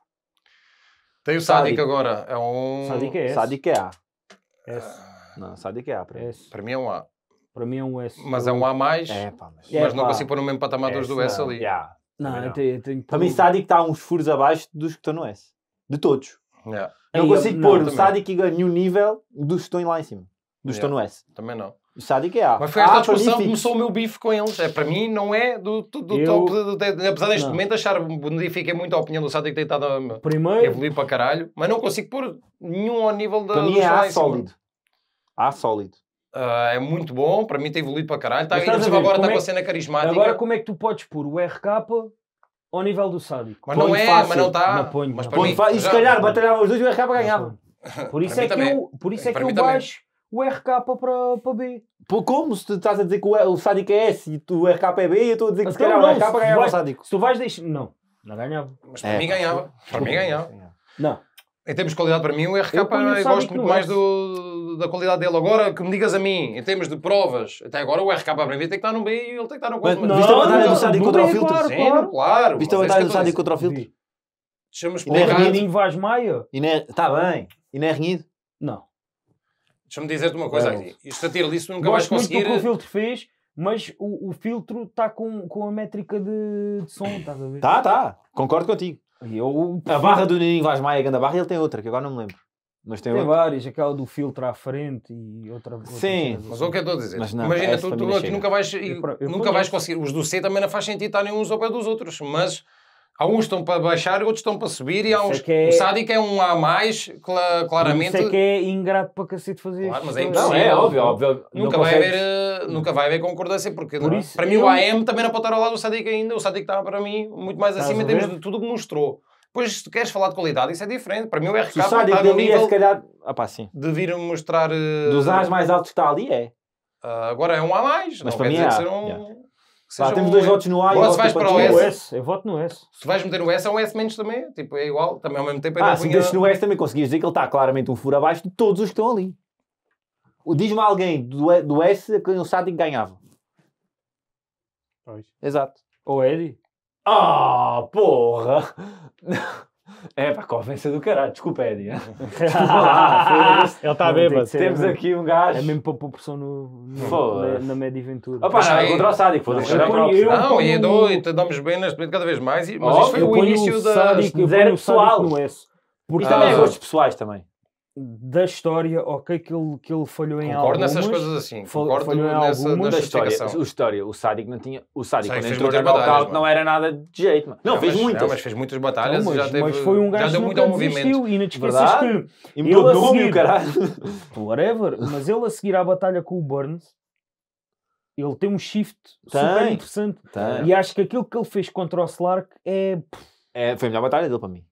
Tem o Sadik agora, é um... Sadik é S. Sadik é A. S. Ah. Não, Sadik é A para mim. Para mim é um A. Para mim é um S. Mas é um A mais, é, pá, mas... É, mas não consigo pôr no mesmo patamar dos do S ali. Yeah. Não, não. Eu tenho, eu tenho para mim Sadik está uns furos abaixo dos que estão no S. De todos. Yeah. Não Aí, consigo eu, pôr não, o Sadik a nenhum nível dos que estão lá em cima. Dos que yeah. estão no S. Também não. O há é A. Mas foi esta discussão que começou o meu bife com eles. É, para mim, não é do, do, do eu... top. Do, do, apesar deste não. momento achar modifiquei muito a opinião do Sádico, tem estado a Primeiro... evoluir para caralho, mas não consigo pôr nenhum ao nível da. Para mim é A sólido. A sólido. Uh, é muito bom, para mim tem evoluído para caralho. Tá agora está é com a cena carismática. Agora, como é que tu podes pôr o RK ao nível do Sádico? Mas não é, fácil. Tá. mas não está. Mas, para Mim, e se já... calhar tá. batalhavam os dois e o RK ganhava. É por isso, é que, por isso é que eu baixo o RK para, para B. Pô, como? Se tu estás a dizer que o, o Sádico é S e o RK é B, eu estou a dizer que então, se calhar não, o RK vai, o Sádico. Se tu vais deixar. Não, não ganhava. Mas para é. mim ganhava. Para mim ganhava. Não. Em termos de qualidade, para mim, o RK eu, eu gosto muito mais do, da qualidade dele. Agora, que me digas a mim, em termos de provas, até agora o RK para mim tem que estar no B e ele tem que estar no 4. Viste a batalha do Sádico contra o filtro? Sim, claro. Viste a batalha do Sádico contra o filtro? Deixamos por E nem é Está bem. E não é Não. Deixa-me dizer-te uma coisa aqui. Isto a tier list nunca Gosto vais conseguir. Muito do que o filtro fez, mas o, o filtro está com, com a métrica de, de som, estás a ver? Tá, tá. Concordo contigo. Eu, a barra do Ninho Vaz Maia, a barra, ele tem outra, que agora não me lembro. Mas tem, tem várias, aquela do filtro à frente e outra. outra Sim, mas é o que é eu estou a dizer? Imagina, tu, tu nunca vais, eu, eu nunca vais conseguir. Os do C também não faz sentido estarem uns ao pé dos outros, mas. Há uns estão para baixar, outros estão para subir e há uns. É, é... O Sádico é um a mais, claramente. Isso é que é ingrato para cacete fazer claro, mas é impossível. Não, é óbvio, óbvio. Nunca, vai haver, eh, nunca vai haver concordância, porque Por isso, para mim eu... o AM também não pode estar ao lado do Sádico ainda. O Sádico estava para mim muito mais acima em termos de tudo o que mostrou. Pois, se tu queres falar de qualidade, isso é diferente. Para mim, o RK se o está no é, nível é, se calhar... Opa, sim. de vir mostrar. Uh... Dos A's mais altos que está ali é. Uh, agora é um a mais. Mas não para quer mim dizer é. que ser um. Yeah lá temos dois votos no A e se vais tipo para o S. S. Eu voto no S. Se vais meter no S, é um S menos também. É, tipo, é igual, também ao mesmo tempo. É ah, se metes no S também conseguias dizer que ele está claramente um furo abaixo de todos os que estão ali. Diz-me alguém do, do S que o Sadik ganhava. Pois. Exato. Ou Eddie. Ah, oh, porra! É, pá, convença do caralho, desculpa, é, Eddie. Ele está bêbado. Tem Temos aqui um gajo. É mesmo para pôr pressão no, no, na, média ventura. Opa, não, é contra o Sádico, foda-se. Não, eu não ponho... e dou, damos bem neste momento cada vez mais, mas oh, isto foi o início da... Sádico, pessoal no Porque também é gostos pessoais também da história, ok, que ele, que ele falhou em algo. Concordo algumas, nessas coisas assim. Concordo falhou em algumas da história. O história, o Sádico não tinha. O Sádico quando entrou na Knockout não era nada de jeito, mano. Não, não fez mas, muitas. Não, mas fez muitas batalhas. Não, mas, já teve, mas foi um gajo que deu muito E não te esqueças que. E mudou o nome, caralho. Whatever. Mas ele a seguir à batalha com o Burns. Ele tem um shift tem, super interessante. Tem. E acho que aquilo que ele fez contra o Slark é. é foi a melhor batalha dele para mim.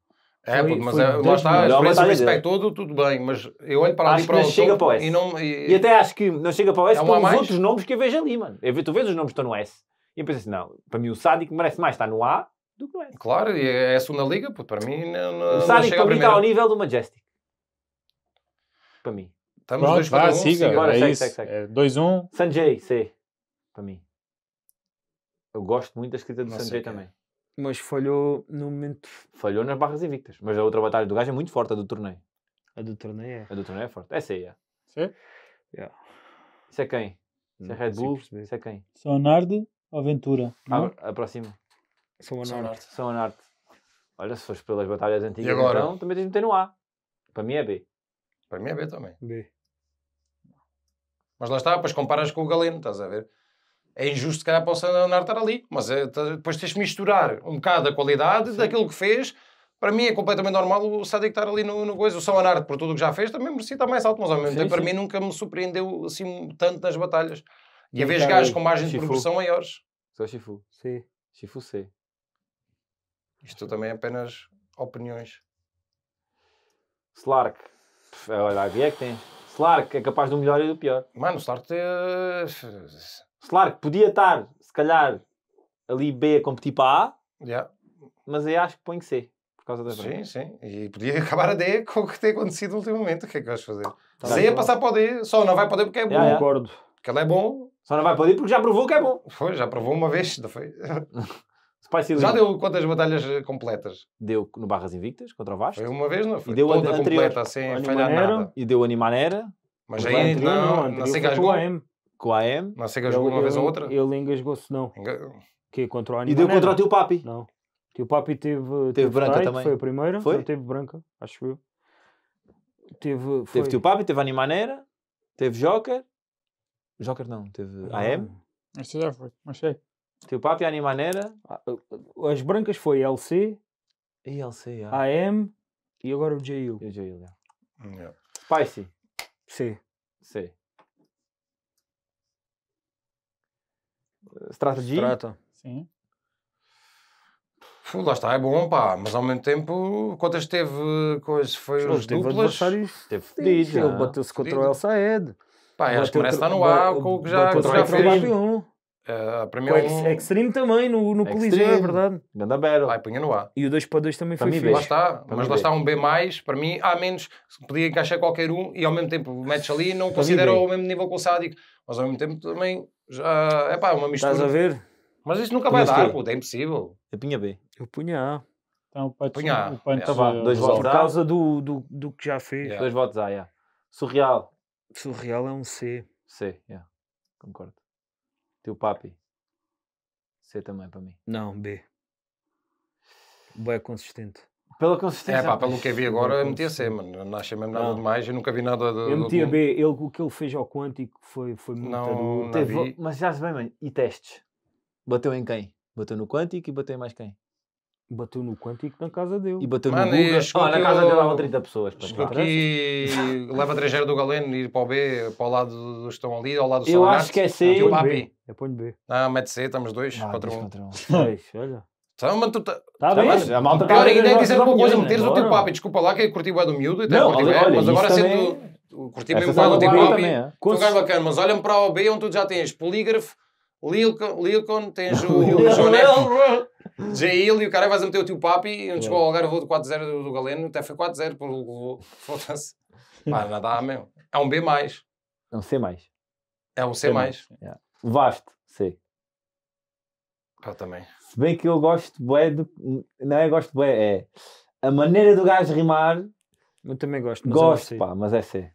É, foi, mas foi é, lá está, a experiência do espectador, é tudo, tudo bem, mas eu olho para ali para o chega para o S. E, não, e, e, até acho que não chega para o S é pelos outros nomes que eu vejo ali, mano. Eu, tu vês os nomes que estão no S. E eu penso assim, não, para mim o Sádico merece mais estar no A do que no S. Claro, e é a segunda Liga, para mim não, não O Sádico para mim está ao nível do Majestic. Para mim. Estamos Pronto, dois vá, um, siga, siga. Bora, é segue, isso. Segue, segue. É 2-1. Um. Sanjay, C. Para mim. Eu gosto muito da escrita do Sanjay é. também. Mas falhou no momento. Falhou nas barras invictas. Mas a outra batalha do gajo é muito forte, a do torneio. A do torneio é. A do torneio é forte. Essa aí é. Sim? É? Yeah. Isso é quem? Isso é Red Bull? Isso é quem? São Anardo ou Ventura? Ah, próxima. São Anardo. São Anardo. Olha, se fores pelas batalhas antigas, agora? Então, também tens de meter no A. Para mim é B. Para mim é B também. B. Mas lá está, depois comparas com o Galeno, estás a ver? é injusto, que calhar, possa andar Santana estar ali, mas é, tá, depois tens de misturar um bocado a qualidade Sim. daquilo que fez. Para mim é completamente normal o Sadik estar ali no, no coisa. O São Anardo, por tudo o que já fez, também merecia estar mais alto, mas ao mesmo sim, tempo, sim. para mim, nunca me surpreendeu assim tanto nas batalhas. E a vez gajos é com margem de progressão maiores. Só Chifu. Sim. Chifu, C. Isto também é apenas opiniões. Slark. Olha, a é que tem. Slark é capaz do melhor e do pior. Mano, o Slark. Tem... Eh, Claro que podia estar, se calhar, ali B a competir para A, yeah. mas eu acho que põe C. Por causa da Sim, sim. E podia acabar a D com o que tem acontecido ultimamente. O que é que vais fazer? Tá Z a passar para o D. Só não vai para o D porque é bom. Yeah. Concordo. Porque ele é bom. Só não vai para o D porque já provou que é bom. Foi, já provou uma vez. Não foi? já deu quantas batalhas eh, completas? Deu no Barras Invictas contra o Vasco. Foi uma vez, não foi? E deu toda anterior, completa, sem falhar nada. E deu Animanera. Mas aí, não, não, não sei que as com A AM. Mas Sega jogou uma vez ou outra? Ele engasgou-se, não. Enga... Que é contra o Animané, E deu contra o teu papi? Não. O teu papi teve. Teve, teve branca strike, também. Foi a primeira. Foi? Não, teve branca, acho que eu. Teve. Foi... Teve teu papi, teve Animaneira, teve Joker. Joker não, teve ah, AM. Este já foi, mas sei. Teu papi, Animaneira. Ah, as brancas foi LC. E LC, ah. AM e agora o JU. E o JU, yeah. yeah. Spicy. Sim. Sim. se trata Sim. Pô, lá está, é bom, pá, mas ao mesmo tempo, quantas teve coisas? Foi os duplas? Teve fedido, ele bateu-se contra o El Saed. Pá, acho que merece estar no ar com o que já, já foi. Eh, ah, para mim é um... Extreme também no, no Coliseu, é verdade. Ganda Battle. Vai, punha no A. E o 2 para 2 também, também foi fixe. Lá está, mas lá está um B+, para mim A menos, podia encaixar qualquer um e ao mesmo tempo metes ali e não para considero ao mesmo nível que o Sádico. Mas ao mesmo tempo também, já, é pá, uma mistura. Estás a ver? Mas isso nunca Punhas vai dar, puto, é impossível. Eu punha B. Eu punha A. Então, o punha o é. tá, dois votos Por causa do, do, do que já fez. Yeah. Dois votos A, yeah. Surreal. Surreal é um C. C, yeah. concordo. Teu papi. C também para mim. Não, B. Boa é consistente. Pela é, consistência. É pá, pelo que eu vi agora, eu meti a C, mano. Não achei mesmo nada não. demais, eu nunca vi nada de. Eu meti a B, ele, o que ele fez ao Quântico foi, foi muito não, não Teve, Mas já se bem, mano, e testes? Bateu em quem? Bateu no Quântico e bateu em mais quem? Bateu no quântico na casa dele. E bateu Mano, no Guga. Oh, na casa dele estavam 30 pessoas. Chegou aqui leva trajeiro do Galeno e ir para o B, para o lado dos que estão ali, ao lado do Eu acho que é C. Eu ponho B. Eu ponho B. Não, ah, mete C, estamos dois ah, contra um. Dois, olha. Então, mano, tu tá... Tá então, bem, mas, a malta pior tá ainda é dizer tá uma coisa, meteres o teu papi, desculpa lá, que curti o do miúdo, até curti bem, mas agora sendo... Curti bem o teu papi, foi um gajo bacana, mas olha-me para o B onde tu já tens polígrafo, Lilcon, tens o Jonel... Jail ah. e o cara vai meter o tio Papi, e onde chegou ao Algarve de 4-0 do, do, Galeno, até foi 4-0 pelo foda-se. Pá, nada meu. É um B+. É um C+. É um C+. mais. Yeah. Vasto, C. Eu também. Se bem que eu gosto bué do... Não é gosto de bué, é... A maneira do gajo rimar... Eu também gosto, mas Gosto, é pá, mas é C.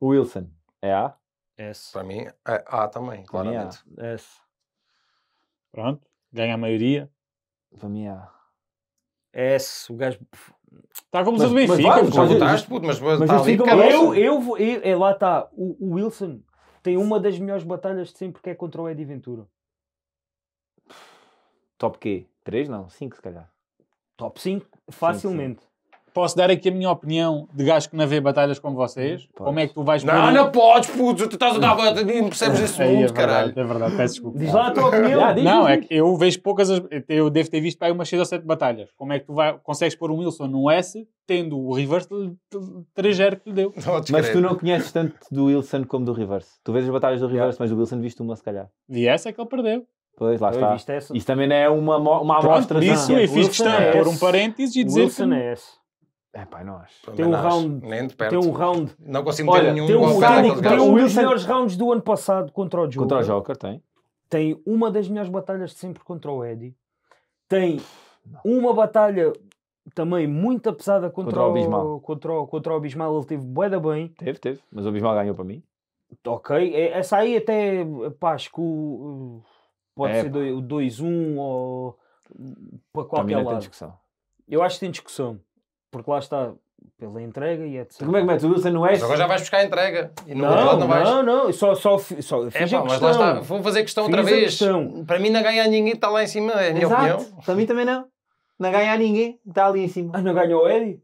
Wilson, é A? S. Para mim, é A também, é claramente. Mim, S. Pronto ganha a maioria. Para mim É, o gajo. Está como se o Benfica. Mas, mas, votaste, puto, mas, mas, mas tá ali, eu, eu, vou, eu, é, lá está. O, o, Wilson tem uma das melhores batalhas de sempre que é contra o Eddie Ventura. Top quê? 3 não, 5 se calhar. Top 5, facilmente. Posso dar aqui a minha opinião de gajo que não vê batalhas como vocês? Como é que tu vais... Não, não podes, puto! Tu estás a dar... Não percebes esse é mundo, é, verdade, caralho. É verdade, peço desculpa. Diz lá a tua opinião. Já, diz, não, é diz, é que eu vejo poucas... Eu devo ter visto aí umas 6 ou 7 batalhas. Como é que tu vai, consegues pôr um Wilson no S tendo o reverse 3-0 que lhe deu? Mas tu não conheces tanto do Wilson como do reverse. Tu vês as batalhas do reverse, mas do Wilson viste uma, se calhar. E essa é que ele perdeu. Pois, lá está. Isso também não é uma, uma amostra. Isso, eu fiz questão de pôr um parênteses e dizer Wilson é esse. É pai nós. Tem um round. Nem de perto. Tem um round. Não consigo Olha, ter nenhum. Tem um, tem um dos melhores rounds do ano passado contra o Joker. Contra o Joker, tem. Tem uma das melhores batalhas de sempre contra o Eddie. Tem uma batalha também muito pesada contra, contra o, o Bismal. Contra, o, contra o Bismal, ele teve bué da bem. Teve, teve. Mas o Bismal ganhou para mim. Ok. É, essa aí até, pá, acho que o, pode é, ser o 2-1 um, ou para qualquer lado. Tem discussão. Eu acho que tem discussão. Porque lá está, pela entrega e etc. Como é que metes o Wilson no Oeste? agora já vais buscar a entrega. E não, não vais. Não, não, só, só, só fiz é, pá, a questão. Mas lá está, vou fazer questão fiz outra vez. Questão. Para mim não é ganha ninguém está lá em cima, é a minha Exato. opinião. Para mim também não. Não é ganha ninguém está ali em cima. Ah, não ganhou o Eddie?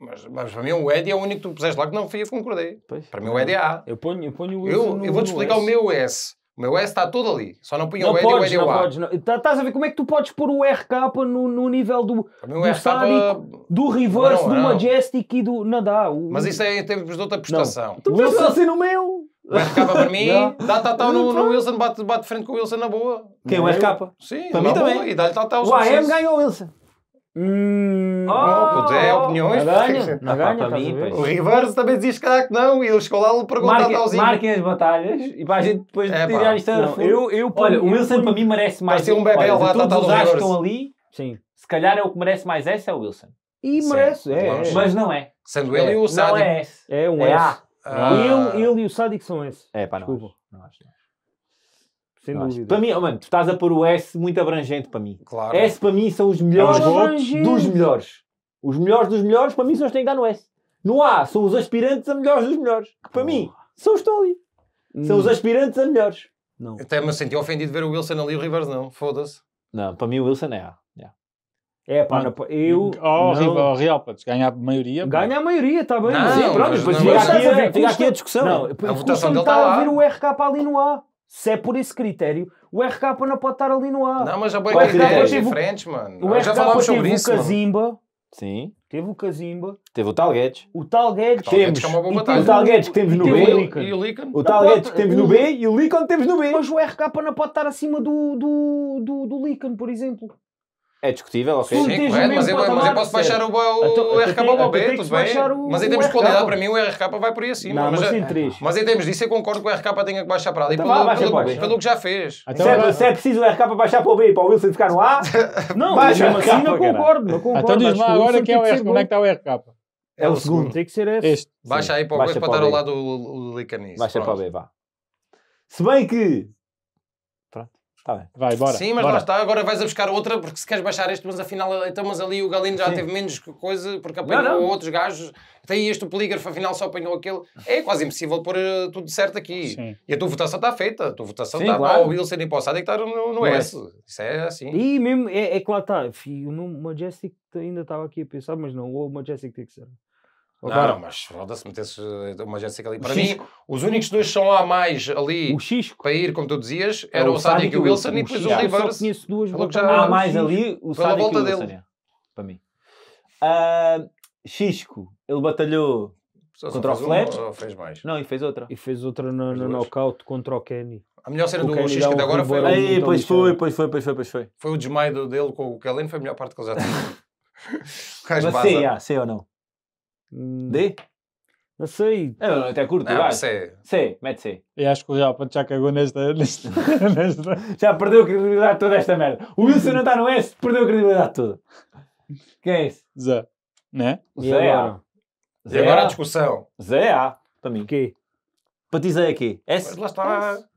Mas, mas, para mim o Eddie é o único que tu puseste lá que não fui eu concordei. Pois. Para mim o Eddie é A. Eu ponho, eu ponho o Wilson eu, eu vou-te explicar S. o meu S. O meu S está todo ali. Só não punha o Eddie podes, e o Eddie não podes, não. Tá, estás a ver como é que tu podes pôr o RK no, no nível do, do RK... do Reverse, não, não, do Majestic e do... Não dá. O... Mas isso é em termos de outra prestação. Não. Tu Wilson... assim no meu. O RK para mim, dá tal tal tá, tá no, no Wilson, bate, bate de frente com o Wilson na boa. Quem é o RK? Sim, Para mim boa. também. E dá-lhe tal tal. O AM ganhou o Wilson. Hum, oh, puto, oh, é oh, opiniões. Não o Ribeiro também diz cara, que não, e ele chegou lá ele pergunta Marque, talzinho. Marquem as batalhas e para a gente depois é, tirar isto a fundo. Eu, eu, Olha, o Wilson para mim merece mais. ser um bebê ele vai todos os astros estão ali. Sim. Se calhar é o que merece mais essa é o Wilson. E merece, é, é, Mas não é. Sendo ele e o Sádico. Não é S. É um é S. Ah. Ele, ele e o Sádico são S. É, pá, não. Desculpa. Não acho. Sem dúvida. Para mim, oh, mano, tu estás a pôr o S muito abrangente para mim. Claro. S para mim são os melhores é um dos melhores. Os melhores dos melhores, para mim, são os que têm que dar no S. No A, são os aspirantes a melhores dos melhores. Que para oh. mim, são os Tolly. Hum. São os hum. aspirantes a melhores. Não. Até me senti ofendido ver o Wilson ali e o Rivers não. Foda-se. Não, para mim o Wilson é A. É, pá, não, eu. Oh, oh não... Oh, Real, podes ganhar a maioria. Ganha a maioria, está bem. Não, mas, sim, pronto, aqui, a, discussão. Não, a, votação dele está a ver o RK para ali no A. Se é por esse critério, o RK não pode estar ali no ar. Não, mas já boi critérios teve... diferentes, mano. O RK já falámos sobre teve O Casimba Sim. Teve o Casimba Teve o Tal Guedes. O Tal Guedes. Temos. É o Tal Guedes que temos no B. E o Licon. O Tal Guedes que temos no B e o Licon temos no B. Mas o RK não pode estar acima do, do, do, do por exemplo. É discutível, ok. Sim, sim correto, mas, eu, mas eu posso baixar o, o, então, o RK ao B, tudo bem. Mas em termos de qualidade, para mim, o RK vai por aí acima. Não, mas, mas, é, mas em termos disso, eu concordo que o RK tenha que baixar para ali, então, pelo, baixa, pelo, baixa. pelo que já fez. Então, então se, é, se é preciso o RK para baixar para o B e para o Wilson ficar no A, não, baixa. Assim não concordo, concordo. Então diz-me agora que é o RK, como é que está o RK? É o segundo. Tem que ser este. Baixa aí para o B para estar ao lado do Licanis. Baixa para o B, vá. Se bem que Tá bem. Vai, bora. Sim, mas bora. lá está, agora vais a buscar outra, porque se queres baixar este, mas afinal, então, mas ali o galinho já Sim. teve menos coisa, porque apanhou não, não. outros gajos, até este o polígrafo afinal só apanhou aquele. É quase impossível pôr eh, tudo certo aqui. Sim. E a tua votação está feita, a tua votação está claro. lá, o Wilson e para o que está no, no S. É. Isso é assim. E mesmo, é, é que lá está, o Majestic ainda estava aqui a pensar, mas não, o Majestic tem que ser. Agora, não, mas roda se metesse eh, uma Jéssica ali. Para mim, os únicos dois são lá mais ali o Xisco. para ir, como tu dizias, é era o, o Sádico e o Wilson, e depois o Rivers. Eu só conheço duas voltas. Há ah, mais ali o Sádico e o Wilson, é. para mim. Ah, Xisco, ele batalhou só contra só o Flair. fez mais? Não, e fez outra. E fez outra no, no knockout contra o Kenny. A melhor cena o do Kenny Xisco até agora foi... Aí, pois foi, pois foi, pois foi, pois foi. Foi o desmaio dele com o Kellen, foi a melhor parte que ele já teve. Mas sei, sei ah, ou não? Hum. D? Não sei. Eu não, até curto. Não, C. C, mete C. eu acho que o Real já cagou nesta, nesta, nesta. Já perdeu a credibilidade toda esta merda. O Wilson não está no S, perdeu a credibilidade toda. Quem é esse? Zé. Né? Zé A. E agora a discussão. Zé A. Para mim. Quê? Para ti Zé aqui. S? Mas lá está. S.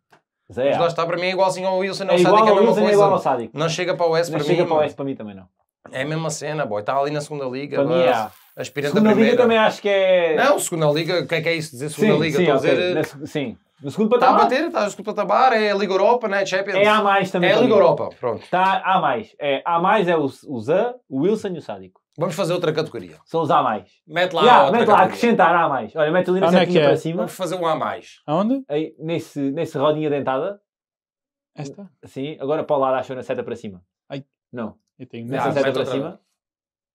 Zé Mas lá está para mim é igualzinho ao Wilson. não é, é, é igual ao Wilson, é igual ao Sádico. Não chega para o S não para mim. Não é chega para o S para mim também não. É a mesma cena, boy. Está ali na segunda liga. Para mas... mim é A aspirante segunda a primeira. Liga também acho que é. Não, segunda liga, o que é que é isso dizer segunda sim, liga? Sim, okay. dizer... Nesse, sim. No segundo tá patamar. Está a bater, está no segundo patamar, é a Liga Europa, né? Champions. É a mais também. É a Liga Europa, pronto. Está a mais. É, a mais é o, o Zan, o Wilson e o Sádico. Vamos fazer outra categoria. São os A mais. Mete lá, yeah, mete lá acrescentar A mais. Olha, mete ali na é setinha é? para cima. Vamos fazer um A mais. Aonde? Aí, nesse, nesse rodinha dentada. Esta? Sim, agora para o lado achou na seta para cima. Ai. Não. Eu tenho. Nessa ah, seta para outra... cima.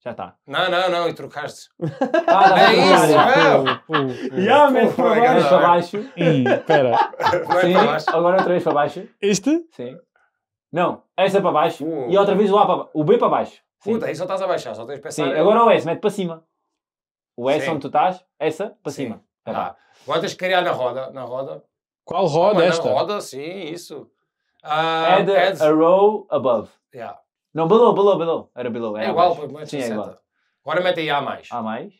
Já está. Não, não, não, e trocaste. Ah, é isso, meu! Já, mete para baixo. Para baixo. espera. Sim, agora outra vez para baixo. Este? Sim. Não, essa é para baixo e outra vez o A para O B para baixo. Puta, aí só estás a baixar, só tens de pensar. Sim, agora é o S, mete para cima. O S onde tu estás, essa para cima. Tá ah, tá. Agora tens criar na roda. Na roda. Qual roda ah, é esta? Na roda, sim, isso. Uh, Add, a, add... a row above. Yeah. Não, below, below, below. Era below. Era é igual, mas Sim, é, é igual. Agora mete aí A mais. A mais.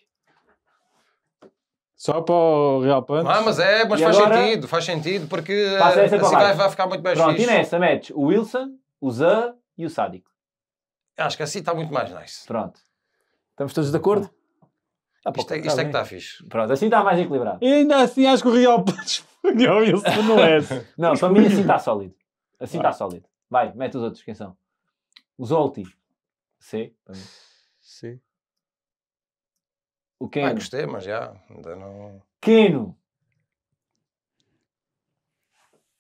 Só para o Real Pantos. Ah, mas é, mas E faz agora- sentido, faz sentido, porque eh, assim vai, vai ficar muito mais Pronto, e nessa metes o Wilson, o Zé e o Sádico. Acho que assim está muito mais nice. Pronto. Estamos todos de acordo? Ah, Isto é, isto é tá que está fixe. Pronto, assim está mais equilibrado. E ainda assim acho que o Real Pantos foi o Wilson é Não, para mim assim está sólido. Assim está sólido. Vai, mete os outros, quem são? O Zolti. Sim. Sim. O Keno. Ah, gostei, mas já, ainda não... Keno.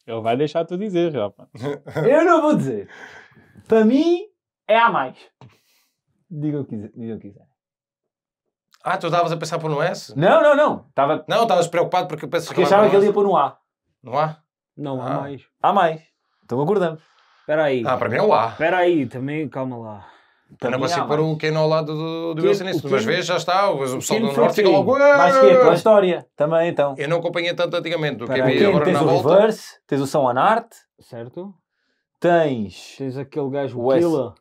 Ele vai deixar tu dizer, rapaz. Eu não vou dizer. Para mim, é a mais. Diga o que quiser. Ah, tu estavas a pensar por um S? Não, não, não. Tava... Não, estavas preocupado porque eu pensava que, achava que ele ia é pôr no A. No A? Não, há ah. mais. Há mais. Estão acordando. Peraí. Ah, para mim é o A. Peraí, também, calma lá. Para eu não consigo pôr o Keno ao lado do, do Wilson Nisso, duas vezes já está, o pessoal do Norte fica logo... que é a eh, história, também então. Eu não acompanhei tanto antigamente, do que havia agora na volta. Tens o Reverse, tens o São Anarte. Certo. Tens... Tens aquele gajo, o Killa.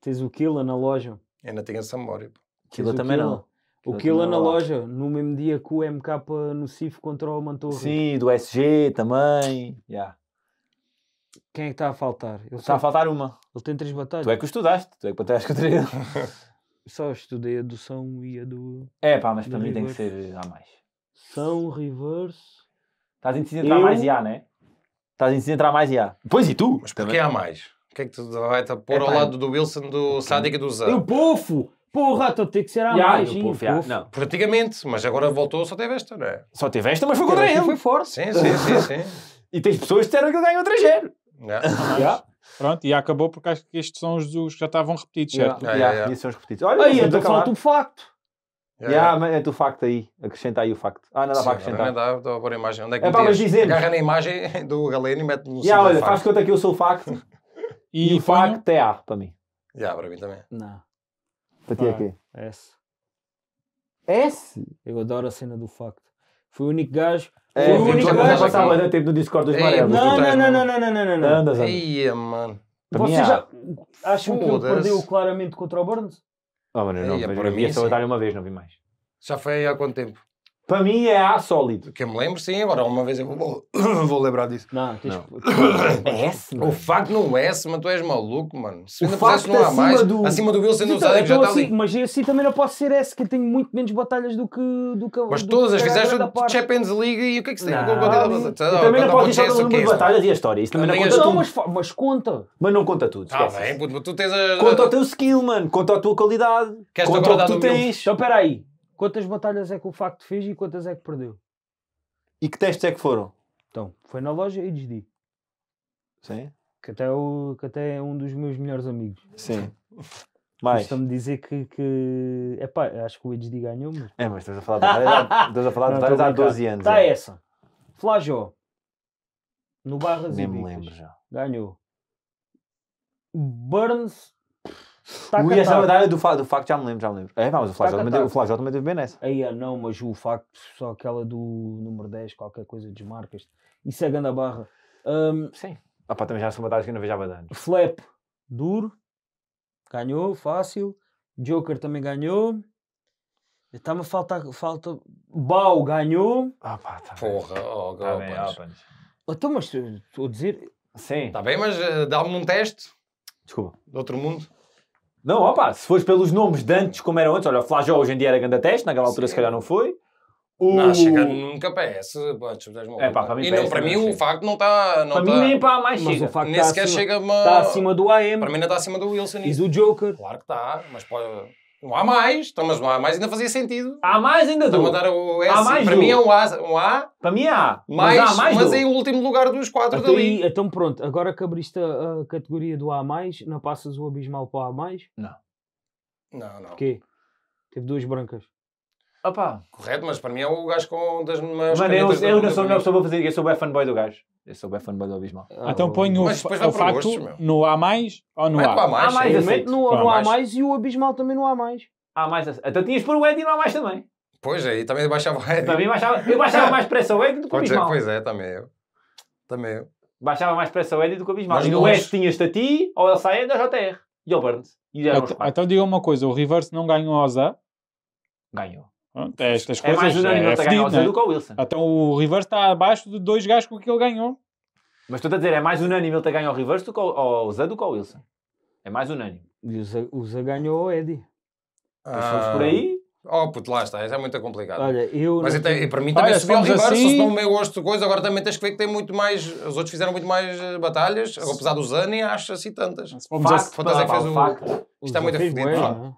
Tens o Killa na loja. Eu ainda tenho essa memória. Killa também não. O Killa na é loja, no mesmo dia que o MK no CIF contra o Mantorra. Sim, do SG também. Yeah. Quem é que tá está a faltar? Ele está só... a faltar uma. Ele tem três batalhas. Tu é que o estudaste, tu é que batalhas contra ele. só estudei a do São e a do. É pá, mas para mim reverse. tem que ser a eh, mais. São, reverse. Estás indeciso entre eu... A mais e A, não é? Estás indeciso entre A mais e A. Pois e tu? Mas porquê A mais? O que é que tu vai a pôr é, ao pá. lado do Wilson, do Sádico e do Zé? O pofo! Porra, tu então tem que ser a mais. O pofo, yeah. Não. Praticamente, mas agora voltou, só teve esta, não é? Só teve esta, mas foi contra ele. Foi forte. Sim, sim, sim. sim. e tens pessoas que disseram que ele ganhou 3 0 Yeah. Yeah. Pronto, e acabou porque acho que estes são os que já estavam repetidos, certo? Ah, yeah, yeah, yeah. São os repetidos. Olha, aí, então falta um facto. Yeah, yeah. mete é o facto aí, acrescenta aí o facto. Ah, nada para acrescentar. Não dá, a agora a imagem. Onde é que é, para mas dizemos. Agarra na imagem do Galeno e mete no yeah, olha, faz conta que eu sou o facto. e, e o facto é A para mim. Já, yeah, para mim também. Não. Para ti é ah, quê? S. S? Eu adoro a cena do facto. Foi o único gajo é, o único que passava o tempo do Discord dos amarelos. Não, não, não, não, não, não, não, não. Andas, andas. Ia, mano. Você já ah, acham que ele perdeu claramente contra o Burns? Ah, mano, eu não, mas eu vi só a dar uma vez, não vi mais. Já foi há quanto tempo? Para mim é A sólido. Que eu me lembro, sim, agora uma vez eu vou, vou lembrar disso. Não, tens não. É S, mano. O facto não é S, mas tu és maluco, mano. Se o ainda não há acima mais, do... acima do Wilson não sei, já está então, assim, ali. Mas assim também não posso ser S, que tenho muito menos batalhas do que do que Mas do todas que as fizeste do Champions League e o que é que se tem? Não, não, também não pode deixar todo mundo batalhas e a história. Isso também não conta tudo. Mas conta. Mas não conta tudo. Ah, está bem, tu tens a... Conta o teu skill, mano. Conta a tua qualidade. Conta o que tu tens. Então, espera aí. Quantas batalhas é que o facto fez e quantas é que perdeu? E que testes é que foram? Então, foi na loja e desdi. Sim. Que até, o, que até é um dos meus melhores amigos. Sim. Mas Estão-me dizer que, que. Epá, acho que o HD ganhou, mas. É, mas estás a falar de várias, estás a falar de várias há 12 anos. Está é. essa. Flajó. No Barras Nem e me lembro já. Ganhou. Burns Tá o Ian Samurai do, do facto já me lembro, já me lembro. É, mas o tá Flávio também, também teve bem nessa. Aí, ah, não, mas o facto, só aquela do número 10, qualquer coisa de marcas. Isso é a barra. Um, Sim. Ah, pá, também já sou uma que eu não vejo de anos. Flap, duro. Ganhou, fácil. Joker também ganhou. Está-me a faltar. Falta... Bau ganhou. Ah, pá, tá Porra, bem. oh, tá bem, opens. Então, mas eh, estou a dizer. Sim. Está bem, mas eh, dá-me um teste. Desculpa. de outro mundo. Não, opa, se fores pelos nomes de antes, como eram antes, olha, o Flajó hoje em dia era grande teste, naquela altura Sim. se calhar não foi. O... Não, chega nunca PS. É, pá, para mim, e tá, não, para mim o facto não está. Não para tá... mim nem para mais mas chega. nem tá sequer chega Está acima do AM. Para mim não está acima do Wilson. E o Joker. Claro que está, mas pode um A mais, então, mas um A mais ainda fazia sentido. A mais ainda tá, do. a dar o é S. Assim, mais para do. mim é um A. Um a para mim é A. Mais, mas há mais mas em é último lugar dos quatro então, dali. então pronto, agora que abriste a, a categoria do A, não passas o abismal para o A? Não. Não, não. Porquê? Teve duas brancas. Opa. Correto, mas para mim é o gajo com das maiores Mano, eu, eu não sou o melhor pessoa para fazer, eu sou o fanboy do gajo. Eu sou bem do Bad Ah, então põe o, o facto gostos, no A mais ou no Mete A? mais, há mais, é no, no A mais e o Abismal também no A mais. A mais. Então tinhas por o e no A mais também. Pois é, e também baixava o Ed. Também baixava, eu baixava mais pressa o Ed do que o é, Abismal. Pois é, também eu. Também eu. Baixava mais pressa o Ed do que o Abismal. Mas e no S tinhas Tati, ou El Saed, é ou JR. E o Burns. E então, então diga uma coisa, o Reverse não ganhou ao A Ganhou. Pronto, estas é, é coisas. Mais é mais é ganhar né? do que o Wilson. Então o Rivers está abaixo de dois gajos que ele ganhou. Mas estou a dizer, é mais unânime ele ter ganho ao Rivers do que ao, ao Zé do que ao Wilson. É mais unânime. E o Zé, o Zé ganhou ao Eddie. ah. Então, por aí. Oh, puto, lá está, é muito complicado. Olha, eu Mas até, para mim também Olha, subiu o Rivers, assim... se não meio gosto de coisa, agora também tens que ver que tem muito mais. Os outros fizeram muito mais eh, batalhas, apesar do nem acho assim tantas. Facto, Facto, é que fez o... Facto. Isto está é muito a fudido.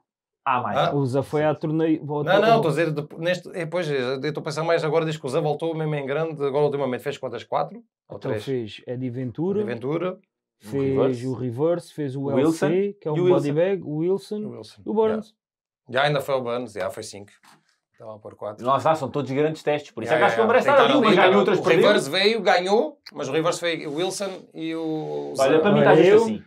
Ah, mais. Ah. O Zé foi à torneio. Não, não, estou a dizer, depois, neste, é, pois, é, eu estou a pensar mais agora, diz que o Zé voltou mesmo em grande, agora ultimamente fez quantas? Quatro? Ou então três? fez a de Ventura. A de Ventura fez o reverse. fez o Wilson, LC, que é um body o Wilson, o Wilson. o Burns. Já yeah. ainda foi o Burns, já yeah, foi 5. Estava a pôr 4. Nossa, são todos grandes testes, por isso é que acho que não merece nada nenhuma, ganhou outras O Reverse veio, ganhou, mas o Reverse veio o Wilson e o... Olha, para mim estás assim.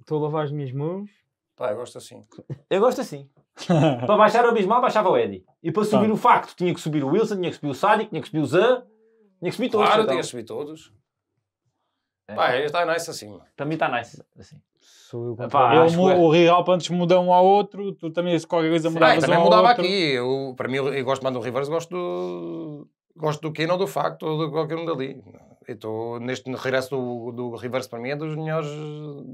Estou a lavar as minhas mãos. Pá, eu gosto assim. Eu gosto assim. para baixar o Bismarck, baixava o Eddie. E para subir o facto, tinha que subir o Wilson, tinha que subir o Sádic, tinha que subir o Zan, tinha que subir todos. Claro, então. tinha que subir todos. É. Pá, é, está nice assim. também está nice assim. eu eu, é. o, é. Real antes muda um ao outro, tu também se qualquer coisa mudavas Também um mudava outro. aqui. Eu, para mim, eu, gosto mais do Rivers, gosto do, gosto do Keno, do Facto, ou de qualquer um dali. Estou neste regresso do, do Rivers para mim é das melhores,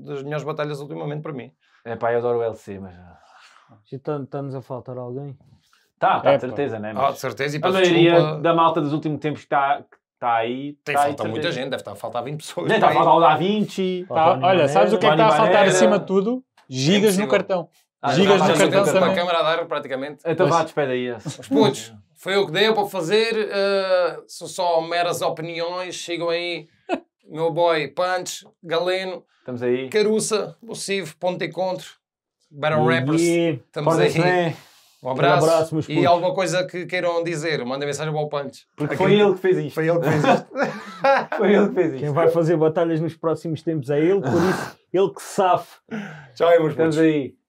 das melhores batalhas ultimamente para mim. É pá, eu adoro o LC, mas. Ah. Estamos tá, a faltar alguém? Tá, com tá, é, de certeza, pá. né? Ah, mas... Ah, de certeza. E a maioria desculpa... da malta dos últimos tempos está está aí. Tem tá falta aí, muita gente, deve estar tá, a faltar 20 pessoas. Está a faltar o Da Vinci. Tá, olha, sabes o que é que está a faltar acima de tudo? Gigas no cartão. Ah, gigas no cartão Para a câmara a dar praticamente. Então vá, espera aí. Os putos, foi o que deu para fazer. Uh, são só meras opiniões. Chegam aí meu boy Punch, Galeno, Estamos aí. Caruça, Lucivo, Ponto e Encontro, Battle e, Rappers. Estamos aí. Bem. Né? Um abraço. Um abraço e alguma coisa que queiram dizer, mandem mensagem ao Punch. Porque foi ele que fez isto. Foi ele que fez isto. foi ele que fez isto. Quem vai fazer batalhas nos próximos tempos é ele, por isso, ele que safe. Tchau, meus Estamos putos. aí.